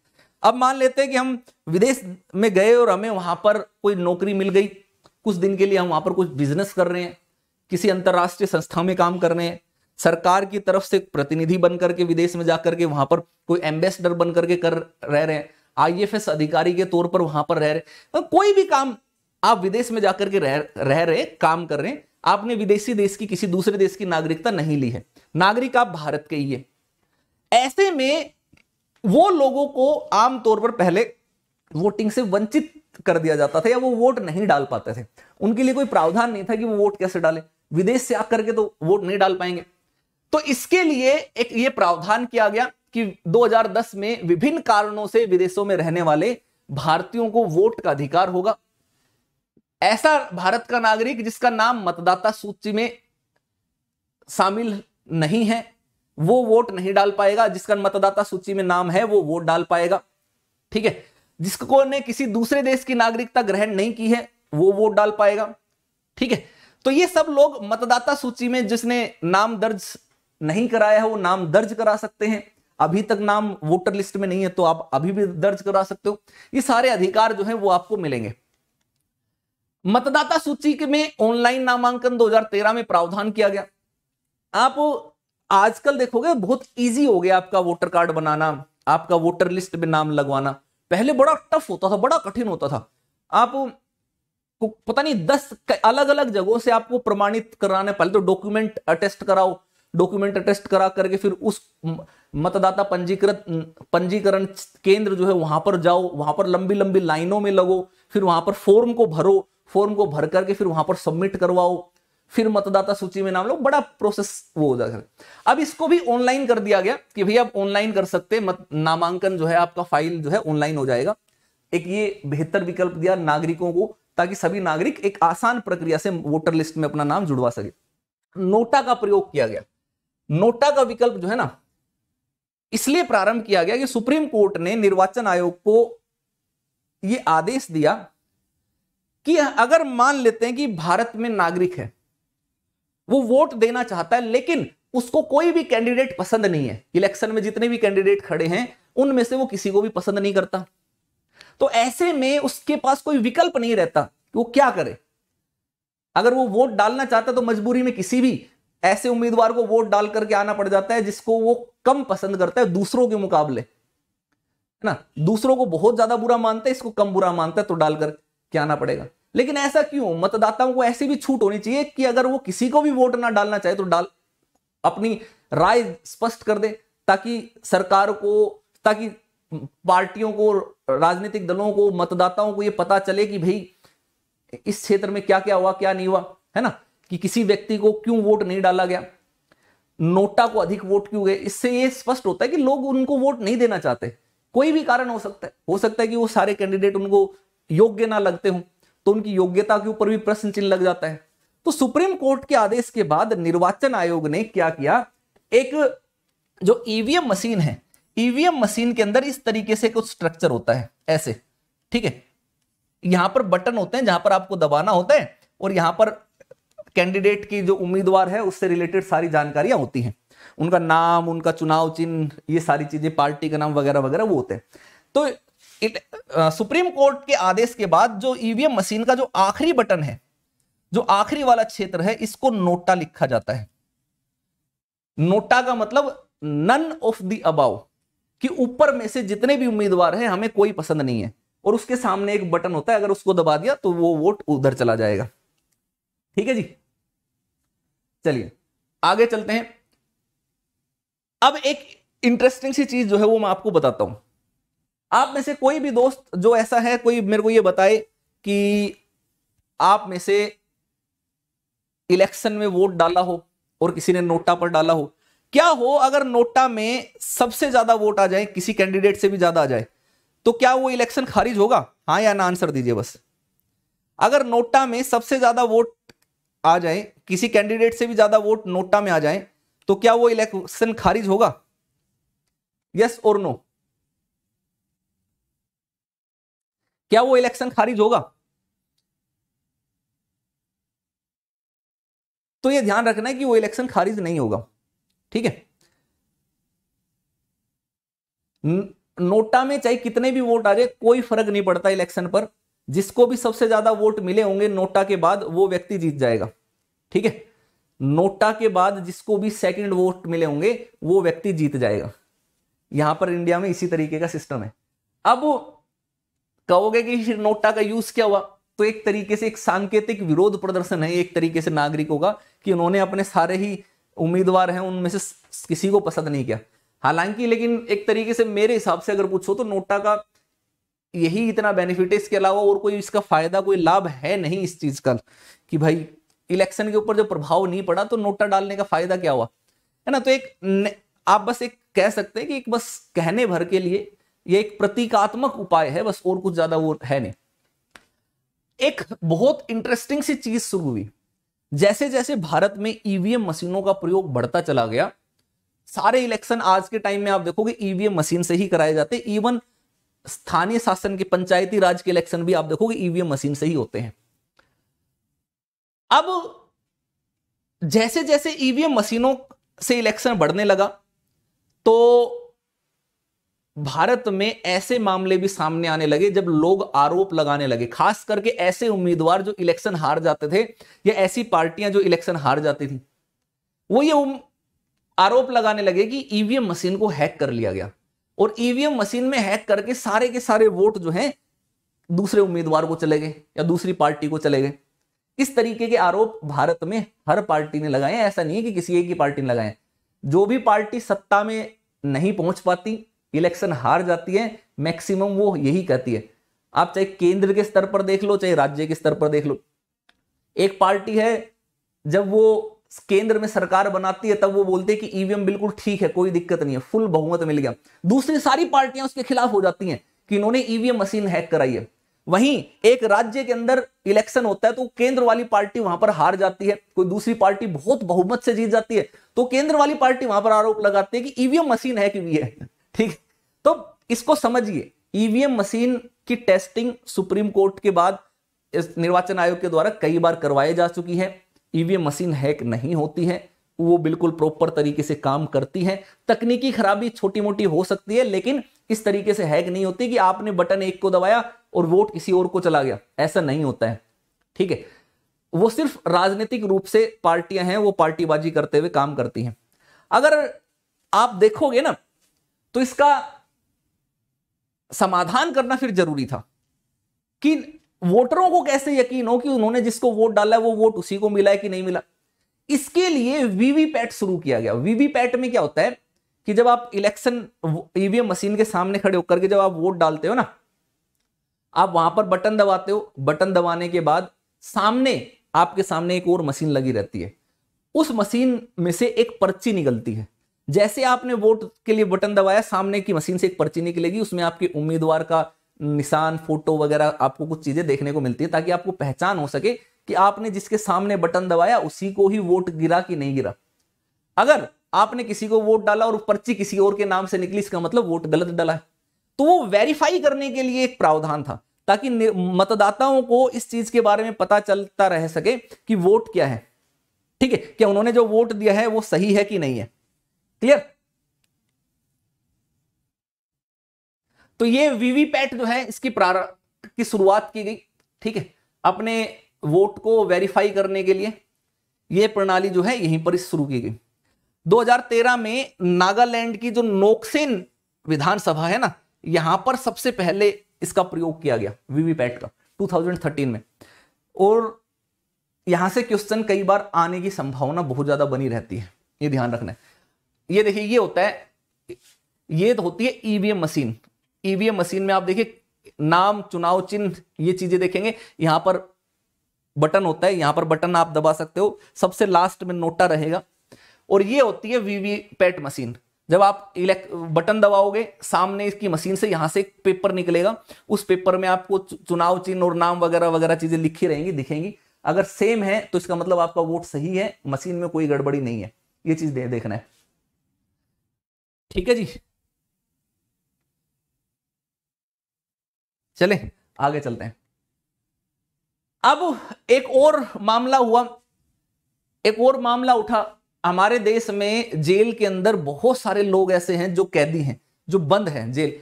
अब मान लेते हैं कि हम विदेश में गए और हमें वहां पर कोई नौकरी मिल गई कुछ दिन के लिए हम वहां पर कुछ बिजनेस कर रहे हैं किसी अंतर्राष्ट्रीय संस्था में काम करने हैं सरकार की तरफ से प्रतिनिधि बन करके विदेश में जाकर के वहां पर कोई एम्बेसडर बन करके कर रह रहे हैं आईएफएस अधिकारी के तौर पर वहां पर रह रहे कोई भी काम आप विदेश में जाकर के रह रह रहे काम कर रहे हैं आपने विदेशी देश की किसी दूसरे देश की नागरिकता नहीं ली है नागरिक आप भारत के ही है ऐसे में वो लोगों को आमतौर पर पहले वोटिंग से वंचित कर दिया जाता था या वो वोट नहीं डाल पाते थे उनके लिए कोई प्रावधान नहीं था कि वो वोट कैसे डाले विदेश से आकर के तो वोट नहीं डाल पाएंगे तो इसके लिए एक ये प्रावधान किया गया कि 2010 में विभिन्न कारणों से विदेशों में रहने वाले भारतीयों को वोट का अधिकार होगा ऐसा भारत का नागरिक जिसका नाम मतदाता सूची में शामिल नहीं है वो वोट नहीं डाल पाएगा जिसका मतदाता सूची में नाम है वो वोट डाल पाएगा ठीक है जिसको ने किसी दूसरे देश की नागरिकता ग्रहण नहीं की है वो वोट डाल पाएगा ठीक है तो ये सब लोग मतदाता सूची में जिसने नाम दर्ज नहीं कराया है वो नाम दर्ज करा सकते हैं अभी तक नाम वोटर लिस्ट में नहीं है तो आप अभी भी दर्ज करा सकते हो ये सारे अधिकार जो है वो आपको मिलेंगे मतदाता सूची के में ऑनलाइन नामांकन 2013 में प्रावधान किया गया आप आजकल देखोगे बहुत इजी हो गया आपका वोटर कार्ड बनाना आपका वोटर लिस्ट में नाम लगवाना पहले बड़ा टफ होता था बड़ा कठिन होता था आप पता नहीं दस अलग अलग जगहों से आपको प्रमाणित कराने पहले तो डॉक्यूमेंट अटेस्ट कराओ डॉक्यूमेंट अटेस्ट करा करके फिर उस मतदाता पंजीकृत पंजीकरण केंद्र जो है वहां पर जाओ वहां पर लंबी लंबी लाइनों में लगो फिर वहां पर फॉर्म को भरो फॉर्म को भर करके फिर वहां पर सबमिट करवाओ फिर मतदाता सूची में नाम लो बड़ा प्रोसेस वो हो जाता है अब इसको भी ऑनलाइन कर दिया गया कि भैया आप ऑनलाइन कर सकते मत नामांकन जो है आपका फाइल जो है ऑनलाइन हो जाएगा एक ये बेहतर विकल्प दिया नागरिकों को ताकि सभी नागरिक एक आसान प्रक्रिया से वोटर लिस्ट में अपना नाम जुड़वा सके नोटा का प्रयोग किया गया नोटा का विकल्प जो है ना इसलिए प्रारंभ किया गया कि सुप्रीम कोर्ट ने निर्वाचन आयोग को यह आदेश दिया कि अगर मान लेते हैं कि भारत में नागरिक है वो वोट देना चाहता है लेकिन उसको कोई भी कैंडिडेट पसंद नहीं है इलेक्शन में जितने भी कैंडिडेट खड़े हैं उनमें से वो किसी को भी पसंद नहीं करता तो ऐसे में उसके पास कोई विकल्प नहीं रहता कि वो क्या करे अगर वो वोट डालना चाहता तो मजबूरी में किसी भी ऐसे उम्मीदवार को वोट डाल करके आना पड़ जाता है जिसको वो कम पसंद करता है दूसरों के मुकाबले है ना दूसरों को बहुत ज्यादा बुरा मानता है इसको कम बुरा मानता है तो डाल करके आना पड़ेगा लेकिन ऐसा क्यों मतदाताओं को ऐसी भी छूट होनी चाहिए कि अगर वो किसी को भी वोट ना डालना चाहे तो डाल अपनी राय स्पष्ट कर दे ताकि सरकार को ताकि पार्टियों को राजनीतिक दलों को मतदाताओं को ये पता चले कि भाई इस क्षेत्र में क्या क्या हुआ क्या नहीं हुआ है ना कि किसी व्यक्ति को क्यों वोट नहीं डाला गया नोटा को अधिक वोट क्यों गए इससे ये स्पष्ट होता है कि लोग उनको वोट नहीं देना चाहते कोई भी कारण हो सकता है हो सकता है कि वो सारे कैंडिडेट उनको योग्य ना लगते हों तो उनकी योग्यता के ऊपर भी प्रश्न चिन्ह लग जाता है तो सुप्रीम कोर्ट के आदेश के बाद निर्वाचन आयोग ने क्या किया एक जो ईवीएम मशीन है ईवीएम मशीन के अंदर इस तरीके से कुछ स्ट्रक्चर होता है ऐसे ठीक है यहां पर बटन होते हैं जहां पर आपको दबाना होता है और यहां पर कैंडिडेट की जो उम्मीदवार है उससे रिलेटेड सारी जानकारियां होती हैं उनका नाम उनका चुनाव चिन्ह ये सारी चीजें पार्टी का नाम वगैरह वगैरह वो होते हैं तो इत, आ, सुप्रीम कोर्ट के आदेश के बाद जो ईवीएम मशीन का जो आखिरी बटन है जो आखिरी वाला क्षेत्र है इसको नोटा लिखा जाता है नोटा का मतलब नन ऑफ दी अबाव कि ऊपर में से जितने भी उम्मीदवार हैं हमें कोई पसंद नहीं है और उसके सामने एक बटन होता है अगर उसको दबा दिया तो वो वोट उधर चला जाएगा ठीक है जी चलिए आगे चलते हैं अब एक इंटरेस्टिंग सी चीज जो है वो मैं आपको बताता हूं आप में से कोई भी दोस्त जो ऐसा है कोई मेरे को ये बताए कि आप में से इलेक्शन में वोट डाला हो और किसी ने नोटा पर डाला हो क्या हो अगर नोटा में सबसे ज्यादा वोट आ जाए किसी कैंडिडेट से भी ज्यादा आ जाए तो क्या वो इलेक्शन खारिज होगा हाँ या ना आंसर दीजिए बस अगर नोटा में सबसे ज्यादा वोट आ जाए किसी कैंडिडेट से भी ज्यादा वोट नोटा में आ जाए तो क्या वो इलेक्शन खारिज होगा यस और नो क्या वो इलेक्शन खारिज होगा तो ये ध्यान रखना है कि वो इलेक्शन खारिज नहीं होगा ठीक है नोटा में चाहे कितने भी वोट आ जाए कोई फर्क नहीं पड़ता इलेक्शन पर जिसको भी सबसे ज्यादा वोट मिले होंगे नोटा के बाद वो व्यक्ति जीत जाएगा ठीक है नोटा के बाद जिसको भी सेकंड वोट मिले होंगे वो व्यक्ति जीत जाएगा यहां पर इंडिया में इसी तरीके का सिस्टम है अब कहोगे कि नोटा का यूज क्या हुआ तो एक तरीके से एक सांकेतिक विरोध प्रदर्शन है एक तरीके से नागरिकों का कि उन्होंने अपने सारे ही उम्मीदवार हैं उनमें से किसी को पसंद नहीं किया हालांकि लेकिन एक तरीके से मेरे हिसाब से अगर पूछो तो नोटा का यही इतना बेनिफिट है इसके अलावा और कोई इसका फायदा कोई लाभ है नहीं इस चीज का कि भाई इलेक्शन के ऊपर जो प्रभाव नहीं पड़ा तो नोटा डालने का फायदा क्या हुआ है ना तो एक आप बस एक कह सकते हैं कि एक बस कहने भर के लिए ये एक प्रतीकात्मक उपाय है बस और कुछ ज्यादा वो है नहीं एक बहुत इंटरेस्टिंग सी चीज शुरू हुई जैसे जैसे भारत में ईवीएम e मशीनों का प्रयोग बढ़ता चला गया सारे इलेक्शन आज के टाइम में आप देखोगे ईवीएम e मशीन से ही कराए जाते इवन स्थानीय शासन के पंचायती राज के इलेक्शन भी आप देखोगे ईवीएम e मशीन से ही होते हैं अब जैसे जैसे ईवीएम मशीनों से इलेक्शन बढ़ने लगा तो भारत में ऐसे मामले भी सामने आने लगे जब लोग आरोप लगाने लगे खास करके ऐसे उम्मीदवार जो इलेक्शन हार जाते थे या ऐसी पार्टियां जो इलेक्शन हार जाती थी वो ये आरोप लगाने लगे कि ईवीएम मशीन को हैक कर लिया गया और ईवीएम मशीन में हैक करके सारे के सारे वोट जो हैं दूसरे उम्मीदवार को चले गए या दूसरी पार्टी को चले गए इस तरीके के आरोप भारत में हर पार्टी ने लगाए ऐसा नहीं है कि किसी एक ही पार्टी ने लगाए जो भी पार्टी सत्ता में नहीं पहुंच पाती इलेक्शन हार जाती है मैक्सिमम वो यही कहती है आप चाहे केंद्र के स्तर पर देख लो चाहे राज्य के स्तर पर देख लो एक पार्टी है जब वो केंद्र में सरकार बनाती है तब वो बोलते हैं कि ईवीएम e बिल्कुल ठीक है कोई दिक्कत नहीं है फुल बहुमत मिल गया दूसरी सारी पार्टियां उसके खिलाफ हो जाती हैं कि इन्होंने ईवीएम e मशीन हैक कराई है वहीं एक राज्य के अंदर इलेक्शन होता है तो केंद्र वाली पार्टी वहां पर हार जाती है कोई दूसरी पार्टी बहुत बहुमत से जीत जाती है तो केंद्र वाली पार्टी वहां पर आरोप लगाती है कि ईवीएम e मशीन है कि भी है ठीक तो इसको समझिए ईवीएम e मशीन की टेस्टिंग सुप्रीम कोर्ट के बाद इस निर्वाचन आयोग के द्वारा कई बार करवाई जा चुकी है ईवीएम e मशीन हैक नहीं होती है वो बिल्कुल प्रॉपर तरीके से काम करती है तकनीकी खराबी छोटी मोटी हो सकती है लेकिन इस तरीके से हैक नहीं होती कि आपने बटन एक को दबाया और वोट किसी और को चला गया ऐसा नहीं होता है ठीक है वो सिर्फ राजनीतिक रूप से पार्टियां हैं वो पार्टीबाजी करते हुए काम करती हैं अगर आप देखोगे ना तो इसका समाधान करना फिर जरूरी था कि वोटरों को कैसे यकीन हो कि उन्होंने जिसको वोट डाला है वो वोट उसी को मिला है कि नहीं मिला इसके लिए वीवीपैट शुरू किया गया वीवीपैट में क्या होता है कि जब आप इलेक्शन ईवीएम मशीन के सामने खड़े होकर के जब आप वोट डालते हो ना आप वहां पर बटन दबाते हो बटन दबाने के बाद सामने आपके सामने एक और मशीन लगी रहती है उस मशीन में से एक पर्ची निकलती है जैसे आपने वोट के लिए बटन दबाया सामने की मशीन से एक पर्ची निकलेगी उसमें आपके उम्मीदवार का निशान फोटो वगैरह आपको कुछ चीजें देखने को मिलती है ताकि आपको पहचान हो सके कि आपने जिसके सामने बटन दबाया उसी को ही वोट गिरा कि नहीं गिरा अगर आपने किसी को वोट डाला और पर्ची किसी और के नाम से निकली इसका मतलब वोट गलत डाला है तो वो वेरीफाई करने के लिए एक प्रावधान था ताकि मतदाताओं को इस चीज के बारे में पता चलता रह सके कि वोट क्या है ठीक है क्या उन्होंने जो वोट दिया है वो सही है कि नहीं है क्लियर तो ये वीवीपैट जो है इसकी प्रारंभ की शुरुआत की गई ठीक है अपने वोट को वेरीफाई करने के लिए यह प्रणाली जो है यहीं पर शुरू की गई 2013 में नागालैंड की जो नोक्सेन विधानसभा है ना यहां पर सबसे पहले इसका प्रयोग किया गया वीवीपैट का 2013 में और यहां से क्वेश्चन कई बार आने की संभावना बहुत ज्यादा बनी रहती है ये ध्यान रखना है ये देखिए ये होता है ये तो होती है ईवीएम मशीन ईवीएम मशीन में आप देखिए नाम चुनाव चिन्ह ये चीजें देखेंगे यहां पर बटन होता है यहां पर बटन आप दबा सकते हो सबसे लास्ट में नोटा रहेगा और ये होती है वीवीपैट मशीन e जब आप इलेक्ट बटन दबाओगे सामने इसकी मशीन से यहां से एक पेपर निकलेगा उस पेपर में आपको चुनाव चिन्ह और नाम वगैरह वगैरह चीजें लिखी रहेंगी दिखेंगी अगर सेम है तो इसका मतलब आपका वोट सही है मशीन में कोई गड़बड़ी नहीं है ये चीज दे, देखना है ठीक है जी चले आगे चलते हैं अब एक और मामला हुआ एक और मामला उठा हमारे देश में जेल के अंदर बहुत सारे लोग ऐसे हैं जो कैदी हैं जो बंद हैं जेल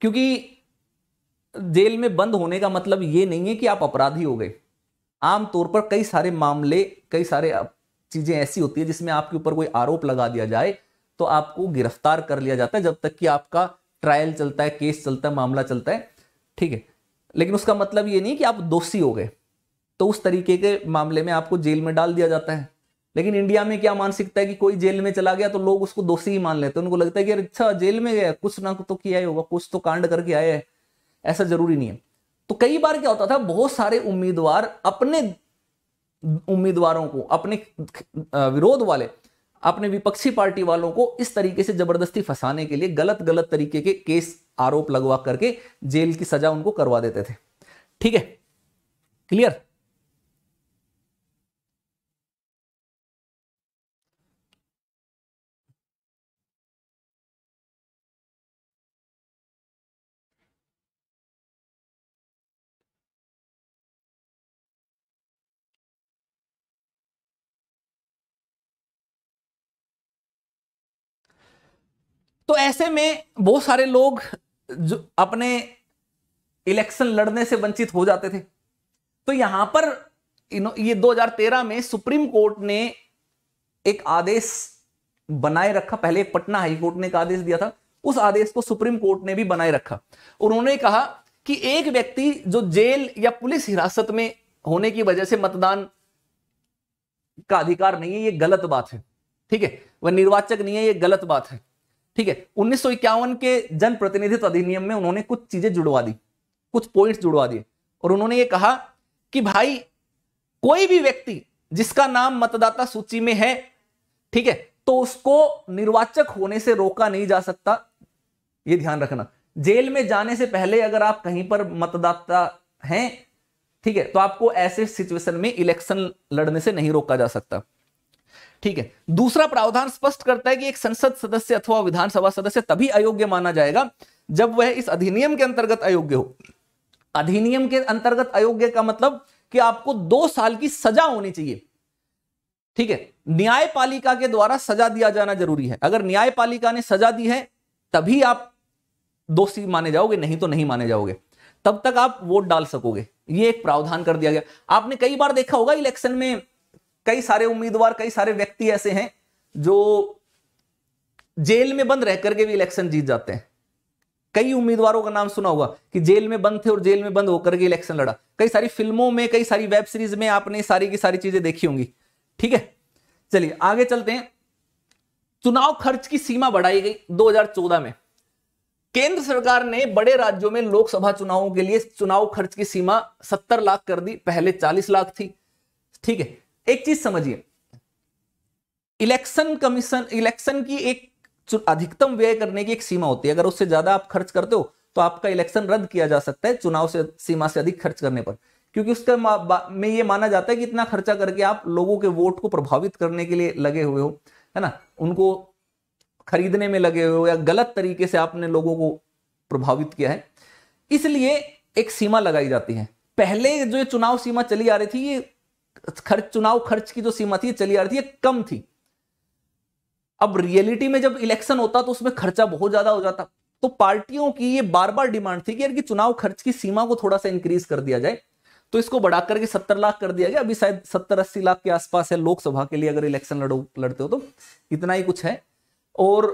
क्योंकि जेल में बंद होने का मतलब ये नहीं है कि आप अपराधी हो गए आमतौर पर कई सारे मामले कई सारे चीजें ऐसी होती है जिसमें आपके ऊपर कोई आरोप लगा दिया जाए तो आपको गिरफ्तार कर लिया जाता है जब तक कि आपका ट्रायल चलता है केस चलता है मामला चलता है ठीक है लेकिन उसका मतलब ये नहीं कि आप दोषी हो गए तो उस तरीके के मामले में आपको जेल में डाल दिया जाता है लेकिन इंडिया में क्या मानसिकता है कि कोई जेल में चला गया तो लोग उसको दोषी ही मान लेते हैं उनको लगता है कि यार अच्छा जेल में गया कुछ ना तो किया ही होगा कुछ तो कांड करके आया है ऐसा जरूरी नहीं है तो कई बार क्या होता था बहुत सारे उम्मीदवार अपने उम्मीदवारों को अपने विरोध वाले अपने विपक्षी पार्टी वालों को इस तरीके से जबरदस्ती फंसाने के लिए गलत गलत तरीके के केस आरोप लगवा करके जेल की सजा उनको करवा देते थे ठीक है क्लियर तो ऐसे में बहुत सारे लोग जो अपने इलेक्शन लड़ने से वंचित हो जाते थे तो यहां पर ये 2013 में सुप्रीम कोर्ट ने एक आदेश बनाए रखा पहले एक पटना हाई कोर्ट ने एक आदेश दिया था उस आदेश को सुप्रीम कोर्ट ने भी बनाए रखा उन्होंने कहा कि एक व्यक्ति जो जेल या पुलिस हिरासत में होने की वजह से मतदान का अधिकार नहीं है ये गलत बात है ठीक है वह निर्वाचक नहीं है ये गलत बात है ठीक है उन्नीस के जनप्रतिनिधित्व अधिनियम में उन्होंने कुछ चीजें जुड़वा दी कुछ पॉइंट्स जुड़वा दिए और उन्होंने ये कहा कि भाई कोई भी व्यक्ति जिसका नाम मतदाता सूची में है ठीक है तो उसको निर्वाचक होने से रोका नहीं जा सकता ये ध्यान रखना जेल में जाने से पहले अगर आप कहीं पर मतदाता हैं ठीक है तो आपको ऐसे सिचुएशन में इलेक्शन लड़ने से नहीं रोका जा सकता ठीक है दूसरा प्रावधान स्पष्ट करता है कि एक संसद सदस्य अथवा विधानसभा सदस्य तभी अयोग्य माना जाएगा जब वह इस अधिनियम के अंतर्गत अयोग्य हो अधिनियम के अंतर्गत अयोग्य का मतलब कि आपको दो साल की सजा होनी चाहिए ठीक है न्यायपालिका के द्वारा सजा दिया जाना जरूरी है अगर न्यायपालिका ने सजा दी है तभी आप दोषी माने जाओगे नहीं तो नहीं माने जाओगे तब तक आप वोट डाल सकोगे ये एक प्रावधान कर दिया गया आपने कई बार देखा होगा इलेक्शन में कई सारे उम्मीदवार कई सारे व्यक्ति ऐसे हैं जो जेल में बंद रह करके भी इलेक्शन जीत जाते हैं कई उम्मीदवारों का नाम सुना होगा कि जेल में बंद थे और जेल में बंद होकर के इलेक्शन लड़ा कई सारी फिल्मों में कई सारी वेब सीरीज में आपने सारी की सारी चीजें देखी होंगी ठीक है चलिए आगे चलते हैं चुनाव खर्च की सीमा बढ़ाई गई 2014 में केंद्र सरकार ने बड़े राज्यों में लोकसभा चुनावों के लिए चुनाव खर्च की सीमा 70 लाख कर दी पहले 40 लाख थी ठीक है एक चीज समझिए इलेक्शन कमीशन इलेक्शन की एक अधिकतम व्यय करने की एक सीमा होती है अगर उससे ज्यादा आप खर्च करते हो तो आपका इलेक्शन रद्द किया जा सकता है चुनाव से सीमा से अधिक खर्च करने पर क्योंकि उसका में ये माना जाता है कि इतना खर्चा करके आप लोगों के वोट को प्रभावित करने के लिए लगे हुए हो है ना उनको खरीदने में लगे हुए हो या गलत तरीके से आपने लोगों को प्रभावित किया है इसलिए एक सीमा लगाई जाती है पहले जो चुनाव सीमा चली आ रही थी ये खर्च चुनाव खर्च की जो सीमा थी चली आ रही थी कम थी अब रियलिटी में जब इलेक्शन होता तो उसमें खर्चा बहुत ज्यादा हो जाता तो पार्टियों की ये बार बार डिमांड थी कि यार कि चुनाव खर्च की सीमा को थोड़ा सा इंक्रीज कर दिया जाए तो इसको बढ़ा करके सत्तर लाख कर दिया गया अभी शायद सत्तर अस्सी लाख के आसपास है लोकसभा के लिए अगर इलेक्शन लड़ो लड़ते हो तो इतना ही कुछ है और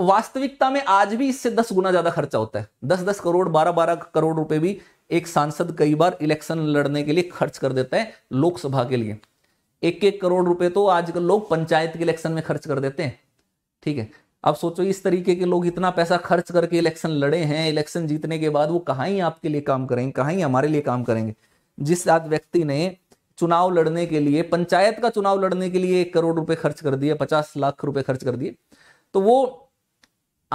वास्तविकता में आज भी इससे दस गुना ज्यादा खर्चा होता है दस दस करोड़ बारह बारह करोड़ रुपए भी एक सांसद कई बार इलेक्शन लड़ने के लिए खर्च कर देता है लोकसभा के लिए एक एक करोड़ रुपए तो आजकल लोग पंचायत के इलेक्शन में खर्च कर देते हैं ठीक है अब सोचो इस तरीके के लोग इतना पैसा खर्च करके इलेक्शन लड़े हैं इलेक्शन जीतने के बाद वो कहाँ ही आपके लिए काम करेंगे कहाँ ही हमारे लिए काम करेंगे जिस आज व्यक्ति ने चुनाव लड़ने के लिए पंचायत का चुनाव लड़ने के लिए एक करोड़ रुपए खर्च कर दिए पचास लाख रुपए खर्च कर दिए तो वो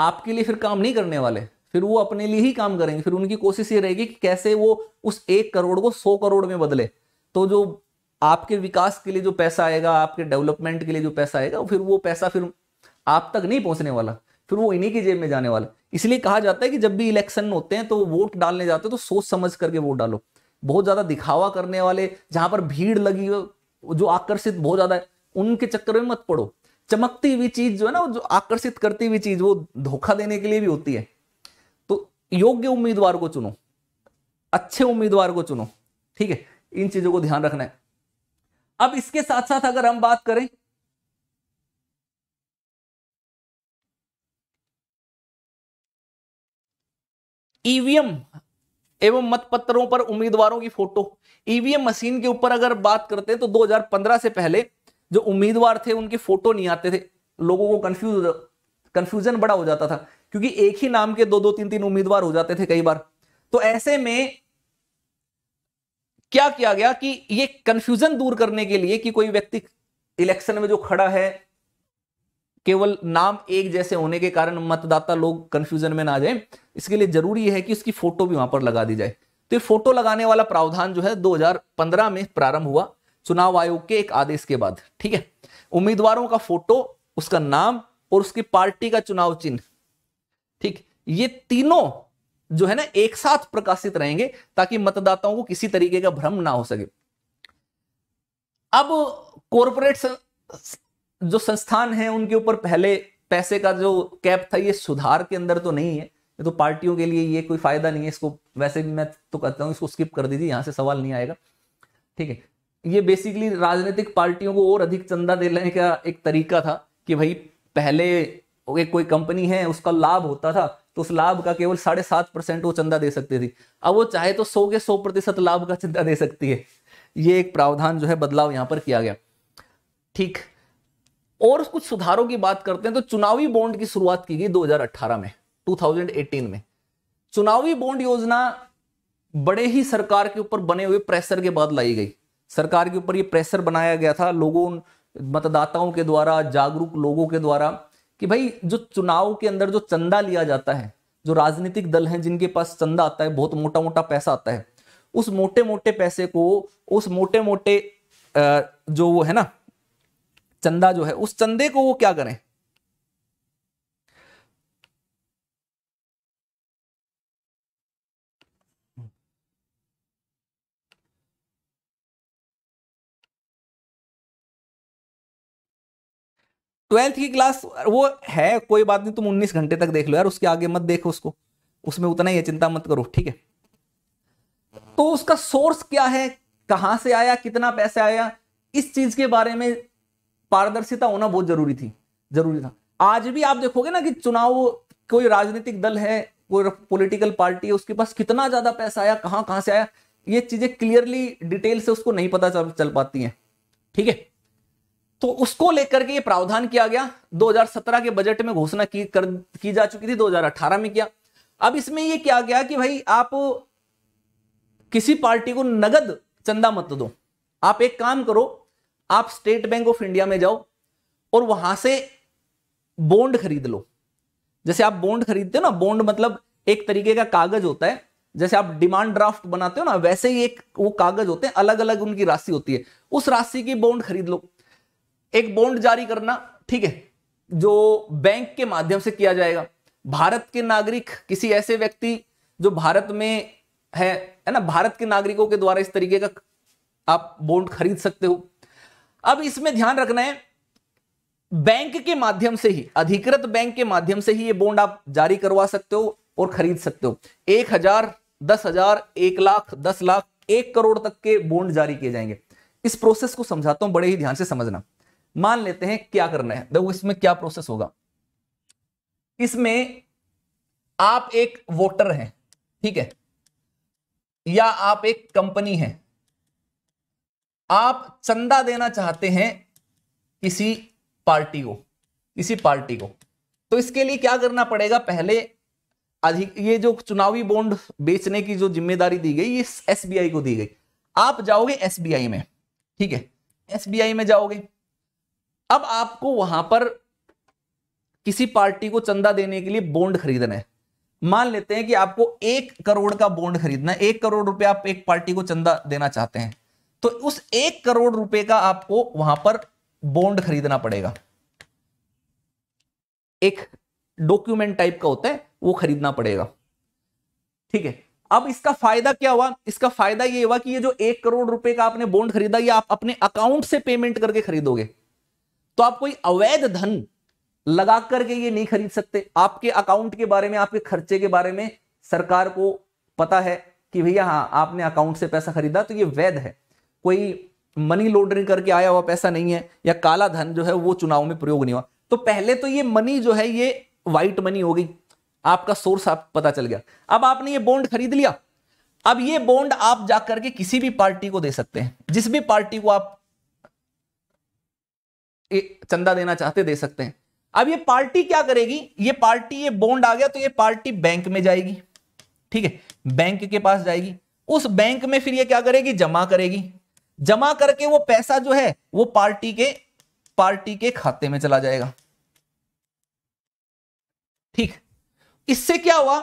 आपके लिए फिर काम नहीं करने वाले फिर वो अपने लिए ही काम करेंगे फिर उनकी कोशिश ये रहेगी कि कैसे वो उस एक करोड़ को सौ करोड़ में बदले तो जो आपके विकास के लिए जो पैसा आएगा आपके डेवलपमेंट के लिए जो पैसा आएगा फिर वो पैसा फिर आप तक नहीं पहुंचने वाला फिर वो इन्हीं की जेब में जाने वाला इसलिए कहा जाता है कि जब भी इलेक्शन होते हैं तो वोट डालने जाते हैं तो सोच समझ करके वोट डालो बहुत ज्यादा दिखावा करने वाले जहां पर भीड़ लगी हो जो आकर्षित बहुत ज्यादा है उनके चक्कर में मत पड़ो चमकती हुई चीज जो है ना जो आकर्षित करती हुई चीज वो धोखा देने के लिए भी होती है योग्य उम्मीदवार को चुनो अच्छे उम्मीदवार को चुनो ठीक है इन चीजों को ध्यान रखना है अब इसके साथ साथ अगर हम बात करें ईवीएम एवं मतपत्रों पर उम्मीदवारों की फोटो ईवीएम मशीन के ऊपर अगर बात करते हैं तो 2015 से पहले जो उम्मीदवार थे उनके फोटो नहीं आते थे लोगों को कंफ्यूज कंफ्यूजन बड़ा हो जाता था क्योंकि एक ही नाम के दो दो तीन तीन उम्मीदवार हो जाते थे कई बार तो ऐसे में क्या किया गया कि ये कंफ्यूजन दूर करने के लिए कि कोई व्यक्ति इलेक्शन में जो खड़ा है केवल नाम एक जैसे होने के कारण मतदाता लोग कंफ्यूजन में ना जाए इसके लिए जरूरी है कि उसकी फोटो भी वहां पर लगा दी जाए तो ये फोटो लगाने वाला प्रावधान जो है 2015 में प्रारंभ हुआ चुनाव आयोग के एक आदेश के बाद ठीक है उम्मीदवारों का फोटो उसका नाम और उसकी पार्टी का चुनाव चिन्ह ठीक ये तीनों जो है ना एक साथ प्रकाशित रहेंगे ताकि मतदाताओं को किसी तरीके का भ्रम ना हो सके अब कॉरपोरेट जो संस्थान है उनके ऊपर पहले पैसे का जो कैप था ये सुधार के अंदर तो नहीं है ये तो पार्टियों के लिए ये कोई फायदा नहीं है इसको वैसे भी मैं तो कहता हूं इसको स्किप कर दीजिए यहां से सवाल नहीं आएगा ठीक है ये बेसिकली राजनीतिक पार्टियों को और अधिक चंदा देने का एक तरीका था कि भाई पहले एक कोई कंपनी है उसका लाभ होता था तो उस लाभ का केवल साढ़े सात परसेंट वो चंदा दे सकती थी अब वो चाहे तो सौ के सौ प्रतिशत लाभ का चंदा दे सकती है ये एक प्रावधान जो है बदलाव यहाँ पर किया गया ठीक और कुछ सुधारों की बात करते हैं तो चुनावी बॉन्ड की शुरुआत की गई 2018 में 2018 में चुनावी बॉन्ड योजना बड़े ही सरकार के ऊपर बने हुए प्रेशर के बाद लाई गई सरकार के ऊपर ये प्रेशर बनाया गया था लोगों मतदाताओं के द्वारा जागरूक लोगों के द्वारा कि भाई जो चुनाव के अंदर जो चंदा लिया जाता है जो राजनीतिक दल हैं जिनके पास चंदा आता है बहुत मोटा मोटा पैसा आता है उस मोटे मोटे पैसे को उस मोटे मोटे जो वो है ना चंदा जो है उस चंदे को वो क्या करें ट्वेल्थ की क्लास वो है कोई बात नहीं तुम उन्नीस घंटे तक देख लो यार उसके आगे मत देखो उसको उसमें उतना ही चिंता मत करो ठीक है तो उसका सोर्स क्या है कहां से आया कितना पैसा आया इस चीज के बारे में पारदर्शिता होना बहुत जरूरी थी जरूरी था आज भी आप देखोगे ना कि चुनाव कोई राजनीतिक दल है कोई पॉलिटिकल पार्टी है उसके पास कितना ज्यादा पैसा आया कहां कहां से आया ये चीजें क्लियरली डिटेल से उसको नहीं पता चल, चल पाती हैं ठीक है तो उसको लेकर के ये प्रावधान किया गया 2017 के बजट में घोषणा की कर की जा चुकी थी 2018 में किया अब इसमें ये किया गया कि भाई आप किसी पार्टी को नगद चंदा मत दो आप एक काम करो आप स्टेट बैंक ऑफ इंडिया में जाओ और वहां से बॉन्ड खरीद लो जैसे आप बॉन्ड खरीदते हो ना बॉन्ड मतलब एक तरीके का कागज होता है जैसे आप डिमांड ड्राफ्ट बनाते हो ना वैसे ही एक वो कागज होते हैं अलग अलग उनकी राशि होती है उस राशि की बॉन्ड खरीद लो एक बॉन्ड जारी करना ठीक है जो बैंक के माध्यम से किया जाएगा भारत के नागरिक किसी ऐसे व्यक्ति जो भारत में है है ना भारत के नागरिकों के द्वारा इस तरीके का आप बॉन्ड खरीद सकते हो अब इसमें ध्यान रखना है बैंक के माध्यम से ही अधिकृत बैंक के माध्यम से ही ये बॉन्ड आप जारी करवा सकते हो और खरीद सकते हो एक हजार दस हजार एक लाख दस लाख एक करोड़ तक के बॉन्ड जारी किए जाएंगे इस प्रोसेस को समझाता हूं बड़े ही ध्यान से समझना मान लेते हैं क्या करना है देखो इसमें क्या प्रोसेस होगा इसमें आप एक वोटर हैं ठीक है या आप एक कंपनी हैं आप चंदा देना चाहते हैं किसी पार्टी को किसी पार्टी को तो इसके लिए क्या करना पड़ेगा पहले अधिक ये जो चुनावी बॉन्ड बेचने की जो जिम्मेदारी दी गई ये एसबीआई को दी गई आप जाओगे एसबीआई में ठीक है एसबीआई में जाओगे अब आपको वहां पर किसी पार्टी को चंदा देने के लिए बॉन्ड खरीदना है मान लेते हैं कि आपको एक करोड़ का बॉन्ड खरीदना है एक करोड़ रुपए आप एक पार्टी को चंदा देना चाहते हैं तो उस एक करोड़ रुपए का आपको वहां पर बॉन्ड खरीदना पड़ेगा एक डॉक्यूमेंट टाइप का होता है वो खरीदना पड़ेगा ठीक है अब इसका फायदा क्या हुआ इसका फायदा ये हुआ कि ये जो एक करोड़ रुपए का आपने बॉन्ड खरीदा ये आप अपने अकाउंट से पेमेंट करके खरीदोगे तो आप कोई अवैध धन लगा करके ये नहीं खरीद सकते आपके अकाउंट के बारे में आपके खर्चे के बारे में सरकार को पता है कि भैया हाँ आपने अकाउंट से पैसा खरीदा तो ये वैध है कोई मनी लॉन्ड्रिंग करके आया हुआ पैसा नहीं है या काला धन जो है वो चुनाव में प्रयोग नहीं हुआ तो पहले तो ये मनी जो है ये व्हाइट मनी हो गई आपका सोर्स आप पता चल गया अब आपने ये बॉन्ड खरीद लिया अब ये बॉन्ड आप जाकर के किसी भी पार्टी को दे सकते हैं जिस भी पार्टी को आप चंदा देना चाहते दे सकते हैं अब ये पार्टी क्या करेगी ये पार्टी ये बॉन्ड आ गया तो ये पार्टी बैंक में जाएगी ठीक है बैंक के पास जाएगी उस बैंक में फिर ये क्या करेगी जमा करेगी जमा करके वो पैसा जो है वो पार्टी के पार्टी के खाते में चला जाएगा ठीक इससे क्या हुआ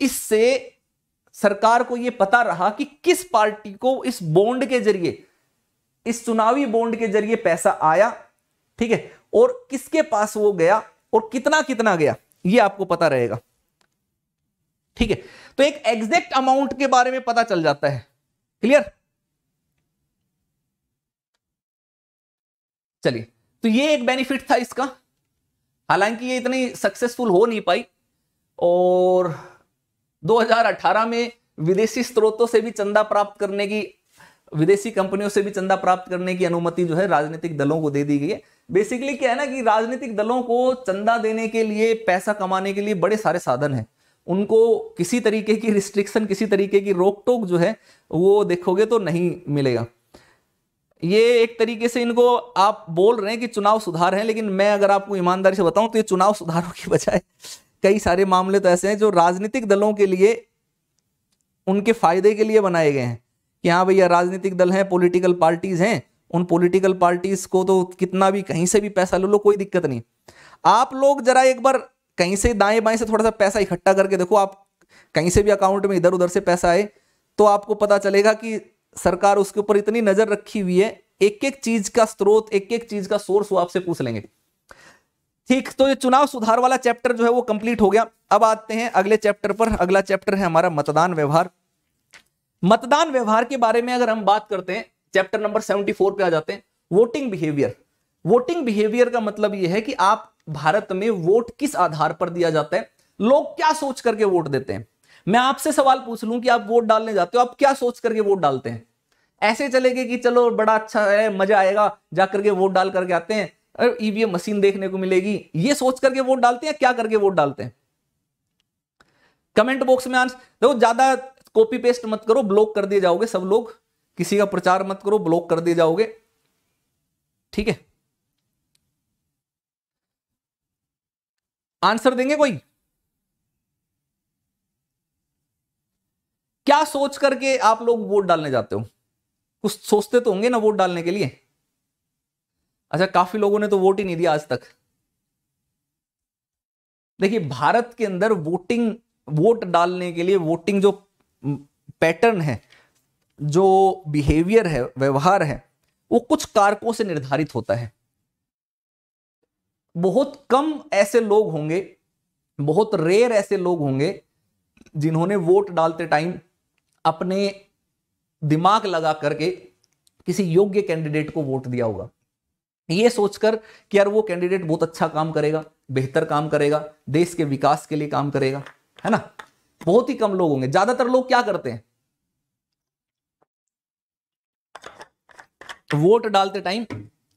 इससे सरकार को यह पता रहा कि किस पार्टी को इस बॉन्ड के जरिए इस चुनावी बॉन्ड के जरिए पैसा आया ठीक है और किसके पास वो गया और कितना कितना गया ये आपको पता रहेगा ठीक है तो एक एग्जैक्ट अमाउंट के बारे में पता चल जाता है क्लियर चलिए तो ये एक बेनिफिट था इसका हालांकि ये इतनी सक्सेसफुल हो नहीं पाई और 2018 में विदेशी स्रोतों से भी चंदा प्राप्त करने की विदेशी कंपनियों से भी चंदा प्राप्त करने की अनुमति जो है राजनीतिक दलों को दे दी गई है बेसिकली क्या है ना कि राजनीतिक दलों को चंदा देने के लिए पैसा कमाने के लिए बड़े सारे साधन हैं उनको किसी तरीके की रिस्ट्रिक्शन किसी तरीके की रोक टोक जो है वो देखोगे तो नहीं मिलेगा ये एक तरीके से इनको आप बोल रहे हैं कि चुनाव सुधार है लेकिन मैं अगर आपको ईमानदारी से बताऊं तो ये चुनाव सुधारों की बजाय कई सारे मामले तो ऐसे हैं जो राजनीतिक दलों के लिए उनके फायदे के लिए बनाए गए हैं कि हाँ भैया राजनीतिक दल हैं पॉलिटिकल पार्टीज हैं उन पॉलिटिकल पार्टीज को तो कितना भी कहीं से भी पैसा ले लो कोई दिक्कत नहीं आप लोग जरा एक बार कहीं से दाएं बाएं से थोड़ा सा पैसा इकट्ठा करके देखो आप कहीं से भी अकाउंट में इधर उधर से पैसा आए तो आपको पता चलेगा कि सरकार उसके ऊपर इतनी नजर रखी हुई है एक एक चीज का स्रोत एक एक चीज का सोर्स वो आपसे पूछ लेंगे ठीक तो ये चुनाव सुधार वाला चैप्टर जो है वो कंप्लीट हो गया अब आते हैं अगले चैप्टर पर अगला चैप्टर है हमारा मतदान व्यवहार मतदान व्यवहार के बारे में अगर हम बात करते हैं चैप्टर नंबर सेवेंटी फोर पे आ जाते हैं वोटिंग बिहेवियर वोटिंग बिहेवियर का मतलब यह है कि आप भारत में वोट किस आधार पर दिया जाता है लोग क्या सोच करके वोट देते हैं मैं आपसे सवाल पूछ लूं कि आप वोट डालने जाते हो आप क्या सोच करके वोट डालते हैं ऐसे चले गए कि चलो बड़ा अच्छा है मजा आएगा जाकर के वोट डाल करके आते हैं ईवीएम मशीन e देखने को मिलेगी ये सोच करके वोट डालते हैं क्या करके वोट डालते हैं कमेंट बॉक्स में आंसर देखो ज्यादा कॉपी पेस्ट मत करो ब्लॉक कर दिए जाओगे सब लोग किसी का प्रचार मत करो ब्लॉक कर दिए जाओगे ठीक है आंसर देंगे कोई क्या सोच करके आप लोग वोट डालने जाते हो कुछ सोचते तो होंगे ना वोट डालने के लिए अच्छा काफी लोगों ने तो वोट ही नहीं दिया आज तक देखिए भारत के अंदर वोटिंग वोट डालने के लिए वोटिंग जो पैटर्न है जो बिहेवियर है व्यवहार है वो कुछ कारकों से निर्धारित होता है बहुत कम ऐसे लोग होंगे बहुत रेयर ऐसे लोग होंगे जिन्होंने वोट डालते टाइम अपने दिमाग लगा करके किसी योग्य कैंडिडेट को वोट दिया होगा ये सोचकर कि यार वो कैंडिडेट बहुत अच्छा काम करेगा बेहतर काम करेगा देश के विकास के लिए काम करेगा है ना बहुत ही कम लोग होंगे ज्यादातर लोग क्या करते हैं वोट डालते टाइम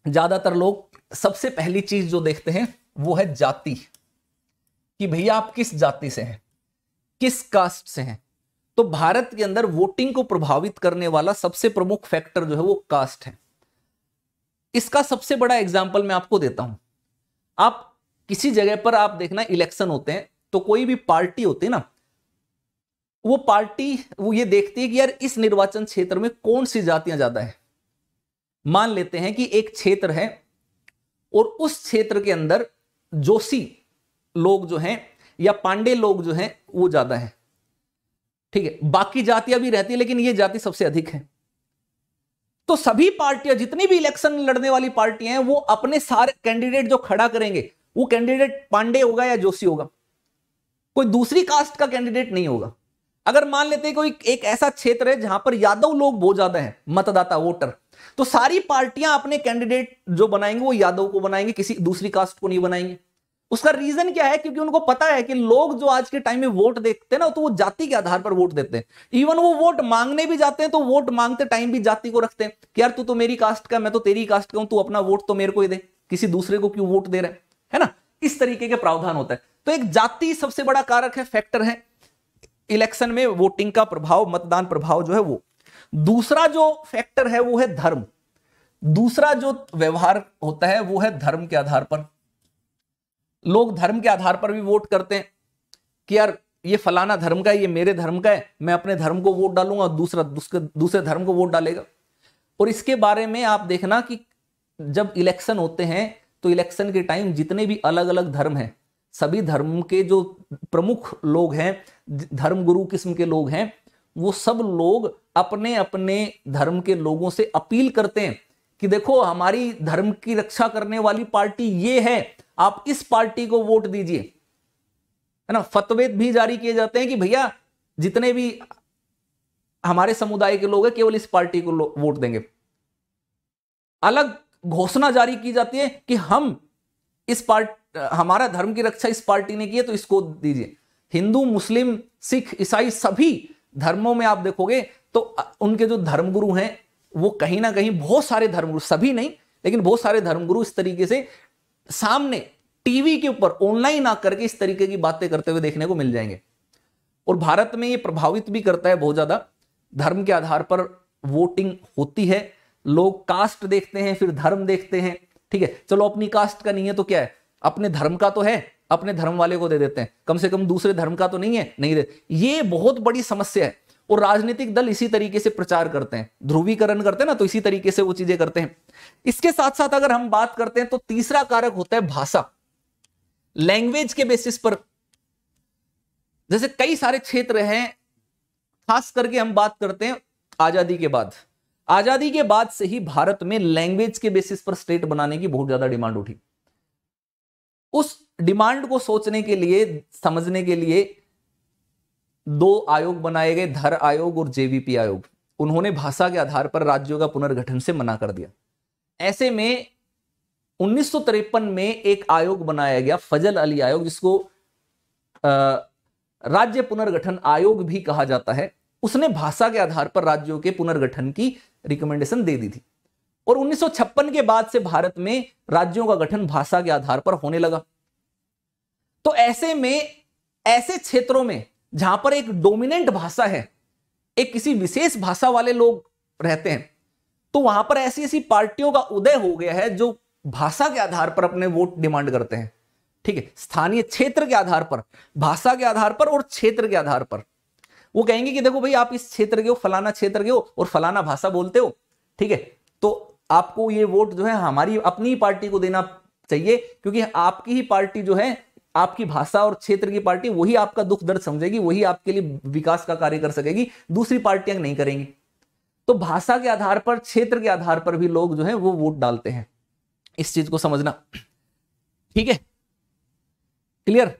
ज्यादातर लोग सबसे पहली चीज जो देखते हैं वो है जाति कि भैया आप किस जाति से हैं किस कास्ट से हैं तो भारत के अंदर वोटिंग को प्रभावित करने वाला सबसे प्रमुख फैक्टर जो है वो कास्ट है इसका सबसे बड़ा एग्जाम्पल मैं आपको देता हूं आप किसी जगह पर आप देखना इलेक्शन होते हैं तो कोई भी पार्टी होती है ना वो पार्टी वो ये देखती है कि यार इस निर्वाचन क्षेत्र में कौन सी जातियां ज्यादा है मान लेते हैं कि एक क्षेत्र है और उस क्षेत्र के अंदर जोशी लोग जो हैं या पांडे लोग जो हैं वो ज्यादा है ठीक है बाकी जातियां भी रहती है लेकिन ये जाति सबसे अधिक है तो सभी पार्टियां जितनी भी इलेक्शन लड़ने वाली पार्टियां हैं वो अपने सारे कैंडिडेट जो खड़ा करेंगे वो कैंडिडेट पांडे होगा या जोशी होगा कोई दूसरी कास्ट का कैंडिडेट नहीं होगा अगर मान लेते कोई एक ऐसा क्षेत्र है जहां पर यादव लोग बहुत ज्यादा है मतदाता वोटर तो सारी पार्टियां अपने कैंडिडेट जो बनाएंगे वो यादव को बनाएंगे किसी दूसरी कास्ट को नहीं बनाएंगे उसका रीजन क्या है क्योंकि उनको पता है कि लोग जो आज के टाइम में वोट देखते हैं ना तो वो जाति के आधार पर वोट देते हैं इवन वो वोट मांगने भी जाते हैं तो वोट मांगते टाइम भी जाति को रखते हैं कि यार तू तो मेरी कास्ट का मैं तो तेरी कास्ट का हूं तू अपना वोट तो मेरे को ही दे किसी दूसरे को क्यों वोट दे रहे हैं है ना इस तरीके के प्रावधान होता है तो एक जाति सबसे बड़ा कारक है फैक्टर है इलेक्शन में वोटिंग का प्रभाव मतदान प्रभाव जो है वो दूसरा जो फैक्टर है वो है धर्म दूसरा जो व्यवहार होता है वो है धर्म के आधार पर लोग धर्म के आधार पर भी वोट करते हैं कि यार ये फलाना धर्म का है ये मेरे धर्म का है मैं अपने धर्म को वोट डालूंगा और दूसरा दूसरे धर्म को वोट डालेगा और इसके बारे में आप देखना कि जब इलेक्शन होते हैं तो इलेक्शन के टाइम जितने भी अलग अलग धर्म हैं सभी धर्म के जो प्रमुख लोग हैं धर्मगुरु किस्म के लोग हैं वो सब लोग अपने अपने धर्म के लोगों से अपील करते हैं कि देखो हमारी धर्म की रक्षा करने वाली पार्टी ये है आप इस पार्टी को वोट दीजिए है ना फतवे भी जारी किए जाते हैं कि भैया जितने भी हमारे समुदाय के लोग हैं केवल इस पार्टी को वोट देंगे अलग घोषणा जारी की जाती है कि हम इस पार्टी हमारा धर्म की रक्षा इस पार्टी ने की है तो इसको दीजिए हिंदू मुस्लिम सिख ईसाई सभी धर्मों में आप देखोगे तो उनके जो धर्मगुरु हैं वो कहीं ना कहीं बहुत सारे धर्मगुरु सभी नहीं लेकिन बहुत सारे धर्मगुरु इस तरीके से सामने टीवी के ऊपर ऑनलाइन आकर करके इस तरीके की बातें करते हुए देखने को मिल जाएंगे और भारत में ये प्रभावित भी करता है बहुत ज्यादा धर्म के आधार पर वोटिंग होती है लोग कास्ट देखते हैं फिर धर्म देखते हैं ठीक है चलो अपनी कास्ट का नहीं है तो क्या है अपने धर्म का तो है अपने धर्म वाले को दे देते हैं कम से कम दूसरे धर्म का तो नहीं है नहीं दे ये बहुत बड़ी समस्या है और राजनीतिक दल इसी तरीके से प्रचार करते हैं ध्रुवीकरण करते हैं ना तो इसी तरीके से वो चीजें करते हैं इसके साथ साथ अगर हम बात करते हैं तो तीसरा कारक होता है भाषा लैंग्वेज के बेसिस पर जैसे कई सारे क्षेत्र हैं खास करके हम बात करते हैं आजादी के बाद आजादी के बाद से ही भारत में लैंग्वेज के बेसिस पर स्टेट बनाने की बहुत ज्यादा डिमांड उठी उस डिमांड को सोचने के लिए समझने के लिए दो आयोग बनाए गए धर आयोग और जेवीपी आयोग उन्होंने भाषा के आधार पर राज्यों का पुनर्गठन से मना कर दिया ऐसे में उन्नीस में एक आयोग बनाया गया फजल अली आयोग जिसको राज्य पुनर्गठन आयोग भी कहा जाता है उसने भाषा के आधार पर राज्यों के पुनर्गठन की रिकमेंडेशन दे दी थी और 1956 के बाद से भारत में राज्यों का गठन भाषा के आधार पर होने लगा तो ऐसे में ऐसे क्षेत्रों में जहां पर एक डोमिनेंट भाषा है एक किसी विशेष भाषा वाले लोग रहते हैं तो वहां पर ऐसी ऐसी पार्टियों का उदय हो गया है जो भाषा के आधार पर अपने वोट डिमांड करते हैं ठीक है स्थानीय क्षेत्र के आधार पर भाषा के आधार पर और क्षेत्र के आधार पर वो कहेंगे कि देखो भाई आप इस क्षेत्र के हो फलाना क्षेत्र के हो और फलाना भाषा बोलते हो ठीक है तो आपको ये वोट जो है हमारी अपनी पार्टी को देना चाहिए क्योंकि आपकी ही पार्टी जो है आपकी भाषा और क्षेत्र की पार्टी वही आपका दुख दर्द समझेगी वही आपके लिए विकास का कार्य कर सकेगी दूसरी पार्टियां नहीं करेंगी तो भाषा के आधार पर क्षेत्र के आधार पर भी लोग जो है वो वोट डालते हैं इस चीज को समझना ठीक है क्लियर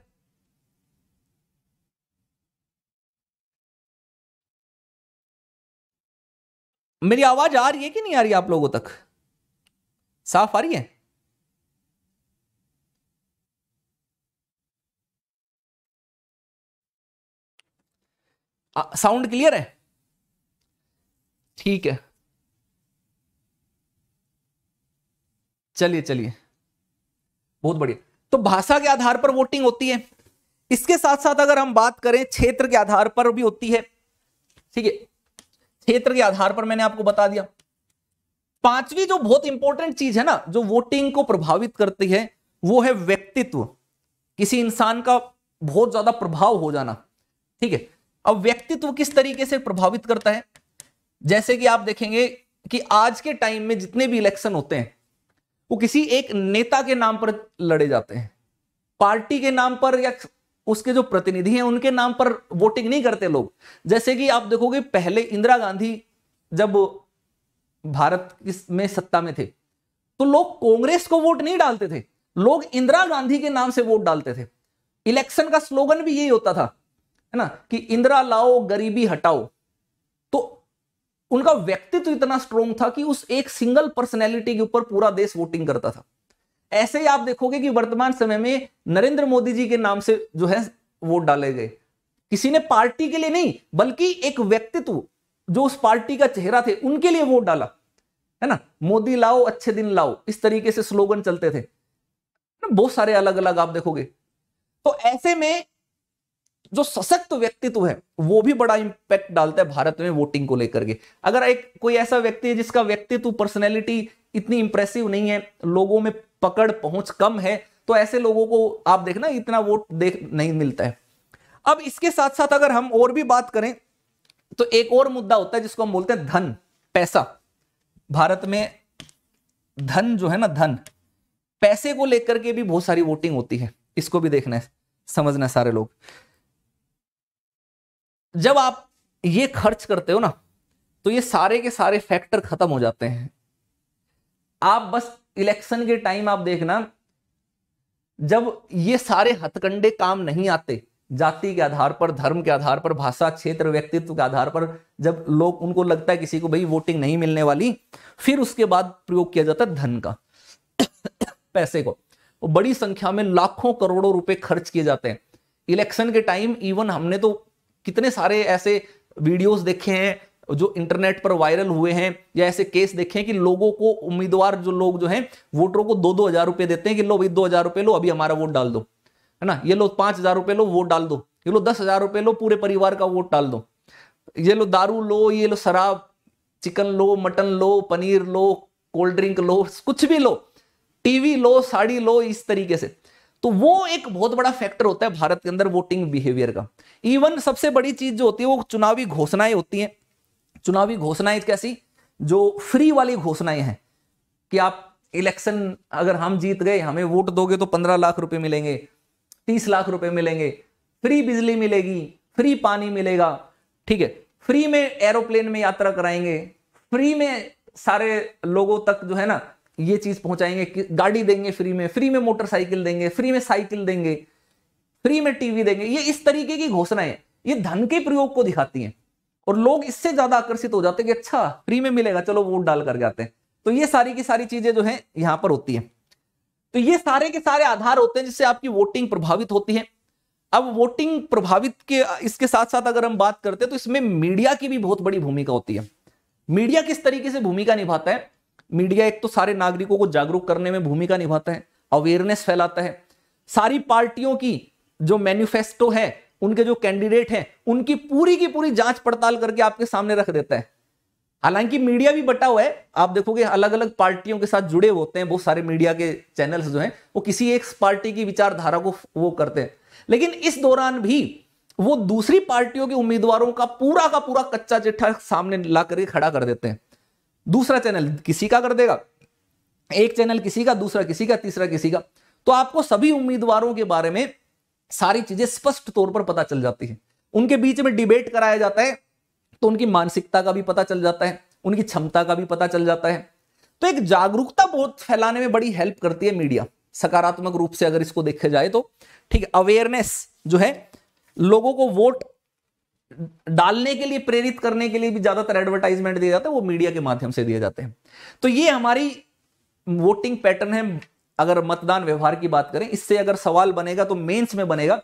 मेरी आवाज आ रही है कि नहीं आ रही आप लोगों तक साफ आ रही है साउंड क्लियर है ठीक है चलिए चलिए बहुत बढ़िया तो भाषा के आधार पर वोटिंग होती है इसके साथ साथ अगर हम बात करें क्षेत्र के आधार पर भी होती है ठीक है क्षेत्र के आधार पर मैंने आपको बता दिया पांचवी जो बहुत इंपॉर्टेंट चीज है ना जो वोटिंग को प्रभावित करती है वो है व्यक्तित्व किसी इंसान का बहुत ज्यादा प्रभाव हो जाना ठीक है अब व्यक्तित्व किस तरीके से प्रभावित करता है जैसे कि आप देखेंगे कि आज के टाइम में जितने भी इलेक्शन होते हैं वो किसी एक नेता के नाम पर लड़े जाते हैं पार्टी के नाम पर या उसके जो प्रतिनिधि हैं उनके नाम पर वोटिंग नहीं करते लोग जैसे कि आप देखोगे पहले इंदिरा गांधी जब भारत में सत्ता में थे तो लोग कांग्रेस को वोट नहीं डालते थे लोग इंदिरा गांधी के नाम से वोट डालते थे इलेक्शन का स्लोगन भी यही होता था है ना कि इंदिरा लाओ गरीबी हटाओ तो उनका व्यक्तित्व इतना स्ट्रोंग था कि उस एक सिंगल पर्सनैलिटी के ऊपर पूरा देश वोटिंग करता था ऐसे ही आप देखोगे कि वर्तमान समय में नरेंद्र मोदी जी के नाम से जो है वोट डाले गए किसी ने पार्टी के लिए नहीं बल्कि एक व्यक्तित्व जो उस पार्टी का चेहरा थे उनके लिए वोट डाला है ना मोदी लाओ अच्छे दिन लाओ इस तरीके से स्लोगन चलते थे बहुत सारे अलग अलग आप देखोगे तो ऐसे में जो सशक्त व्यक्तित्व है वो भी बड़ा इंपैक्ट डालता है भारत में वोटिंग को लेकर के अगर एक कोई ऐसा व्यक्ति है जिसका व्यक्तित्व पर्सनैलिटी इतनी इंप्रेसिव नहीं है लोगों में पकड़ पहुंच कम है तो ऐसे लोगों को आप देखना इतना वोट देख नहीं मिलता है अब इसके साथ साथ अगर हम और भी बात करें तो एक और मुद्दा होता है जिसको हम बोलते हैं धन पैसा भारत में धन जो है ना धन पैसे को लेकर के भी बहुत सारी वोटिंग होती है इसको भी देखना है समझना है सारे लोग जब आप ये खर्च करते हो ना तो ये सारे के सारे फैक्टर खत्म हो जाते हैं आप बस इलेक्शन के टाइम आप देखना जब ये सारे हथकंडे काम नहीं आते जाति के आधार पर धर्म के आधार पर भाषा क्षेत्र व्यक्तित्व के आधार पर जब लोग उनको लगता है किसी को भाई वोटिंग नहीं मिलने वाली फिर उसके बाद प्रयोग किया जाता है धन का पैसे को और बड़ी संख्या में लाखों करोड़ों रुपए खर्च किए जाते हैं इलेक्शन के टाइम इवन हमने तो कितने सारे ऐसे वीडियोस देखे हैं जो इंटरनेट पर वायरल हुए हैं या ऐसे केस हैं कि लोगों को उम्मीदवार जो लोग जो हैं वोटरों को दो दो हजार रुपए देते हैं कि लो भाई दो हजार रुपए लो अभी हमारा वोट डाल दो है ना ये लो पांच हजार रुपए लो वोट डाल दो ये लो दस हजार रुपए लो पूरे परिवार का वोट डाल दो ये लो दारू लो ये लो शराब चिकन लो मटन लो पनीर लो कोल्ड ड्रिंक लो कुछ भी लो टीवी लो साड़ी लो इस तरीके से तो वो एक बहुत बड़ा फैक्टर होता है भारत के अंदर वोटिंग बिहेवियर का इवन सबसे बड़ी चीज जो होती है वो चुनावी घोषणाएं होती हैं चुनावी घोषणाएं कैसी जो फ्री वाली घोषणाएं हैं कि आप इलेक्शन अगर हम जीत गए हमें वोट दोगे तो पंद्रह लाख रुपए मिलेंगे तीस लाख रुपए मिलेंगे फ्री बिजली मिलेगी फ्री पानी मिलेगा ठीक है फ्री में एरोप्लेन में यात्रा कराएंगे फ्री में सारे लोगों तक जो है ना ये चीज पहुंचाएंगे कि गाड़ी देंगे फ्री में फ्री में मोटरसाइकिल देंगे फ्री में साइकिल देंगे फ्री में टीवी देंगे ये इस तरीके की घोषणाएं ये धन के प्रयोग को दिखाती हैं और लोग इससे ज्यादा आकर्षित हो जाते हैं कि अच्छा फ्री में मिलेगा चलो वोट डाल कर जाते हैं तो ये सारी की सारी चीजें जो है यहां पर होती है तो ये सारे के सारे आधार होते हैं जिससे आपकी वोटिंग प्रभावित होती है अब वोटिंग प्रभावित के इसके साथ साथ अगर हम बात करते हैं तो इसमें मीडिया की भी बहुत बड़ी भूमिका होती है मीडिया किस तरीके से भूमिका निभाता है मीडिया एक तो सारे नागरिकों को जागरूक करने में भूमिका निभाता है अवेयरनेस फैलाता है सारी पार्टियों की जो मैनिफेस्टो है उनके जो कैंडिडेट हैं उनकी पूरी की पूरी जांच पड़ताल करके आपके सामने रख देता है हालांकि मीडिया भी बटा हुआ है आप देखोगे अलग अलग पार्टियों के साथ जुड़े होते हैं बहुत सारे मीडिया के चैनल्स जो हैं वो किसी एक पार्टी की विचारधारा को वो करते हैं लेकिन इस दौरान भी वो दूसरी पार्टियों के उम्मीदवारों का पूरा का पूरा कच्चा चिट्ठा सामने ला करके खड़ा कर देते हैं दूसरा चैनल किसी का कर देगा एक चैनल किसी का दूसरा किसी का तीसरा किसी का तो आपको सभी उम्मीदवारों के बारे में सारी चीजें स्पष्ट तौर पर पता चल जाती है उनके बीच में डिबेट कराया जाता है तो उनकी मानसिकता का भी पता चल जाता है उनकी क्षमता का भी पता चल जाता है तो एक जागरूकता बहुत फैलाने में बड़ी हेल्प करती है मीडिया सकारात्मक रूप से अगर इसको देखा जाए तो ठीक अवेयरनेस जो है लोगों को वोट डालने के लिए प्रेरित करने के लिए भी ज्यादातर एडवर्टाइजमेंट दिए जाते हैं वो मीडिया के माध्यम से दिए जाते हैं तो ये हमारी वोटिंग पैटर्न है अगर मतदान व्यवहार की बात करें इससे अगर सवाल बनेगा तो मेंस में बनेगा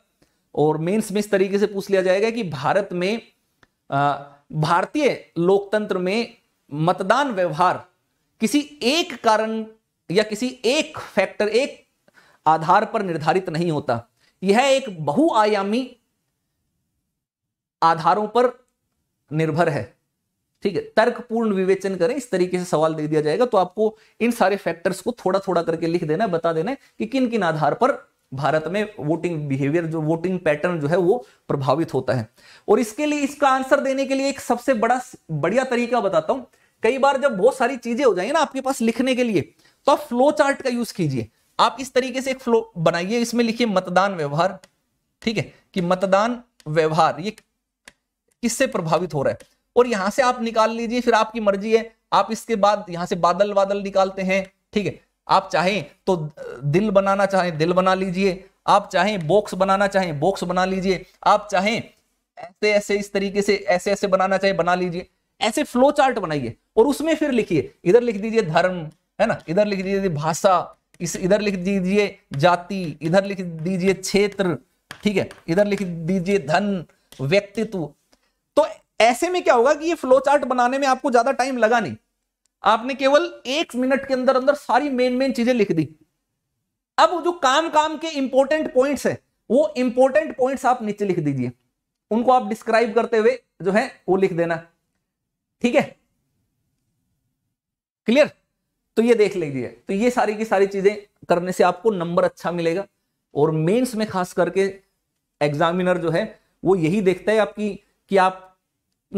और मेंस में इस तरीके से पूछ लिया जाएगा कि भारत में भारतीय लोकतंत्र में मतदान व्यवहार किसी एक कारण या किसी एक फैक्टर एक आधार पर निर्धारित नहीं होता यह एक बहुआयामी आधारों पर निर्भर है ठीक है तर्कपूर्ण विवेचन करें इस तरीके से सवाल दे दिया जाएगा तो आपको इन सारे फैक्टर्स को थोड़ा थोड़ा करके लिख देना है बता देना है कि किन किन आधार पर भारत में वोटिंग बिहेवियर जो वोटिंग पैटर्न जो है वो प्रभावित होता है और इसके लिए इसका आंसर देने के लिए एक सबसे बड़ा बढ़िया तरीका बताता हूं कई बार जब बहुत सारी चीजें हो जाएंगी ना आपके पास लिखने के लिए तो आप फ्लो चार्ट का यूज कीजिए आप इस तरीके से एक फ्लो बनाइए इसमें लिखिए मतदान व्यवहार ठीक है कि मतदान व्यवहार ये किससे प्रभावित हो रहा है और यहां से आप निकाल लीजिए फिर आपकी मर्जी है आप इसके बाद यहां से बादल वादल निकालते हैं ठीक है आप चाहें तो दिल बनाना चाहें दिल बना लीजिए आप चाहें बॉक्स बनाना चाहें बॉक्स बना लीजिए आप चाहें ऐसे ऐसे इस तरीके से ऐसे ऐसे बनाना चाहे बना लीजिए ऐसे फ्लो चार्ट बनाइए और उसमें फिर लिखिए इधर लिख दीजिए धर्म है ना इधर लिख दीजिए भाषा इस इधर लिख दीजिए जाति इधर लिख दीजिए क्षेत्र ठीक है इधर लिख दीजिए धन व्यक्तित्व ऐसे में क्या होगा कि ये फ्लो चार्ट बनाने में आपको ज्यादा टाइम लगा नहीं आपने केवल एक मिनट के अंदर अंदर सारी मेन मेन चीजें लिख दी अब जो काम काम के इंपोर्टेंट पॉइंट्स है वो इंपोर्टेंट पॉइंट्स आप नीचे लिख दीजिए उनको आप डिस्क्राइब करते हुए जो है वो लिख देना ठीक है क्लियर तो ये देख लीजिए तो ये सारी की सारी चीजें करने से आपको नंबर अच्छा मिलेगा और मेंस में खास करके एग्जामिनर जो है वो यही देखता है आपकी कि आप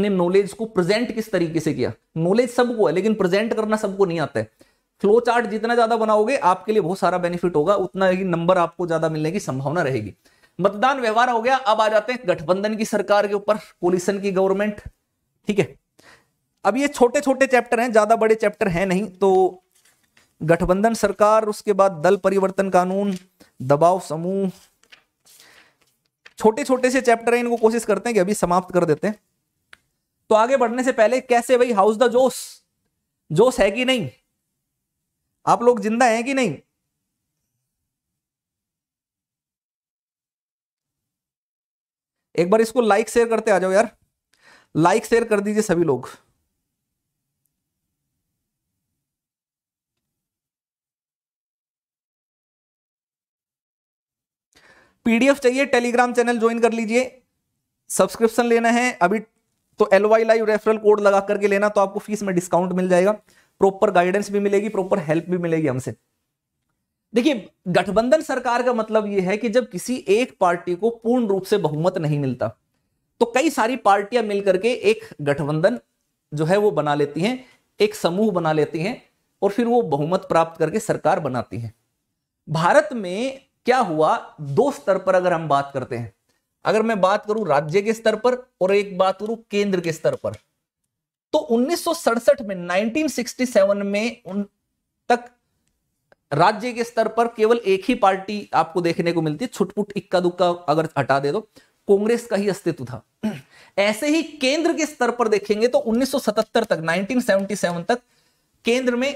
ने नॉलेज को प्रेजेंट किस तरीके से किया नॉलेज सबको है लेकिन प्रेजेंट करना सबको नहीं आता है फ्लो चार्ट जितना ज्यादा बनाओगे आपके लिए बहुत सारा बेनिफिट होगा उतना ही नंबर आपको ज्यादा मिलने की संभावना रहेगी मतदान व्यवहार हो गया अब आ जाते हैं गठबंधन की सरकार के ऊपर कोलिशन की गवर्नमेंट ठीक है अब ये छोटे छोटे चैप्टर हैं ज्यादा बड़े चैप्टर हैं नहीं तो गठबंधन सरकार उसके बाद दल परिवर्तन कानून दबाव समूह छोटे छोटे से चैप्टर हैं इनको कोशिश करते हैं कि अभी समाप्त कर देते हैं तो आगे बढ़ने से पहले कैसे भाई हाउस द जोश जोश है कि नहीं आप लोग जिंदा हैं कि नहीं एक बार इसको लाइक शेयर करते आ जाओ यार लाइक शेयर कर दीजिए सभी लोग पीडीएफ चाहिए टेलीग्राम चैनल ज्वाइन कर लीजिए सब्सक्रिप्शन लेना है अभी तो L Y live referral code लगा करके लेना तो आपको फीस में डिस्काउंट मिल जाएगा प्रॉपर गाइडेंस भी मिलेगी प्रॉपर हेल्प भी मिलेगी हमसे देखिए गठबंधन सरकार का मतलब यह है कि जब किसी एक पार्टी को पूर्ण रूप से बहुमत नहीं मिलता तो कई सारी पार्टियां मिलकर के एक गठबंधन जो है वो बना लेती हैं एक समूह बना लेती हैं और फिर वो बहुमत प्राप्त करके सरकार बनाती है भारत में क्या हुआ दो स्तर पर अगर हम बात करते हैं अगर मैं बात करूं राज्य के स्तर पर और एक बात करूं केंद्र के स्तर पर तो उन्नीस में 1967 में उन तक राज्य के स्तर पर केवल एक ही पार्टी आपको देखने को मिलती छुटपुट इक्का दुक्का अगर हटा दे दो तो, कांग्रेस का ही अस्तित्व था ऐसे ही केंद्र के स्तर पर देखेंगे तो 1977 तक 1977 तक केंद्र में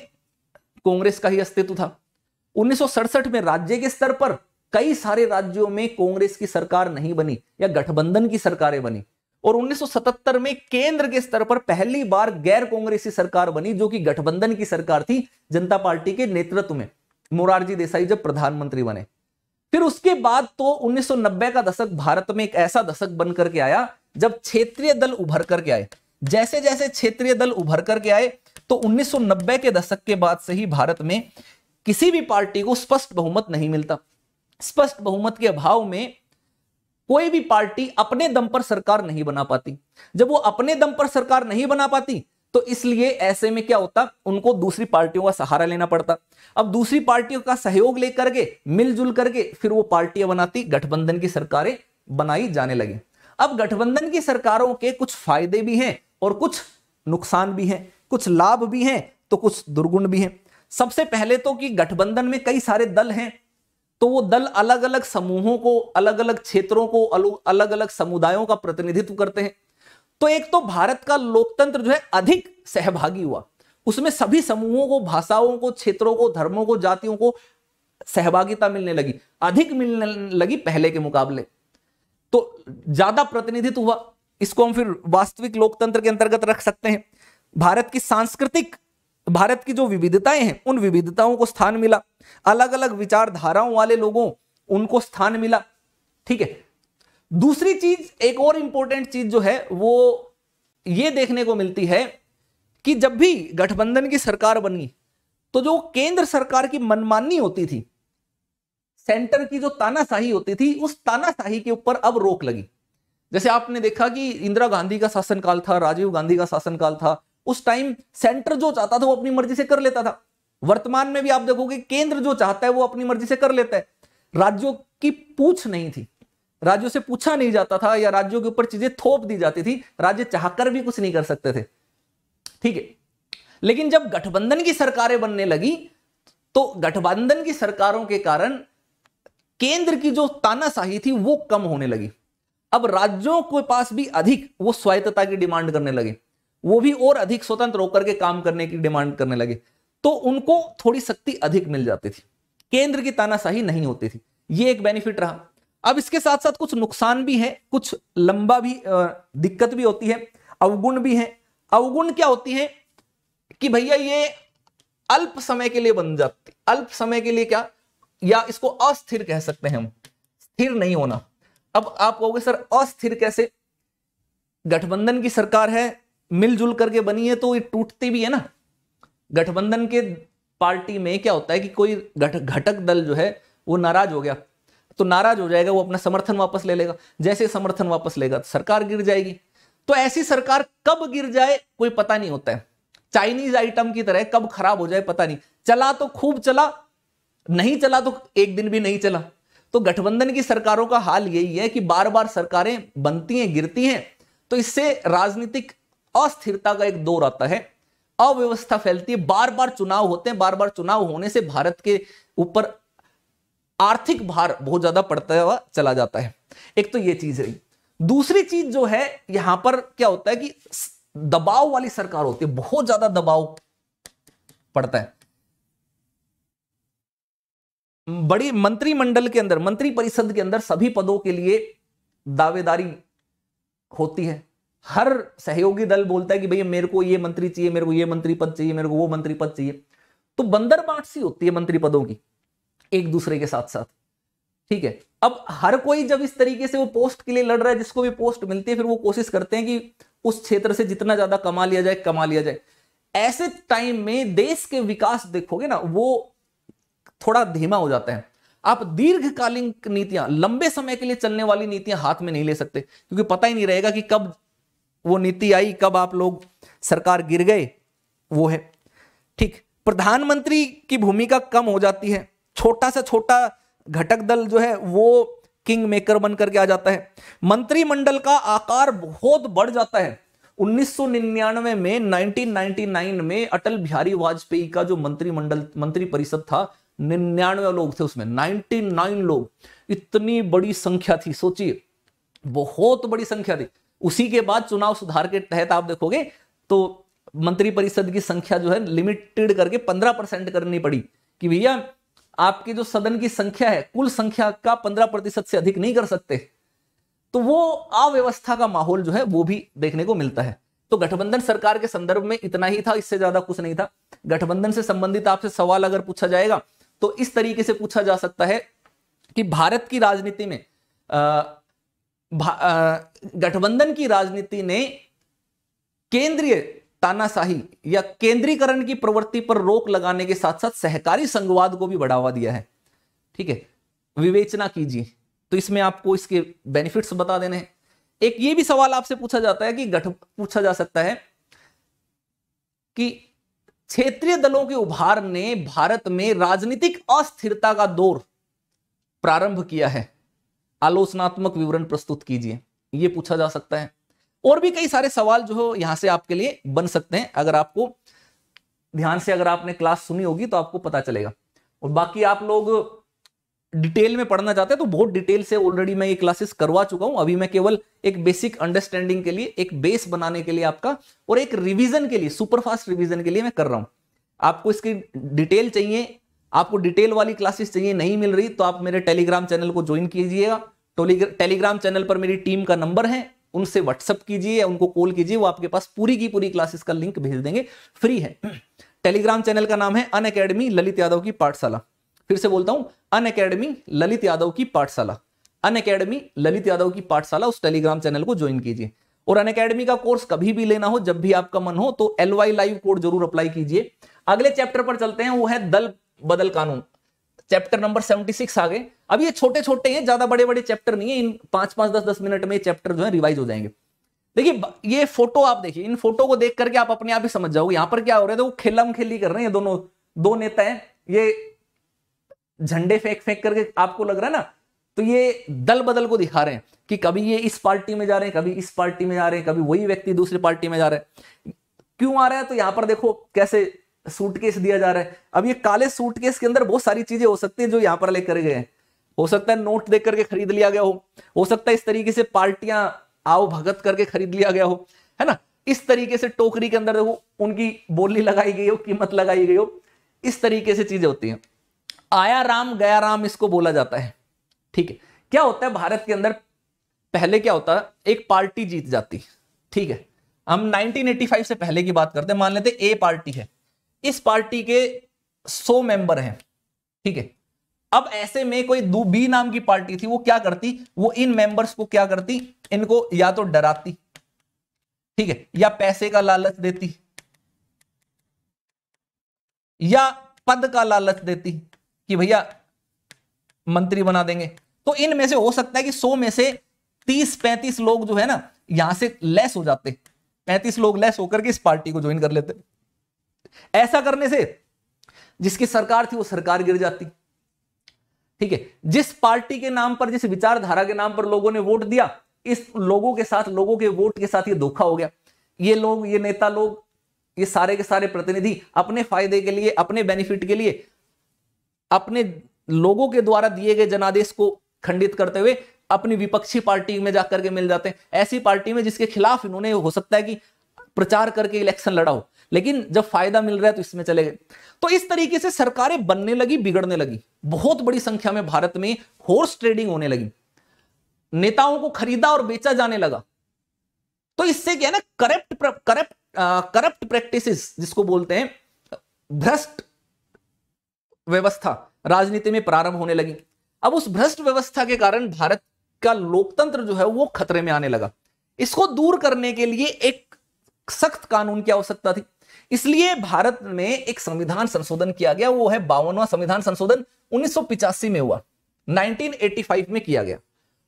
कांग्रेस का ही अस्तित्व था उन्नीस में राज्य के स्तर पर कई सारे राज्यों में कांग्रेस की सरकार नहीं बनी या गठबंधन की सरकारें बनी और 1977 में केंद्र के स्तर पर पहली बार गैर कांग्रेसी सरकार बनी जो कि गठबंधन की सरकार थी जनता पार्टी के नेतृत्व में मोरारजी देसाई जब प्रधानमंत्री बने फिर उसके बाद तो 1990 का दशक भारत में एक ऐसा दशक बन करके आया जब क्षेत्रीय दल उभर करके आए जैसे जैसे क्षेत्रीय दल उभर करके आए तो 1990 के दशक के बाद से ही भारत में किसी भी पार्टी को स्पष्ट बहुमत नहीं मिलता स्पष्ट बहुमत के अभाव में कोई भी पार्टी अपने दम पर सरकार नहीं बना पाती जब वो अपने दम पर सरकार नहीं बना पाती तो इसलिए ऐसे में क्या होता उनको दूसरी पार्टियों का सहारा लेना पड़ता अब दूसरी पार्टियों का सहयोग लेकर के मिलजुल करके फिर वो पार्टियां बनाती गठबंधन की सरकारें बनाई जाने लगी अब गठबंधन की सरकारों के कुछ फायदे भी हैं और कुछ नुकसान भी हैं कुछ लाभ भी हैं तो कुछ दुर्गुण भी हैं सबसे पहले तो कि गठबंधन में कई सारे दल हैं तो वो दल अलग अलग समूहों को अलग अलग क्षेत्रों को अलग अलग समुदायों का प्रतिनिधित्व करते हैं तो एक तो भारत का लोकतंत्र जो है अधिक सहभागी हुआ उसमें सभी समूहों को भाषाओं को क्षेत्रों को धर्मों को जातियों को सहभागिता मिलने लगी अधिक मिलने लगी पहले के मुकाबले तो ज्यादा प्रतिनिधित्व हुआ इसको हम फिर वास्तविक लोकतंत्र के अंतर्गत रख सकते हैं भारत की सांस्कृतिक भारत की जो विविधताएं हैं उन विविधताओं को स्थान मिला अलग अलग विचारधाराओं वाले लोगों उनको स्थान मिला ठीक है दूसरी चीज एक और इंपॉर्टेंट चीज जो है वो ये देखने को मिलती है कि जब भी गठबंधन की सरकार बनी तो जो केंद्र सरकार की मनमानी होती थी सेंटर की जो तानाशाही होती थी उस तानाशाही के ऊपर अब रोक लगी जैसे आपने देखा कि इंदिरा गांधी का शासनकाल था राजीव गांधी का शासनकाल था उस टाइम सेंटर जो चाहता था वो अपनी मर्जी से कर लेता था वर्तमान में भी आप देखोगे केंद्र जो चाहता है वो अपनी मर्जी से कर लेता है राज्यों की पूछ नहीं थी राज्यों से पूछा नहीं जाता था या राज्यों के ऊपर चीजें थोप दी जाती थी राज्य चाहकर भी कुछ नहीं कर सकते थे ठीक है लेकिन जब गठबंधन की सरकारें बनने लगी तो गठबंधन की सरकारों के कारण केंद्र की जो तानाशाही थी वो कम होने लगी अब राज्यों के पास भी अधिक वो स्वायत्तता की डिमांड करने लगे वो भी और अधिक स्वतंत्र होकर के काम करने की डिमांड करने लगे तो उनको थोड़ी शक्ति अधिक मिल जाती थी केंद्र की तानाशाही नहीं होती थी ये एक बेनिफिट रहा अब इसके साथ साथ कुछ नुकसान भी है कुछ लंबा भी दिक्कत भी होती है अवगुण भी है अवगुण क्या होती है कि भैया ये अल्प समय के लिए बन जाती अल्प समय के लिए क्या या इसको अस्थिर कह सकते हैं हम स्थिर नहीं होना अब आप कहोगे सर अस्थिर कैसे गठबंधन की सरकार है मिलजुल करके बनी है तो ये टूटती भी है ना गठबंधन के पार्टी में क्या होता है कि कोई घट घटक दल जो है वो नाराज हो गया तो नाराज हो जाएगा वो अपना समर्थन वापस ले लेगा जैसे समर्थन वापस लेगा तो सरकार गिर जाएगी तो ऐसी सरकार कब गिर जाए कोई पता नहीं होता है चाइनीज आइटम की तरह कब खराब हो जाए पता नहीं चला तो खूब चला नहीं चला तो एक दिन भी नहीं चला तो गठबंधन की सरकारों का हाल यही है कि बार बार सरकारें बनती हैं गिरती हैं तो इससे राजनीतिक अस्थिरता का एक दौर आता है अव्यवस्था फैलती है बार बार चुनाव होते हैं बार बार चुनाव होने से भारत के ऊपर आर्थिक भार बहुत ज्यादा पड़ता हुआ चला जाता है एक तो ये चीज रही दूसरी चीज जो है यहां पर क्या होता है कि दबाव वाली सरकार होती है बहुत ज्यादा दबाव पड़ता है बड़ी मंत्रिमंडल के अंदर मंत्रिपरिषद के अंदर सभी पदों के लिए दावेदारी होती है हर सहयोगी दल बोलता है कि भैया मेरे को ये मंत्री चाहिए मेरे को ये मंत्री पद चाहिए मेरे को वो मंत्री पद चाहिए तो बंदर बांट सी होती है मंत्री पदों की एक दूसरे के साथ साथ ठीक है अब हर कोई जब इस तरीके से वो पोस्ट के लिए लड़ रहा है जिसको भी पोस्ट मिलती है फिर वो कोशिश करते हैं कि उस क्षेत्र से जितना ज्यादा कमा लिया जाए कमा लिया जाए ऐसे टाइम में देश के विकास देखोगे ना वो थोड़ा धीमा हो जाता है आप दीर्घकालीन नीतियां लंबे समय के लिए चलने वाली नीतियां हाथ में नहीं ले सकते क्योंकि पता ही नहीं रहेगा कि कब वो नीति आई कब आप लोग सरकार गिर गए वो है ठीक प्रधानमंत्री की भूमिका कम हो जाती है छोटा सा छोटा घटक दल जो है वो किंग मेकर बन करके आ जाता है मंत्रिमंडल का आकार बहुत बढ़ जाता है 1999 में 1999 में अटल बिहारी वाजपेयी का जो मंत्रिमंडल मंत्री परिषद था निन्यानवे लोग थे उसमें 99 लोग इतनी बड़ी संख्या थी सोचिए बहुत बड़ी संख्या थी उसी के बाद चुनाव सुधार के तहत आप देखोगे तो मंत्री परिषद की संख्या जो है लिमिटेड करके पंद्रह परसेंट करनी पड़ी कि भैया आपकी जो सदन की संख्या है कुल संख्या का पंद्रह प्रतिशत से अधिक नहीं कर सकते तो वो अव्यवस्था का माहौल जो है वो भी देखने को मिलता है तो गठबंधन सरकार के संदर्भ में इतना ही था इससे ज्यादा कुछ नहीं था गठबंधन से संबंधित आपसे सवाल अगर पूछा जाएगा तो इस तरीके से पूछा जा सकता है कि भारत की राजनीति में गठबंधन की राजनीति ने केंद्रीय तानाशाही या केंद्रीकरण की प्रवृत्ति पर रोक लगाने के साथ साथ सहकारी संघवाद को भी बढ़ावा दिया है ठीक है विवेचना कीजिए तो इसमें आपको इसके बेनिफिट्स बता देने हैं एक ये भी सवाल आपसे पूछा जाता है कि गठ पूछा जा सकता है कि क्षेत्रीय दलों के उभार ने भारत में राजनीतिक अस्थिरता का दौर प्रारंभ किया है आलोचनात्मक विवरण प्रस्तुत कीजिए ये पूछा जा सकता है और भी कई सारे सवाल जो है यहां से आपके लिए बन सकते हैं अगर आपको ध्यान से अगर आपने क्लास सुनी होगी तो आपको पता चलेगा और बाकी आप लोग डिटेल में पढ़ना चाहते हैं तो बहुत डिटेल से ऑलरेडी मैं ये क्लासेस करवा चुका हूं अभी मैं केवल एक बेसिक अंडरस्टैंडिंग के लिए एक बेस बनाने के लिए आपका और एक रिवीजन के लिए सुपरफास्ट रिवीजन के लिए मैं कर रहा हूं आपको इसकी डिटेल चाहिए आपको डिटेल वाली क्लासेस चाहिए नहीं मिल रही तो आप मेरे टेलीग्राम चैनल को ज्वाइन कीजिएगा टेलीग्राम चैनल पर मेरी टीम का नंबर है उनसे व्हाट्सअप कीजिए उनको कॉल कीजिए वो आपके पास पूरी की पूरी क्लासेस का लिंक भेज देंगे फ्री है टेलीग्राम चैनल का नाम है अन अकेडमी ललित यादव की पाठशाला फिर से बोलता हूं अन अकेडमी ललित यादव की पाठशाला अन अकेडमी ललित यादव की पाठशाला उस टेलीग्राम चैनल को ज्वाइन कीजिए और अन अकेडमी का कोर्स कभी भी लेना हो जब भी आपका मन हो तो एल लाइव कोड जरूर अप्लाई कीजिए अगले चैप्टर पर चलते हैं वो है दल बदल कानून चैप्टर नंबर 76 आ गए अब ये छोटे छोटे हैं ज्यादा बड़े बड़े चैप्टर नहीं है इन पांच पांच दस दस मिनट में चैप्टर जो है रिवाइज हो जाएंगे देखिए ये फोटो आप देखिए इन फोटो को देख करके आप अपने आप ही समझ जाओगे यहां पर क्या हो रहा है तो वो खेलम खेली कर रहे हैं दोनों दो नेता है ये झंडे फेंक फेंक करके आपको लग रहा है ना तो ये दल बदल को दिखा रहे हैं कि कभी ये इस पार्टी में जा रहे हैं कभी इस पार्टी में जा रहे हैं कभी वही व्यक्ति दूसरी पार्टी में जा रहे हैं क्यों आ रहा है तो यहां पर देखो कैसे सूटकेस दिया जा रहा है अब ये काले सूटकेस के अंदर बहुत सारी चीजें हो सकती है जो यहाँ पर लेकर गए हो सकता है नोट देख करके खरीद लिया गया हो हो सकता है इस तरीके से पार्टियां आओ भगत करके खरीद लिया गया हो है ना इस तरीके से टोकरी के अंदर देखो उनकी बोली लगाई गई हो कीमत लगाई गई हो इस तरीके से चीजें होती हैं आया राम गया राम इसको बोला जाता है ठीक है क्या होता है भारत के अंदर पहले क्या होता एक पार्टी जीत जाती ठीक है हम 1985 से पहले की बात करते हैं मान लेते ए पार्टी है इस पार्टी के सौ मेंबर हैं ठीक है अब ऐसे में कोई दू बी नाम की पार्टी थी वो क्या करती वो इन मेंबर्स को क्या करती इनको या तो डराती ठीक है या पैसे का लालच देती या पद का लालच देती कि भैया मंत्री बना देंगे तो इनमें से हो सकता है कि सो में से तीस पैंतीस लोग जो है ना यहां से लेस हो जाते पैंतीस लोग लेस होकर के इस पार्टी को ज्वाइन कर लेते ऐसा करने से जिसकी सरकार थी वो सरकार गिर जाती ठीक है जिस पार्टी के नाम पर जिस विचारधारा के नाम पर लोगों ने वोट दिया इस लोगों के साथ लोगों के वोट के साथ ये धोखा हो गया ये लोग ये नेता लोग ये सारे के सारे प्रतिनिधि अपने फायदे के लिए अपने बेनिफिट के लिए अपने लोगों के द्वारा दिए गए जनादेश को खंडित करते हुए अपनी विपक्षी पार्टी में जाकर के मिल जाते हैं ऐसी पार्टी में जिसके खिलाफ इन्होंने हो सकता है कि प्रचार करके इलेक्शन लड़ा हो लेकिन जब फायदा मिल रहा है तो इसमें चले गए तो इस तरीके से सरकारें बनने लगी बिगड़ने लगी बहुत बड़ी संख्या में भारत में हॉर्स ट्रेडिंग होने लगी नेताओं को खरीदा और बेचा जाने लगा तो इससे क्या ना करप्ट करप्ट करप्ट प्रैक्टिस जिसको बोलते हैं भ्रष्ट व्यवस्था राजनीति में प्रारंभ होने लगी अब उस भ्रष्ट व्यवस्था के कारण भारत का लोकतंत्र जो है वो खतरे में आने लगा इसको दूर करने के लिए एक सख्त कानून की आवश्यकता थी इसलिए भारत में एक संविधान संशोधन किया गया वो है बावनवा संविधान संशोधन उन्नीस में हुआ 1985 में किया गया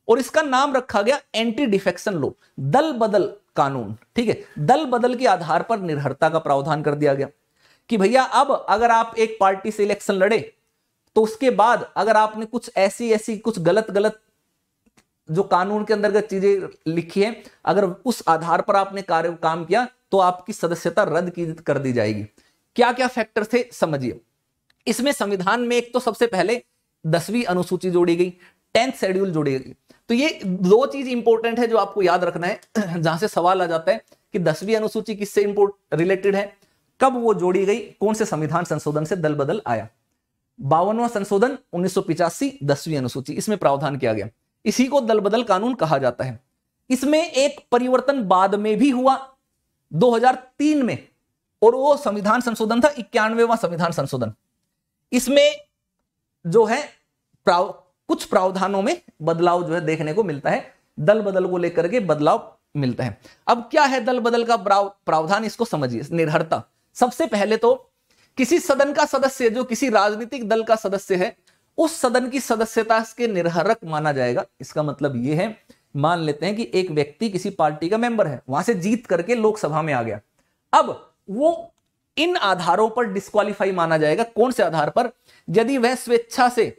और इसका नाम रखा गया एंटी डिफेक्शन लो दल बदल कानून ठीक है दल बदल के आधार पर निर्भरता का प्रावधान कर दिया गया कि भैया अब अगर आप एक पार्टी से इलेक्शन लड़े तो उसके बाद अगर आपने कुछ ऐसी ऐसी कुछ गलत गलत जो कानून के अंतर्गत चीजें लिखी है अगर उस आधार पर आपने कार्य काम किया तो आपकी सदस्यता रद्द की कर दी जाएगी क्या क्या फैक्टर थे समझिए इसमें संविधान में एक तो सबसे पहले दसवीं अनुसूची जोड़ी गई टेंथ शेड्यूल जोड़ी गई तो ये दो चीज इंपोर्टेंट है जो आपको याद रखना है जहां से सवाल आ जाता है कि दसवीं अनुसूची किससे इंपोर्ट रिलेटेड है कब वो जोड़ी गई कौन से संविधान संशोधन से दल बदल आया बावनवा संशोधन उन्नीस सौ पिचासी दसवीं अनुसूची इसमें प्रावधान किया गया इसी को दल बदल कानून कहा जाता है इसमें एक परिवर्तन बाद में भी हुआ 2003 में और वो संविधान संशोधन था इक्यानवेवा संविधान संशोधन इसमें जो है प्राव, कुछ प्रावधानों में बदलाव जो है देखने को मिलता है दल बदल को लेकर के बदलाव मिलता है अब क्या है दल बदल का प्रावधान इसको समझिए निर्भरता सबसे पहले तो किसी सदन का सदस्य जो किसी राजनीतिक दल का सदस्य है उस सदन की सदस्यता के निर्हरक माना जाएगा इसका मतलब यह है मान लेते हैं कि एक व्यक्ति किसी पार्टी का मेंबर है वहां से जीत करके लोकसभा में आ गया अब वो इन आधारों पर डिस्कालीफाई माना जाएगा कौन से आधार पर यदि वह स्वेच्छा से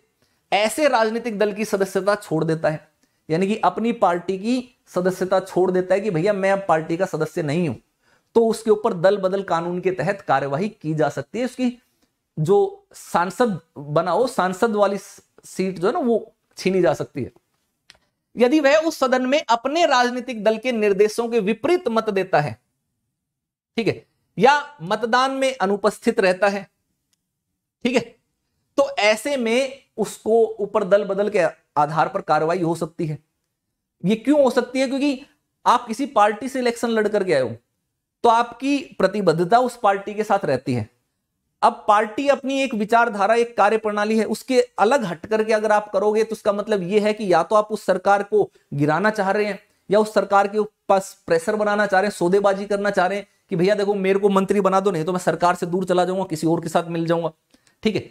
ऐसे राजनीतिक दल की सदस्यता छोड़ देता है यानी कि अपनी पार्टी की सदस्यता छोड़ देता है कि भैया मैं अब पार्टी का सदस्य नहीं हूं तो उसके ऊपर दल बदल कानून के तहत कार्यवाही की जा सकती है उसकी जो सांसद बना हो सांसद वाली सीट जो है ना वो छीनी जा सकती है यदि वह उस सदन में अपने राजनीतिक दल के निर्देशों के विपरीत मत देता है ठीक है या मतदान में अनुपस्थित रहता है ठीक है तो ऐसे में उसको ऊपर दल बदल के आधार पर कार्रवाई हो सकती है ये क्यों हो सकती है क्योंकि आप किसी पार्टी से इलेक्शन लड़कर गए हो तो आपकी प्रतिबद्धता उस पार्टी के साथ रहती है अब पार्टी अपनी एक विचारधारा एक कार्य प्रणाली है उसके अलग हट करके अगर आप करोगे तो उसका मतलब यह है कि या तो आप उस सरकार को गिराना चाह रहे हैं या उस सरकार के पास प्रेशर बनाना चाह रहे हैं सौदेबाजी करना चाह रहे हैं कि भैया देखो मेरे को मंत्री बना दो नहीं तो मैं सरकार से दूर चला जाऊंगा किसी और के साथ मिल जाऊंगा ठीक है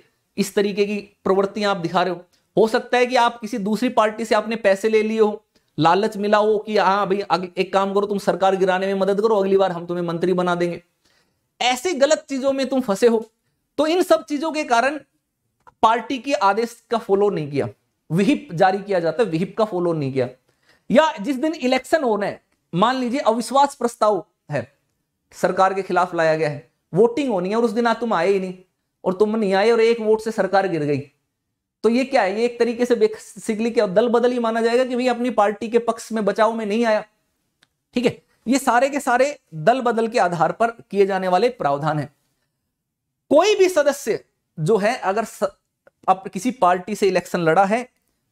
इस तरीके की प्रवृत्तियां आप दिखा रहे हो हो सकता है कि आप किसी दूसरी पार्टी से आपने पैसे ले लिए हो लालच मिला हो कि हाँ भाई एक काम करो तुम सरकार गिराने में मदद करो अगली बार हम तुम्हें मंत्री बना देंगे ऐसी गलत चीजों में तुम फंसे हो तो इन सब चीजों के कारण पार्टी के आदेश का फॉलो नहीं किया विहिप जारी किया जाता है विहिप का फॉलो नहीं किया या जिस दिन इलेक्शन होना है मान लीजिए अविश्वास प्रस्ताव है सरकार के खिलाफ लाया गया है वोटिंग होनी है और उस दिन आज तुम आए ही नहीं और तुम नहीं आए और एक वोट से सरकार गिर गई तो ये क्या है ये एक तरीके से बेसिकली क्या दल बदल ही माना जाएगा कि भाई अपनी पार्टी के पक्ष में बचाव में नहीं आया ठीक है ये सारे के सारे दल बदल के आधार पर किए जाने वाले प्रावधान है कोई भी सदस्य जो है अगर स, अप, किसी पार्टी से इलेक्शन लड़ा है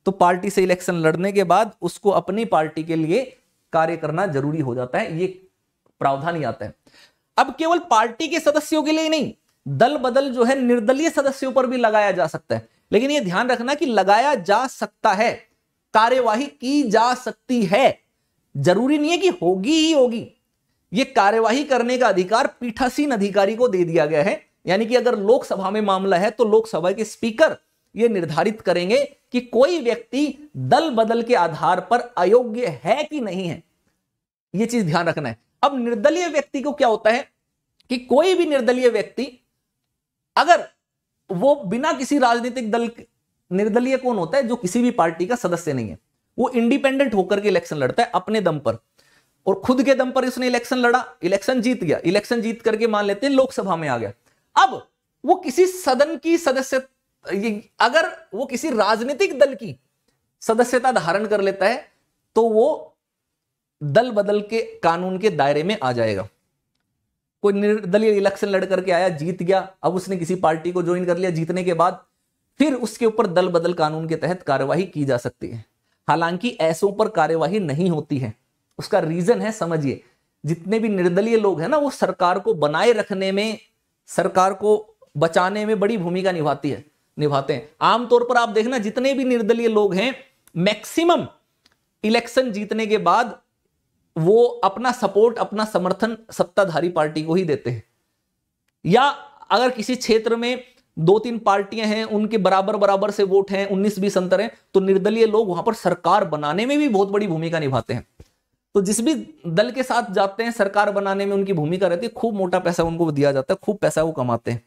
तो पार्टी से इलेक्शन लड़ने के बाद उसको अपनी पार्टी के लिए कार्य करना जरूरी हो जाता है ये प्रावधान ही आता है अब केवल पार्टी के सदस्यों के लिए नहीं दल बदल जो है निर्दलीय सदस्यों पर भी लगाया जा सकता है लेकिन यह ध्यान रखना कि लगाया जा सकता है कार्यवाही की जा सकती है जरूरी नहीं है कि होगी ही होगी ये कार्यवाही करने का अधिकार पीठासीन अधिकारी को दे दिया गया है यानी कि अगर लोकसभा में मामला है तो लोकसभा के स्पीकर ये निर्धारित करेंगे कि कोई व्यक्ति दल बदल के आधार पर अयोग्य है कि नहीं है ये चीज ध्यान रखना है अब निर्दलीय व्यक्ति को क्या होता है कि कोई भी निर्दलीय व्यक्ति अगर वो बिना किसी राजनीतिक दल निर्दलीय कौन होता है जो किसी भी पार्टी का सदस्य नहीं है वो इंडिपेंडेंट होकर के इलेक्शन लड़ता है अपने दम पर और खुद के दम पर इसने इलेक्शन लड़ा इलेक्शन जीत गया इलेक्शन जीत करके मान लेते हैं लोकसभा में आ गया अब वो किसी सदन की सदस्य अगर वो किसी राजनीतिक दल की सदस्यता धारण कर लेता है तो वो दल बदल के कानून के दायरे में आ जाएगा कोई निर्दलीय इलेक्शन लड़ करके आया जीत गया अब उसने किसी पार्टी को ज्वाइन कर लिया जीतने के बाद फिर उसके ऊपर दल बदल कानून के तहत कार्यवाही की जा सकती है हालांकि ऐसों पर कार्यवाही नहीं होती है उसका रीजन है समझिए जितने भी निर्दलीय लोग हैं ना वो सरकार को बनाए रखने में सरकार को बचाने में बड़ी भूमिका निभाती है निभाते हैं आमतौर पर आप देखना जितने भी निर्दलीय लोग हैं मैक्सिमम इलेक्शन जीतने के बाद वो अपना सपोर्ट अपना समर्थन सत्ताधारी पार्टी को ही देते हैं या अगर किसी क्षेत्र में दो तीन पार्टियां हैं उनके बराबर बराबर से वोट हैं उन्नीस बीस अंतर हैं तो निर्दलीय लोग वहां पर सरकार बनाने में भी बहुत बड़ी भूमिका निभाते हैं तो जिस भी दल के साथ जाते हैं सरकार बनाने में उनकी भूमिका रहती है खूब मोटा पैसा उनको दिया जाता है खूब पैसा वो कमाते हैं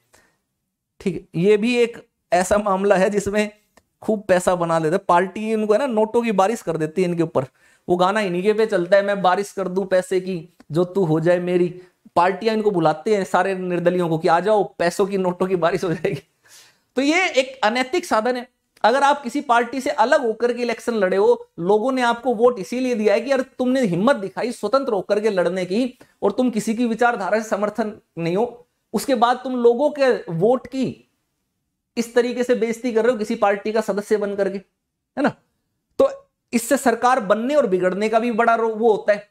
ठीक है ये भी एक ऐसा मामला है जिसमें खूब पैसा बना लेते पार्टी इनको है ना नोटों की बारिश कर देती है इनके ऊपर वो गाना इन्हीं के पे चलता है मैं बारिश कर दूं पैसे की जो तू हो जाए मेरी पार्टियां इनको बुलाते हैं सारे निर्दलियों को कि आ जाओ पैसों की नोटों की बारिश हो जाएगी तो ये एक अनैतिक साधन है अगर आप किसी पार्टी से अलग होकर के इलेक्शन लड़े हो लोगों ने आपको वोट इसीलिए दिया है कि यार तुमने हिम्मत दिखाई स्वतंत्र होकर के लड़ने की और तुम किसी की विचारधारा से समर्थन नहीं हो उसके बाद तुम लोगों के वोट की इस तरीके से बेइज्जती कर रहे हो किसी पार्टी का सदस्य बन करके है ना तो इससे सरकार बनने और बिगड़ने का भी बड़ा वो होता है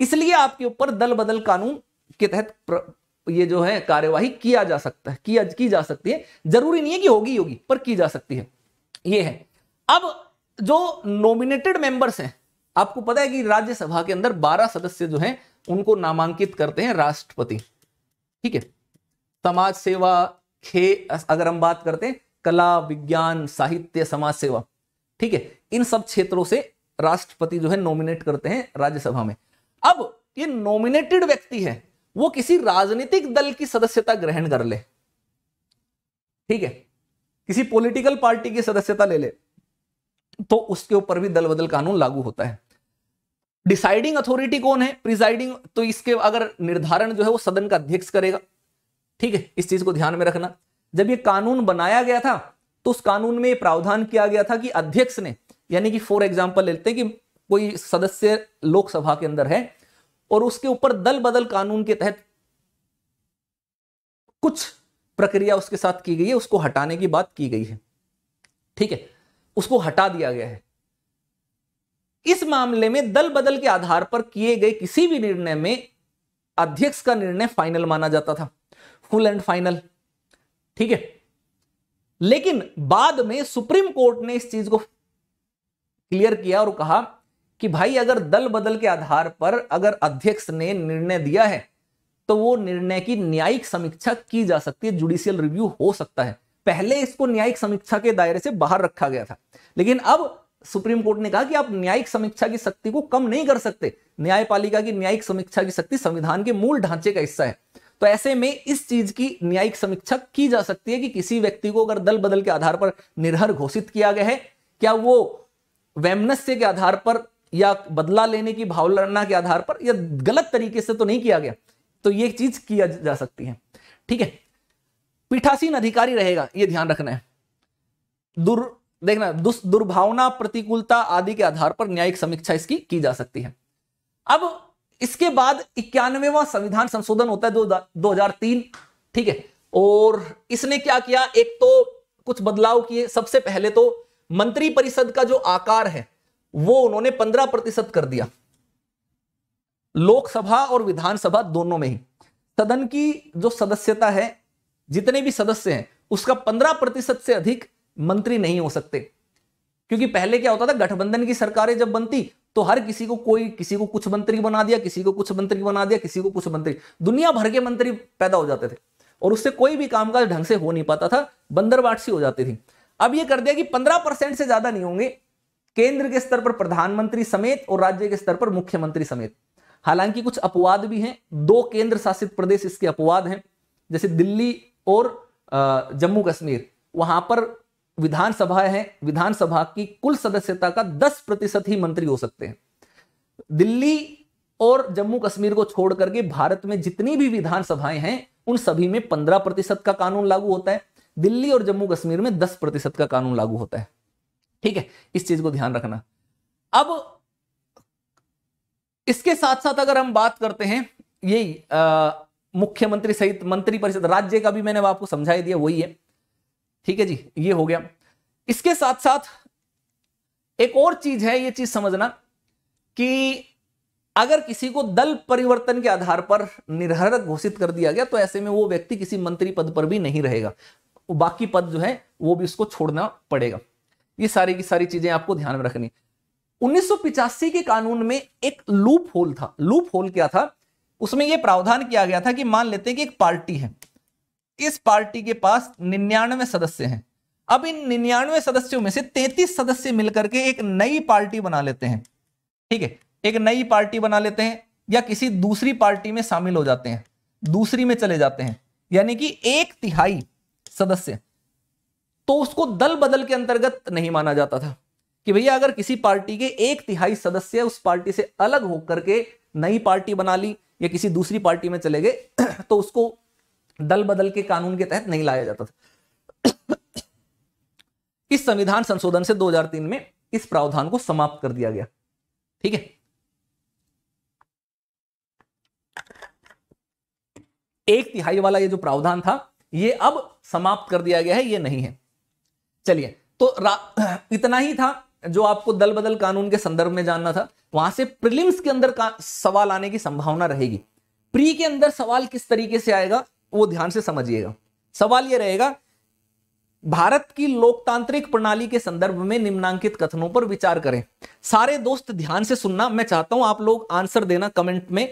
इसलिए आपके ऊपर दल बदल कानून के तहत ये जो है कार्यवाही किया जा सकता है किया की जा सकती है जरूरी नहीं है कि होगी होगी पर की जा सकती है ये है अब जो नॉमिनेटेड मेंबर्स हैं आपको पता है कि राज्यसभा के अंदर 12 सदस्य जो हैं उनको नामांकित करते हैं राष्ट्रपति ठीक है समाज सेवा खे अगर हम बात करते हैं कला विज्ञान साहित्य समाज सेवा ठीक है इन सब क्षेत्रों से राष्ट्रपति जो है नॉमिनेट करते हैं राज्यसभा में अब ये नॉमिनेटेड व्यक्ति है वो किसी राजनीतिक दल की सदस्यता ग्रहण कर ले ठीक है किसी पॉलिटिकल पार्टी की सदस्यता ले ले तो उसके ऊपर भी दल बदल कानून लागू होता है डिसाइडिंग अथॉरिटी कौन है प्रिजाइडिंग तो इसके अगर निर्धारण जो है वो सदन का अध्यक्ष करेगा ठीक है इस चीज को ध्यान में रखना जब ये कानून बनाया गया था तो उस कानून में प्रावधान किया गया था कि अध्यक्ष ने यानी कि फॉर एग्जाम्पल लेते हैं कि कोई सदस्य लोकसभा के अंदर है और उसके ऊपर दल बदल कानून के तहत कुछ प्रक्रिया उसके साथ की गई है उसको हटाने की बात की गई है ठीक है उसको हटा दिया गया है इस मामले में दल बदल के आधार पर किए गए किसी भी निर्णय में अध्यक्ष का निर्णय फाइनल माना जाता था फुल एंड फाइनल ठीक है लेकिन बाद में सुप्रीम कोर्ट ने इस चीज को क्लियर किया और कहा कि भाई अगर दल बदल के आधार पर अगर अध्यक्ष ने निर्णय दिया है तो वो निर्णय की न्यायिक समीक्षा की जा सकती है जुडिशियल रिव्यू हो सकता है पहले इसको न्यायिक समीक्षा के दायरे से बाहर रखा गया था लेकिन अब सुप्रीम कोर्ट ने कहा कि आप न्यायिक समीक्षा की शक्ति को कम नहीं कर सकते न्यायपालिका की न्यायिक समीक्षा की शक्ति संविधान के मूल ढांचे का हिस्सा है तो ऐसे में इस चीज की न्यायिक समीक्षा की जा सकती है कि किसी व्यक्ति को अगर दल बदल के आधार पर निर्हर घोषित किया गया है क्या वो वैमनस्य के आधार पर या बदला लेने की भावना के आधार पर या गलत तरीके से तो नहीं किया गया तो ये चीज किया जा सकती है ठीक है पीठासीन अधिकारी रहेगा ये ध्यान रखना है दुर देखना दुर्भावना प्रतिकूलता आदि के आधार पर न्यायिक समीक्षा इसकी की जा सकती है अब इसके बाद इक्यानवेवा संविधान संशोधन होता है दो, दो हजार तीन ठीक है और इसने क्या किया एक तो कुछ बदलाव किए सबसे पहले तो मंत्रिपरिषद का जो आकार है वो उन्होंने पंद्रह प्रतिशत कर दिया लोकसभा और विधानसभा दोनों में ही सदन की जो सदस्यता है जितने भी सदस्य हैं उसका पंद्रह प्रतिशत से अधिक मंत्री नहीं हो सकते क्योंकि पहले क्या होता था गठबंधन की सरकारें जब बनती तो हर किसी को कोई किसी को कुछ मंत्री बना दिया किसी को कुछ मंत्री बना दिया किसी को कुछ मंत्री दुनिया भर के मंत्री पैदा हो जाते थे और उससे कोई भी कामकाज ढंग से हो नहीं पाता था बंदरवाट सी हो जाती थी अब यह कर दिया कि पंद्रह परसेंट से ज्यादा नहीं होंगे केंद्र के स्तर पर प्रधानमंत्री समेत और राज्य के स्तर पर मुख्यमंत्री समेत हालांकि कुछ अपवाद भी हैं दो केंद्र शासित प्रदेश इसके अपवाद हैं जैसे दिल्ली और जम्मू कश्मीर वहां पर विधानसभा है विधानसभा की कुल सदस्यता का 10 प्रतिशत ही मंत्री हो सकते हैं दिल्ली और जम्मू कश्मीर को छोड़ करके भारत में जितनी भी विधानसभाएं हैं उन सभी में 15 प्रतिशत का कानून लागू होता है दिल्ली और जम्मू कश्मीर में 10 प्रतिशत का कानून लागू होता है ठीक है इस चीज को ध्यान रखना अब इसके साथ साथ अगर हम बात करते हैं यही मुख्यमंत्री सहित मंत्री परिषद राज्य का भी मैंने आपको समझा दिया वही है ठीक है जी ये हो गया इसके साथ साथ एक और चीज है ये चीज समझना कि अगर किसी को दल परिवर्तन के आधार पर निर्हरक घोषित कर दिया गया तो ऐसे में वो व्यक्ति किसी मंत्री पद पर भी नहीं रहेगा बाकी पद जो है वो भी उसको छोड़ना पड़ेगा ये सारी की सारी चीजें आपको ध्यान में रखनी 1985 के कानून में एक लूप होल था लूप होल क्या था उसमें यह प्रावधान किया गया था कि मान लेते हैं कि एक पार्टी है इस पार्टी के पास निन्यानवे सदस्य हैं अब इन निन्यानवे सदस्यों में से तैतीस सदस्य मिलकर के एक नई पार्टी बना लेते हैं ठीक है एक नई पार्टी बना लेते हैं या किसी दूसरी पार्टी में शामिल हो जाते हैं दूसरी में चले जाते हैं यानी कि एक तिहाई सदस्य तो उसको दल बदल के अंतर्गत नहीं माना जाता था कि भैया अगर किसी पार्टी के एक तिहाई सदस्य उस पार्टी से अलग होकर के नई पार्टी बना ली या किसी दूसरी पार्टी में चले गए तो उसको दल बदल के कानून के तहत नहीं लाया जाता था इस संविधान संशोधन से 2003 में इस प्रावधान को समाप्त कर दिया गया ठीक है एक तिहाई वाला ये जो प्रावधान था ये अब समाप्त कर दिया गया है ये नहीं है चलिए तो इतना ही था जो आपको दल बदल कानून के संदर्भ में जानना था वहां से प्रिलिम्स के अंदर सवाल आने की संभावना रहेगी प्री के अंदर सवाल किस तरीके से आएगा वो ध्यान से समझिएगा सवाल यह रहेगा भारत की लोकतांत्रिक प्रणाली के संदर्भ में निम्नांकित कथनों पर विचार करें सारे दोस्त ध्यान से सुनना मैं चाहता हूं आप लोग आंसर देना कमेंट में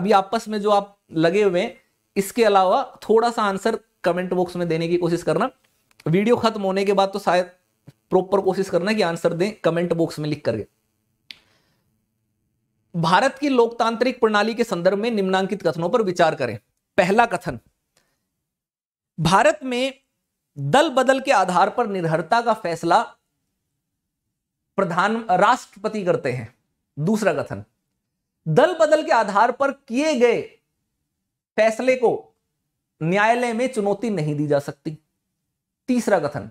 अभी आपस में जो आप लगे हुए हैं इसके अलावा थोड़ा सा आंसर कमेंट बॉक्स में देने की कोशिश करना वीडियो खत्म होने के बाद तो शायद प्रॉपर कोशिश करना कि आंसर दें कमेंट बॉक्स में लिख करके भारत की लोकतांत्रिक प्रणाली के संदर्भ में निम्नांकित कथनों पर विचार करें पहला कथन भारत में दल बदल के आधार पर निर्भरता का फैसला प्रधान राष्ट्रपति करते हैं दूसरा कथन दल बदल के आधार पर किए गए फैसले को न्यायालय में चुनौती नहीं दी जा सकती तीसरा कथन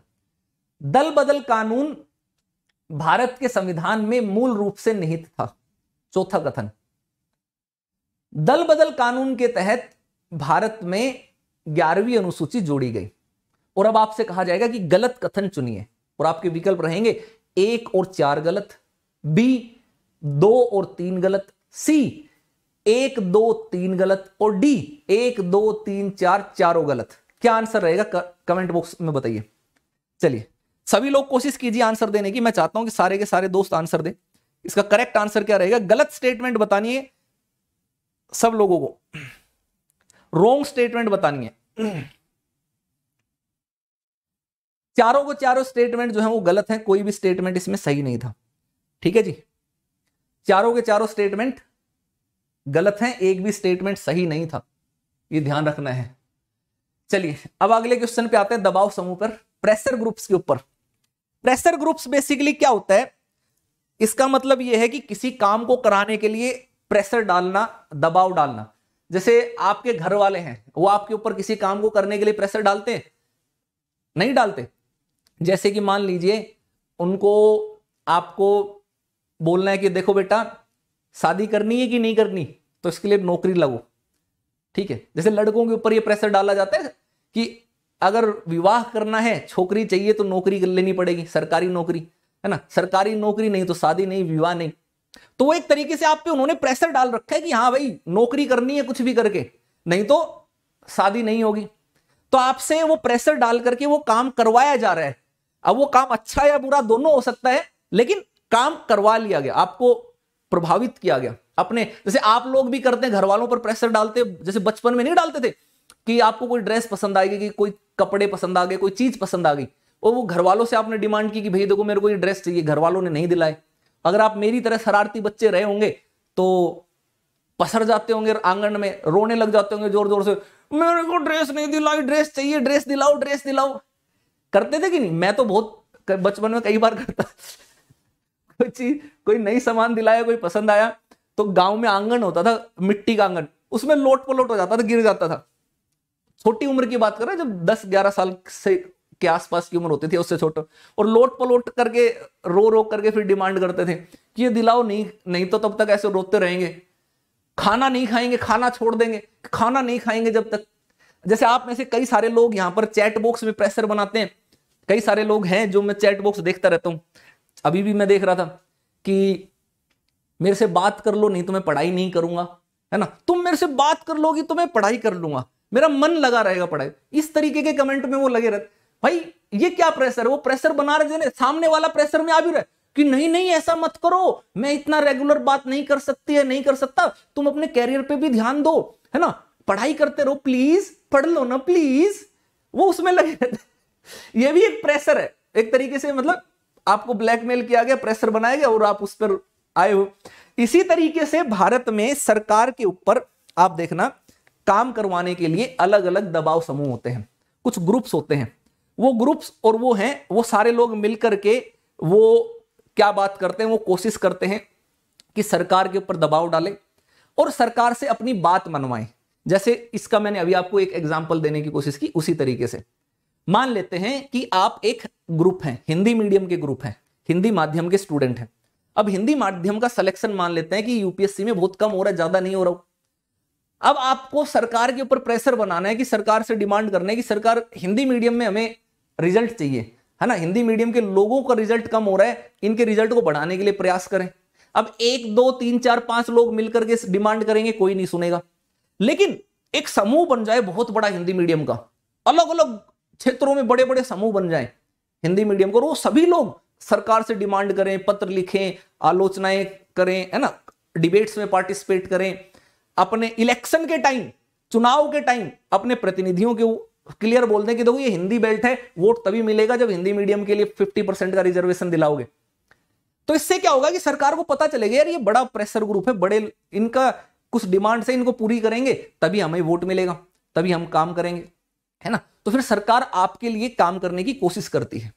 दल बदल कानून भारत के संविधान में मूल रूप से निहित था चौथा कथन दल बदल कानून के तहत भारत में ग्यारहवीं अनुसूची जोड़ी गई और अब आपसे कहा जाएगा कि गलत कथन चुनिए और आपके विकल्प रहेंगे एक और चार गलत बी दो और तीन गलत सी एक दो तीन गलत और डी एक दो तीन चार चारों गलत क्या आंसर रहेगा कमेंट बॉक्स में बताइए चलिए सभी लोग कोशिश कीजिए आंसर देने की मैं चाहता हूं कि सारे के सारे दोस्त आंसर दें इसका करेक्ट आंसर क्या रहेगा गलत स्टेटमेंट बतानी है सब लोगों को रोंग स्टेटमेंट बतानी है चारों को चारों स्टेटमेंट जो है वो गलत है कोई भी स्टेटमेंट इसमें सही नहीं था ठीक है जी चारों के चारों स्टेटमेंट गलत हैं एक भी स्टेटमेंट सही नहीं था ये ध्यान रखना है चलिए अब अगले क्वेश्चन पे आते हैं दबाव समूह पर प्रेशर ग्रुप्स के ऊपर प्रेशर ग्रुप्स बेसिकली क्या होता है इसका मतलब यह है कि किसी काम को कराने के लिए प्रेशर डालना दबाव डालना जैसे आपके घर वाले हैं वो आपके ऊपर किसी काम को करने के लिए प्रेशर डालते हैं नहीं डालते जैसे कि मान लीजिए उनको आपको बोलना है कि देखो बेटा शादी करनी है कि नहीं करनी तो इसके लिए नौकरी लगो ठीक है जैसे लड़कों के ऊपर ये प्रेशर डाला जाता है कि अगर विवाह करना है छोकरी चाहिए तो नौकरी लेनी पड़ेगी सरकारी नौकरी है ना सरकारी नौकरी नहीं तो शादी नहीं विवाह नहीं तो वो एक तरीके से आप पे उन्होंने प्रेशर डाल रखा है कि हाँ भाई नौकरी करनी है कुछ भी करके नहीं तो शादी नहीं होगी तो आपसे वो प्रेशर डाल करके वो काम करवाया जा रहा है अब वो काम अच्छा या बुरा दोनों हो सकता है लेकिन काम करवा लिया गया आपको प्रभावित किया गया अपने जैसे आप लोग भी करते हैं घर वालों पर प्रेशर डालते जैसे बचपन में नहीं डालते थे कि आपको कोई ड्रेस पसंद आएगी कि कोई कपड़े पसंद आ गए कोई चीज पसंद आ गई और वो घर वालों से आपने डिमांड की कि भाई देखो मेरे को ये ड्रेस चाहिए घर वालों ने नहीं दिलाए अगर आप मेरी तरह शरारती बच्चे रहे होंगे तो पसर जाते होंगे आंगन में रोने लग जाते होंगे जोर जोर से मेरे को ड्रेस नहीं दिलाई ड्रेस चाहिए ड्रेस दिलाओ ड्रेस दिलाओ करते थे कि नहीं मैं तो बहुत बचपन में कई बार करता कोई चीज कोई नई सामान दिलाया कोई पसंद आया तो गांव में आंगन होता था मिट्टी का आंगन उसमें लोट पलोट हो जाता था गिर जाता था छोटी उम्र की बात कर रहे हैं जब दस ग्यारह साल से के आसपास की उम्र होती थी उससे छोटे और लोट पलोट करके रो रो करके फिर डिमांड करते थे कि ये दिलाओ नहीं नहीं तो तब तक ऐसे रोते रहेंगे खाना नहीं खाएंगे खाना छोड़ देंगे खाना नहीं खाएंगे जब तक जैसे आप में से कई सारे लोग यहाँ पर चैट बॉक्स में प्रेशर बनाते हैं कई सारे लोग हैं जो मैं चैट बॉक्स देखता रहता हूँ अभी भी मैं देख रहा था कि मेरे से बात कर लो नहीं तो मैं पढ़ाई नहीं करूंगा है ना तुम मेरे से बात कर लोगी तो मैं पढ़ाई कर लूंगा मेरा मन लगा रहेगा पढ़ाई इस तरीके के कमेंट में वो लगे रहते भाई ये क्या प्रेशर है वो प्रेशर बना रहे देने सामने वाला प्रेशर में आ भी रहे कि नहीं नहीं ऐसा मत करो मैं इतना रेगुलर बात नहीं कर सकती है नहीं कर सकता तुम अपने कैरियर पे भी ध्यान दो है ना पढ़ाई करते रहो प्लीज पढ़ लो ना प्लीज वो उसमें लगे रहते ये भी एक प्रेशर है एक तरीके से मतलब आपको ब्लैकमेल किया गया प्रेशर बनाया गया और आप उस पर आए हो इसी तरीके से भारत में सरकार के ऊपर आप देखना काम करवाने के लिए अलग अलग दबाव समूह होते हैं कुछ ग्रुप्स होते हैं वो ग्रुप्स और वो हैं वो सारे लोग मिलकर के वो क्या बात करते हैं वो कोशिश करते हैं कि सरकार के ऊपर दबाव डालें और सरकार से अपनी बात मनवाएं जैसे इसका मैंने अभी आपको एक एग्जाम्पल देने की कोशिश की उसी तरीके से मान लेते हैं कि आप एक ग्रुप हैं हिंदी मीडियम के ग्रुप हैं हिंदी माध्यम के स्टूडेंट हैं अब हिंदी माध्यम का सिलेक्शन मान लेते हैं कि यूपीएससी में बहुत कम हो रहा है ज्यादा नहीं हो रहा अब आपको सरकार के ऊपर प्रेशर बनाना है कि सरकार से डिमांड करना है कि सरकार हिंदी मीडियम में हमें रिजल्ट चाहिए है ना हिंदी मीडियम के लोगों का रिजल्ट कम हो रहा है इनके रिजल्ट को बढ़ाने के लिए प्रयास करें अब एक दो तीन चार पांच लोग मिलकर के डिमांड करेंगे कोई नहीं सुनेगा लेकिन एक समूह बन जाए बहुत बड़ा हिंदी मीडियम का अलग अलग क्षेत्रों में बड़े बड़े समूह बन जाए हिंदी मीडियम को वो सभी लोग सरकार से डिमांड करें पत्र लिखें आलोचनाएं करें है ना डिबेट्स में पार्टिसिपेट करें अपने इलेक्शन के टाइम चुनाव के टाइम अपने प्रतिनिधियों के क्लियर बोल दें कि देखो ये हिंदी बेल्ट है वोट तभी मिलेगा जब हिंदी मीडियम के लिए फिफ्टी परसेंट का रिजर्वेशन दिलाओगे तो इससे क्या होगा कि सरकार को पता चलेगा यार ये बड़ा प्रेशर ग्रुप है बड़े इनका कुछ डिमांड से इनको पूरी करेंगे तभी हमें वोट मिलेगा तभी हम काम करेंगे है ना तो फिर सरकार आपके लिए काम करने की कोशिश करती है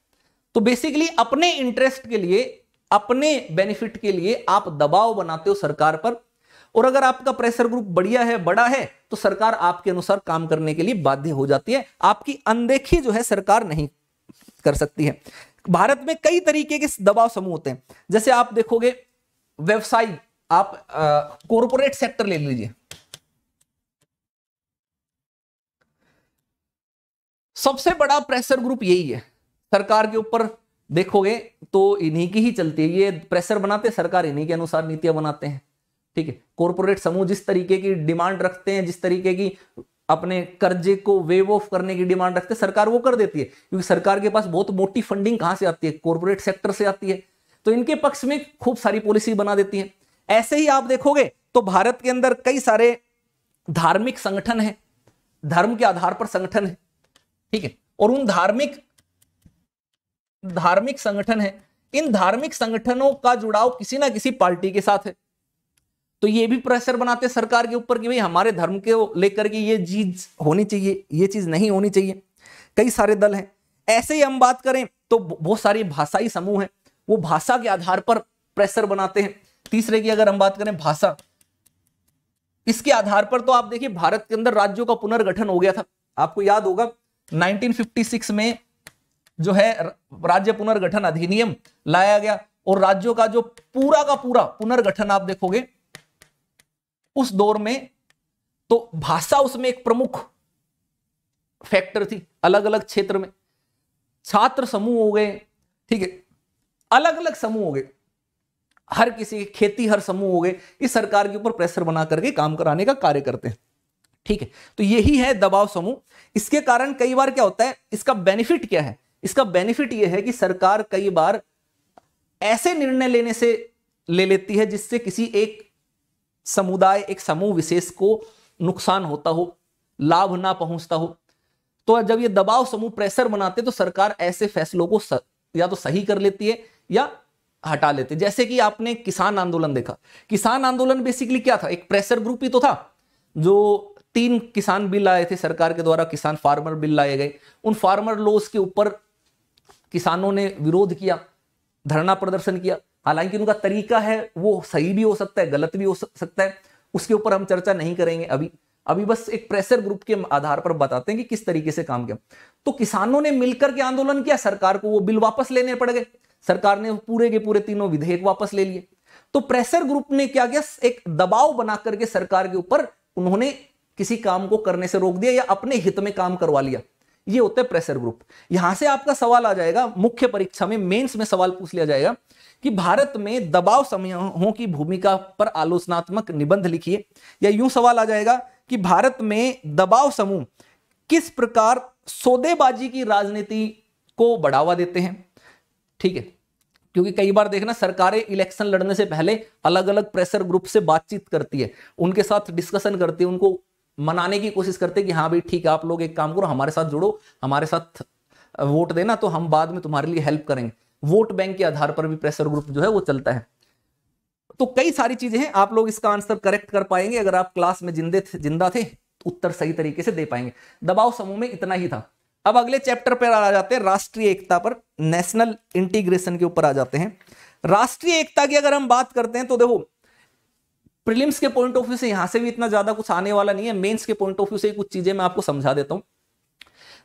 तो बेसिकली अपने इंटरेस्ट के लिए अपने बेनिफिट के लिए आप दबाव बनाते हो सरकार पर और अगर आपका प्रेशर ग्रुप बढ़िया है बड़ा है तो सरकार आपके अनुसार काम करने के लिए बाध्य हो जाती है आपकी अनदेखी जो है सरकार नहीं कर सकती है भारत में कई तरीके के दबाव समूह होते हैं जैसे आप देखोगे व्यवसायी आप कॉरपोरेट सेक्टर ले लीजिए सबसे बड़ा प्रेशर ग्रुप यही है सरकार के ऊपर देखोगे तो इन्हीं की ही चलती है ये प्रेशर बनाते सरकार इन्हीं के अनुसार नीतियां बनाते हैं ठीक है कॉरपोरेट समूह जिस तरीके की डिमांड रखते हैं जिस तरीके की अपने कर्जे को वेव ऑफ करने की डिमांड रखते हैं सरकार वो कर देती है क्योंकि सरकार के पास बहुत मोटी फंडिंग कहां से आती है कॉरपोरेट सेक्टर से आती है तो इनके पक्ष में खूब सारी पॉलिसी बना देती है ऐसे ही आप देखोगे तो भारत के अंदर कई सारे धार्मिक संगठन है धर्म के आधार पर संगठन है ठीक है और उन धार्मिक धार्मिक संगठन है इन धार्मिक संगठनों का जुड़ाव किसी ना किसी पार्टी के साथ है तो ये भी प्रेशर बनाते सरकार के ऊपर कि भाई हमारे धर्म के लेकर के ये चीज होनी चाहिए ये चीज नहीं होनी चाहिए कई सारे दल हैं ऐसे ही हम बात करें तो बहुत सारी भाषाई समूह हैं वो भाषा के आधार पर प्रेशर बनाते हैं तीसरे की अगर हम बात करें भाषा इसके आधार पर तो आप देखिए भारत के अंदर राज्यों का पुनर्गठन हो गया था आपको याद होगा 1956 में जो है राज्य पुनर्गठन अधिनियम लाया गया और राज्यों का जो पूरा का पूरा पुनर्गठन आप देखोगे उस दौर में तो भाषा उसमें एक प्रमुख फैक्टर थी अलग अलग क्षेत्र में छात्र समूह हो गए ठीक है अलग अलग समूह हो गए हर किसी खेती हर समूह हो गए इस सरकार के ऊपर प्रेशर बना करके काम कराने का कार्य करते हैं ठीक है तो यही है दबाव समूह इसके कारण कई बार क्या होता है इसका बेनिफिट क्या है इसका बेनिफिट यह है कि सरकार कई बार ऐसे निर्णय लेने से ले लेती है जिससे किसी एक समुदाय एक समूह विशेष को नुकसान होता हो लाभ ना पहुंचता हो तो जब ये दबाव समूह प्रेशर बनाते तो सरकार ऐसे फैसलों को स, या तो सही कर लेती है या हटा लेते जैसे कि आपने किसान आंदोलन देखा किसान आंदोलन बेसिकली क्या था एक प्रेशर ग्रुप ही तो था जो तीन किसान बिल आए थे सरकार के द्वारा किसान फार्मर बिल लाए गए उन फार्मर लॉज के ऊपर किसानों ने विरोध किया धरना प्रदर्शन किया हालांकि उनका तरीका है वो सही भी हो सकता है गलत भी हो सकता है उसके ऊपर हम चर्चा नहीं करेंगे अभी अभी बस एक प्रेशर ग्रुप के आधार पर बताते हैं कि किस तरीके से काम किया तो किसानों ने मिलकर के आंदोलन किया सरकार को वो बिल वापस लेने पड़ गए सरकार ने पूरे के पूरे तीनों विधेयक वापस ले लिए तो प्रेशर ग्रुप ने क्या किया एक दबाव बना करके सरकार के ऊपर उन्होंने किसी काम को करने से रोक दिया या अपने हित में काम करवा लिया ये होते हैं प्रेशर ग्रुप यहां से आपका सवाल आ जाएगा मुख्य परीक्षा में मेंस में सवाल पूछ लिया जाएगा कि भारत में दबाव समूहों की भूमिका पर आलोचनात्मक निबंध लिखिए या यूं सवाल आ जाएगा कि भारत में दबाव समूह किस प्रकार सौदेबाजी की राजनीति को बढ़ावा देते हैं ठीक है क्योंकि कई बार देखना सरकारें इलेक्शन लड़ने से पहले अलग अलग प्रेशर ग्रुप से बातचीत करती है उनके साथ डिस्कशन करती है उनको मनाने की कोशिश करते कि हाँ भाई ठीक है आप लोग एक काम करो हमारे साथ जुड़ो हमारे साथ वोट देना तो हम बाद में तुम्हारे लिए हेल्प करेंगे वोट बैंक के आधार पर भी प्रेशर ग्रुप जो है वो चलता है तो कई सारी चीजें हैं आप लोग इसका आंसर करेक्ट कर पाएंगे अगर आप क्लास में जिंदे जिंदा थे तो उत्तर सही तरीके से दे पाएंगे दबाव समूह में इतना ही था अब अगले चैप्टर पर आ जाते हैं राष्ट्रीय एकता पर नेशनल इंटीग्रेशन के ऊपर आ जाते हैं राष्ट्रीय एकता की अगर हम बात करते हैं तो देखो प्रीलिम्स के पॉइंट ऑफ व्यू से यहां से भी इतना ज्यादा कुछ आने वाला नहीं है मेंस के पॉइंट ऑफ व्यू से कुछ चीजें मैं आपको समझा देता हूं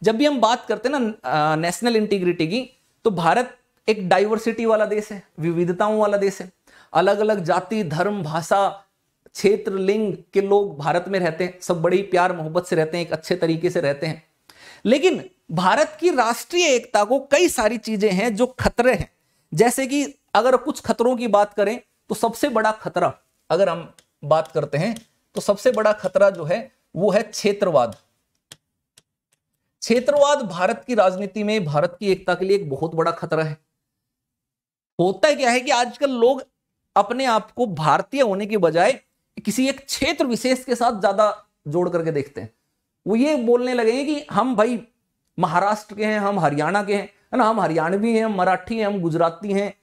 जब भी हम बात करते हैं ना नेशनल इंटीग्रिटी की तो भारत एक डाइवर्सिटी वाला देश है विविधताओं वाला देश है अलग अलग जाति धर्म भाषा क्षेत्र लिंग के लोग भारत में रहते हैं सब बड़े प्यार मोहब्बत से रहते हैं एक अच्छे तरीके से रहते हैं लेकिन भारत की राष्ट्रीय एकता को कई सारी चीजें हैं जो खतरे हैं जैसे कि अगर कुछ खतरों की बात करें तो सबसे बड़ा खतरा अगर हम बात करते हैं तो सबसे बड़ा खतरा जो है वो है क्षेत्रवाद क्षेत्रवाद भारत की राजनीति में भारत की एकता के लिए एक बहुत बड़ा खतरा है होता क्या है कि आजकल लोग अपने आप को भारतीय होने के बजाय किसी एक क्षेत्र विशेष के साथ ज्यादा जोड़ करके देखते हैं वो ये बोलने लगे कि हम भाई महाराष्ट्र के हैं हम हरियाणा के हैं है ना हम हरियाणवी हैं हम मराठी हैं हम गुजराती हैं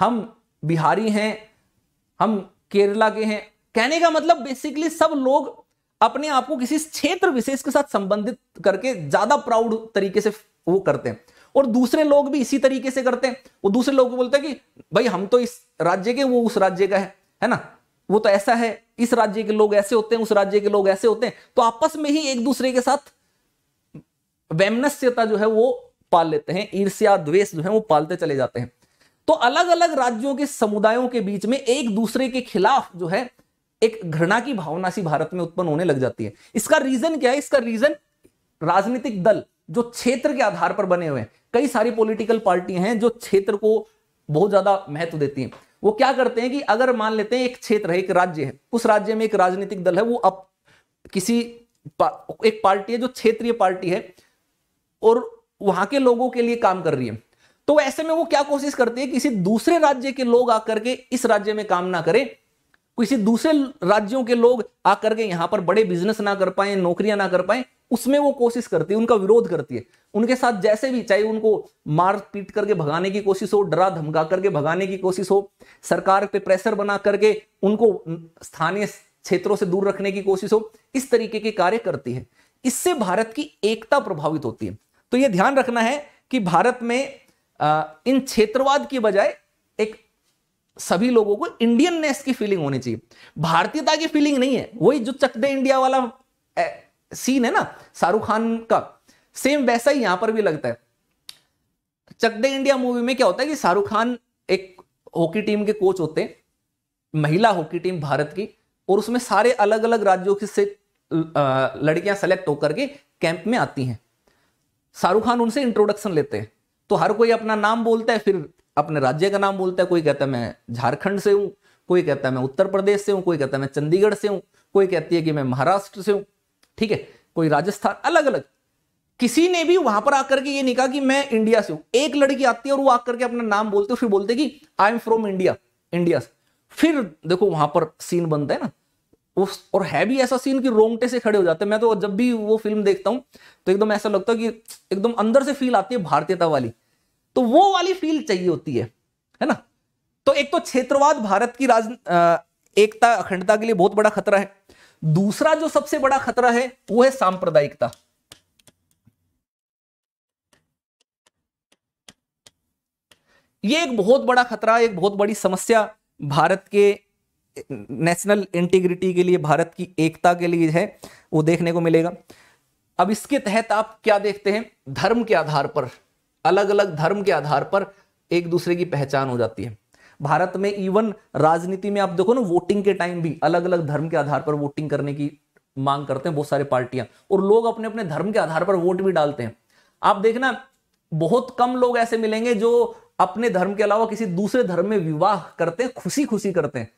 हम बिहारी हैं हम केरला के हैं कहने का मतलब बेसिकली सब लोग अपने आप को किसी क्षेत्र विशेष के साथ संबंधित करके ज्यादा प्राउड तरीके से वो करते हैं और दूसरे लोग भी इसी तरीके से करते हैं वो दूसरे लोग बोलते हैं कि भाई हम तो इस राज्य के वो उस राज्य का है है ना वो तो ऐसा है इस राज्य के लोग ऐसे होते हैं उस राज्य के लोग ऐसे होते हैं तो आपस में ही एक दूसरे के साथ वैमनस्यता जो है वो पाल लेते हैं ईर्ष्या द्वेष जो है वो पालते चले जाते हैं तो अलग अलग राज्यों के समुदायों के बीच में एक दूसरे के खिलाफ जो है एक घृणा की भावना सी भारत में उत्पन्न होने लग जाती है इसका रीजन क्या है इसका रीजन राजनीतिक दल जो क्षेत्र के आधार पर बने हुए हैं कई सारी पॉलिटिकल पार्टियां हैं जो क्षेत्र को बहुत ज्यादा महत्व देती हैं वो क्या करते हैं कि अगर मान लेते हैं एक क्षेत्र है एक राज्य है उस राज्य में एक राजनीतिक दल है वो अब किसी पा, एक पार्टी है जो क्षेत्रीय पार्टी है और वहां के लोगों के लिए काम कर रही है तो ऐसे में वो क्या कोशिश करती है किसी दूसरे राज्य के लोग आकर के इस राज्य में काम ना करें किसी दूसरे राज्यों के लोग आकर के यहाँ पर बड़े बिजनेस ना कर पाए नौकरियां ना कर पाए उसमें वो कोशिश करती है उनका विरोध करती है उनके साथ जैसे भी चाहे उनको मार पीट करके भगाने की कोशिश हो डरा धमका करके भगाने की कोशिश हो सरकार पे प्रेशर बना करके उनको स्थानीय क्षेत्रों से दूर रखने की कोशिश हो इस तरीके के कार्य करती है इससे भारत की एकता प्रभावित होती है तो ये ध्यान रखना है कि भारत में इन क्षेत्रवाद की बजाय एक सभी लोगों को इंडियननेस की फीलिंग होनी चाहिए भारतीयता की फीलिंग नहीं है वही जो चक दे इंडिया वाला ए, सीन है ना शाहरुख खान का सेम वैसा ही यहां पर भी लगता है चक दे इंडिया मूवी में क्या होता है कि शाहरुख खान एक हॉकी टीम के कोच होते हैं महिला हॉकी टीम भारत की और उसमें सारे अलग अलग राज्यों की से लड़कियां सेलेक्ट होकर के कैंप में आती हैं शाहरुख खान उनसे इंट्रोडक्शन लेते हैं तो हर कोई अपना नाम बोलता है फिर अपने राज्य का नाम बोलता है कोई कहता है मैं झारखंड से हूँ कोई कहता है मैं उत्तर प्रदेश से हूँ कोई कहता है मैं चंडीगढ़ से हूँ कोई कहती है कि मैं महाराष्ट्र से हूँ ठीक है कोई राजस्थान अलग अलग किसी ने भी वहां पर आकर के ये नहीं कहा कि मैं इंडिया से हूं एक लड़की आती है और वो आकर के अपना नाम बोलते फिर बोलते कि I am from India India से फिर देखो वहां पर सीन बनता है ना उस और है भी ऐसा सीन कि रोंगटे से खड़े हो जाते हैं मैं तो जब भी वो फिल्म देखता हूं तो एकदम ऐसा लगता है कि एकदम अंदर से फील आती है भारतीयता वाली तो वो वाली फील्ड चाहिए होती है है ना तो एक तो क्षेत्रवाद भारत की राज एकता अखंडता के लिए बहुत बड़ा खतरा है दूसरा जो सबसे बड़ा खतरा है वो है सांप्रदायिकता ये एक बहुत बड़ा खतरा एक बहुत बड़ी समस्या भारत के नेशनल इंटीग्रिटी के लिए भारत की एकता के लिए है वो देखने को मिलेगा अब इसके तहत आप क्या देखते हैं धर्म के आधार पर अलग अलग धर्म के आधार पर एक दूसरे की पहचान हो जाती है भारत में इवन राजनीति में आप देखो ना वोटिंग के टाइम भी अलग अलग धर्म के आधार पर वोटिंग करने की मांग करते हैं बहुत सारे पार्टियां और लोग अपने अपने धर्म के आधार पर वोट भी डालते हैं आप देखना बहुत कम लोग ऐसे मिलेंगे जो अपने धर्म के अलावा किसी दूसरे धर्म में विवाह करते हैं खुशी खुशी करते हैं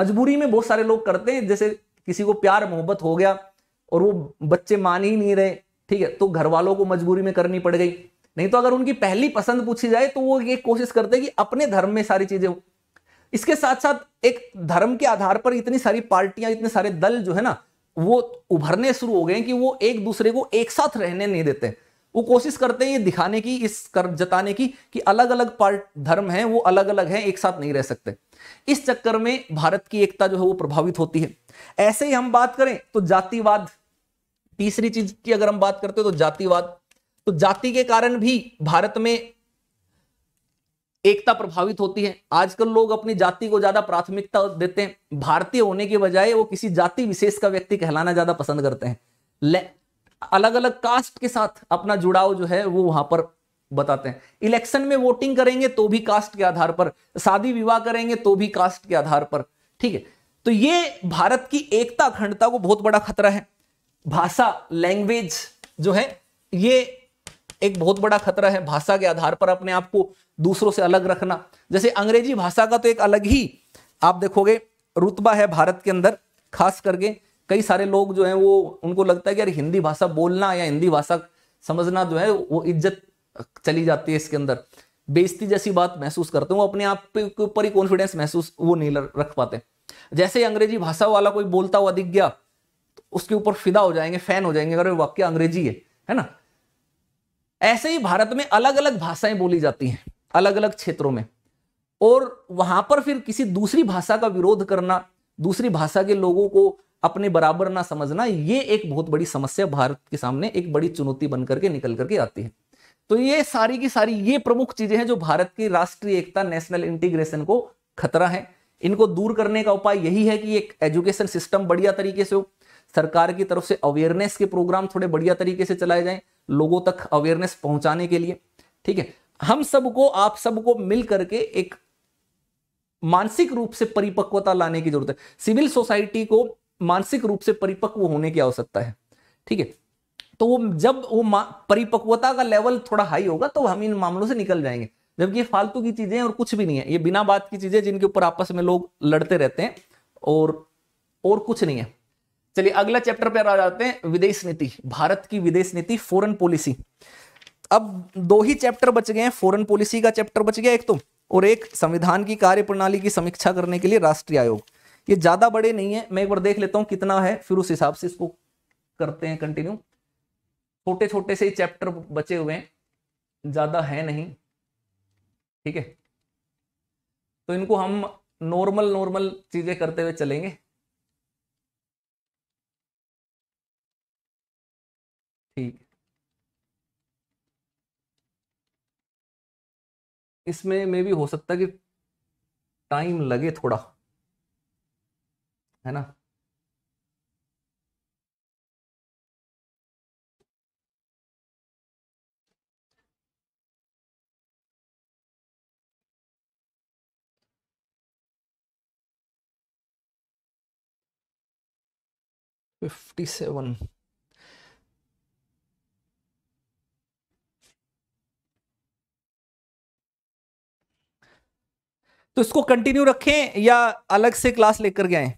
मजबूरी में बहुत सारे लोग करते हैं जैसे किसी को प्यार मोहब्बत हो गया और वो बच्चे मान ही नहीं रहे ठीक है तो घर वालों को मजबूरी में करनी पड़ गई नहीं तो अगर उनकी पहली पसंद पूछी जाए तो वो ये कोशिश करते हैं कि अपने धर्म में सारी चीजें हो इसके साथ साथ एक धर्म के आधार पर इतनी सारी पार्टियां इतने सारे दल जो है ना वो उभरने शुरू हो गए कि वो एक दूसरे को एक साथ रहने नहीं देते वो कोशिश करते हैं ये दिखाने की इस कर जताने की कि अलग अलग पार्ट धर्म है वो अलग अलग है एक साथ नहीं रह सकते इस चक्कर में भारत की एकता जो है वो प्रभावित होती है ऐसे ही हम बात करें तो जातिवाद तीसरी चीज की अगर हम बात करते हैं तो जातिवाद तो जाति के कारण भी भारत में एकता प्रभावित होती है आजकल लोग अपनी जाति को ज्यादा प्राथमिकता देते हैं भारतीय होने के बजाय वो किसी जाति विशेष का व्यक्ति कहलाना ज्यादा पसंद करते हैं अलग अलग कास्ट के साथ अपना जुड़ाव जो है वो वहां पर बताते हैं इलेक्शन में वोटिंग करेंगे तो भी कास्ट के आधार पर शादी विवाह करेंगे तो भी कास्ट के आधार पर ठीक है तो ये भारत की एकता अखंडता को बहुत बड़ा खतरा है भाषा लैंग्वेज जो है ये एक बहुत बड़ा खतरा है भाषा के आधार पर अपने आप को दूसरों से अलग रखना जैसे अंग्रेजी भाषा का तो एक अलग ही आप देखोगे रुतबा है भारत के अंदर खास करके कई सारे लोग जो हैं वो उनको लगता है कि यार हिंदी भाषा बोलना या हिंदी भाषा समझना जो है वो इज्जत चली जाती है इसके अंदर बेइज्जती जैसी बात महसूस करते हैं वो अपने आप के ऊपर ही कॉन्फिडेंस महसूस वो नहीं रख पाते जैसे अंग्रेजी भाषा वाला कोई बोलता हुआ दिख गया तो उसके ऊपर फिदा हो जाएंगे फैन हो जाएंगे अगर वाक्य अंग्रेजी है है ना ऐसे ही भारत में अलग अलग भाषाएं बोली जाती हैं अलग अलग क्षेत्रों में और वहां पर फिर किसी दूसरी भाषा का विरोध करना दूसरी भाषा के लोगों को अपने बराबर ना समझना ये एक बहुत बड़ी समस्या भारत के सामने एक बड़ी चुनौती बनकर के निकल करके आती है तो ये सारी की सारी ये प्रमुख चीजें हैं जो भारत की राष्ट्रीय एकता नेशनल इंटीग्रेशन को खतरा है इनको दूर करने का उपाय यही है कि एक एजुकेशन सिस्टम बढ़िया तरीके से हो सरकार की तरफ से अवेयरनेस के प्रोग्राम थोड़े बढ़िया तरीके से चलाए जाएं लोगों तक अवेयरनेस पहुंचाने के लिए ठीक है हम सबको आप सबको मिल करके एक मानसिक रूप से परिपक्वता लाने की जरूरत है सिविल सोसाइटी को मानसिक रूप से परिपक्व होने की आवश्यकता है ठीक है तो वो जब वो परिपक्वता का लेवल थोड़ा हाई होगा तो हम इन मामलों से निकल जाएंगे जबकि ये फालतू की चीजें और कुछ भी नहीं है ये बिना बात की चीजें जिनके ऊपर आपस में लोग लड़ते रहते हैं और और कुछ नहीं है चलिए अगला चैप्टर पर आ जाते हैं विदेश नीति भारत की विदेश नीति फॉरेन पॉलिसी अब दो ही चैप्टर बच गए हैं फॉरेन पॉलिसी का चैप्टर बच गया एक तो और एक संविधान की कार्य प्रणाली की समीक्षा करने के लिए राष्ट्रीय आयोग ये ज्यादा बड़े नहीं है मैं एक बार देख लेता हूं कितना है फिर उस हिसाब से इसको करते हैं कंटिन्यू छोटे छोटे से चैप्टर बचे हुए हैं ज्यादा है नहीं ठीक है तो इनको हम नॉर्मल नॉर्मल चीजें करते हुए चलेंगे ठीक इसमें मे भी हो सकता है कि टाइम लगे थोड़ा है ना फिफ्टी सेवन तो इसको कंटिन्यू रखें या अलग से क्लास लेकर गए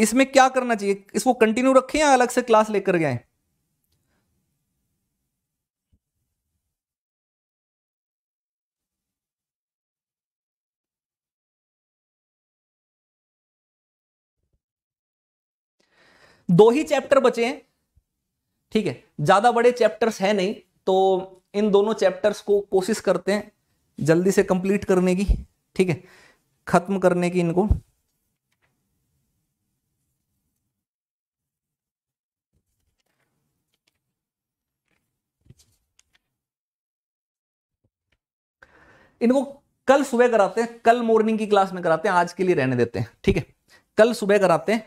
इसमें क्या करना चाहिए इसको कंटिन्यू रखें या अलग से क्लास लेकर गए दो ही चैप्टर बचे हैं ठीक है ज्यादा बड़े चैप्टर्स हैं नहीं तो इन दोनों चैप्टर्स को कोशिश करते हैं जल्दी से कंप्लीट करने की ठीक है खत्म करने की इनको इनको कल सुबह कराते हैं कल मॉर्निंग की क्लास में कराते हैं आज के लिए रहने देते हैं ठीक है कल सुबह कराते हैं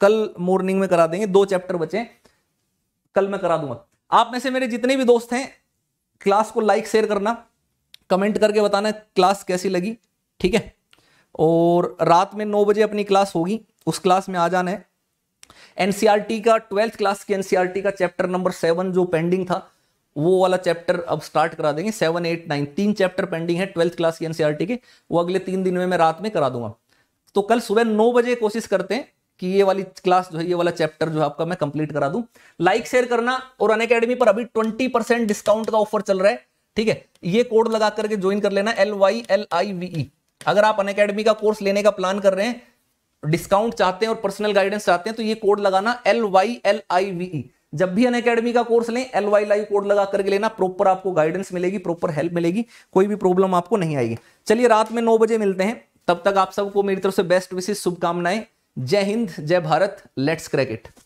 कल मॉर्निंग में करा देंगे दो चैप्टर बचे कल मैं करा दूंगा आप में से मेरे जितने भी दोस्त हैं क्लास को लाइक शेयर करना कमेंट करके बताना क्लास कैसी लगी ठीक है और रात में नौ बजे अपनी क्लास होगी उस क्लास में आ जाना है एनसीईआरटी e का ट्वेल्थ क्लास की एनसीईआरटी e का चैप्टर नंबर सेवन जो पेंडिंग था वो वाला चैप्टर अब स्टार्ट करा देंगे सेवन एट नाइन तीन चैप्टर पेंडिंग है ट्वेल्थ क्लास की एनसीईआरटी e के वो अगले तीन दिन में मैं रात में करा दूंगा तो कल सुबह नौ बजे कोशिश करते हैं कि ये वाली क्लास जो है ये वाला चैप्टर जो है आपका मैं कंप्लीट करा दूं लाइक शेयर करना और अन अकेडमी पर अभी ट्वेंटी परसेंट डिस्काउंट का ऑफर चल रहा है ठीक है ये कोड लगा करके ज्वाइन कर लेना L Y L I V E अगर आप अन अकेडमी का कोर्स लेने का प्लान कर रहे हैं डिस्काउंट चाहते हैं और पर्सनल गाइडेंस चाहते हैं तो ये कोड लगाना L Y L I V E जब भी अन अकेडमी का कोर्स लें एल वाई लाइव कोड लगा करके लेना प्रॉपर आपको गाइडेंस मिलेगी प्रॉपर हेल्प मिलेगी कोई भी प्रॉब्लम आपको नहीं आएगी चलिए रात में नौ बजे मिलते हैं तब तक आप सबको मेरी तरफ से बेस्ट विशेष शुभकामनाएं जय हिंद जय भारत लेट्स क्रैक इट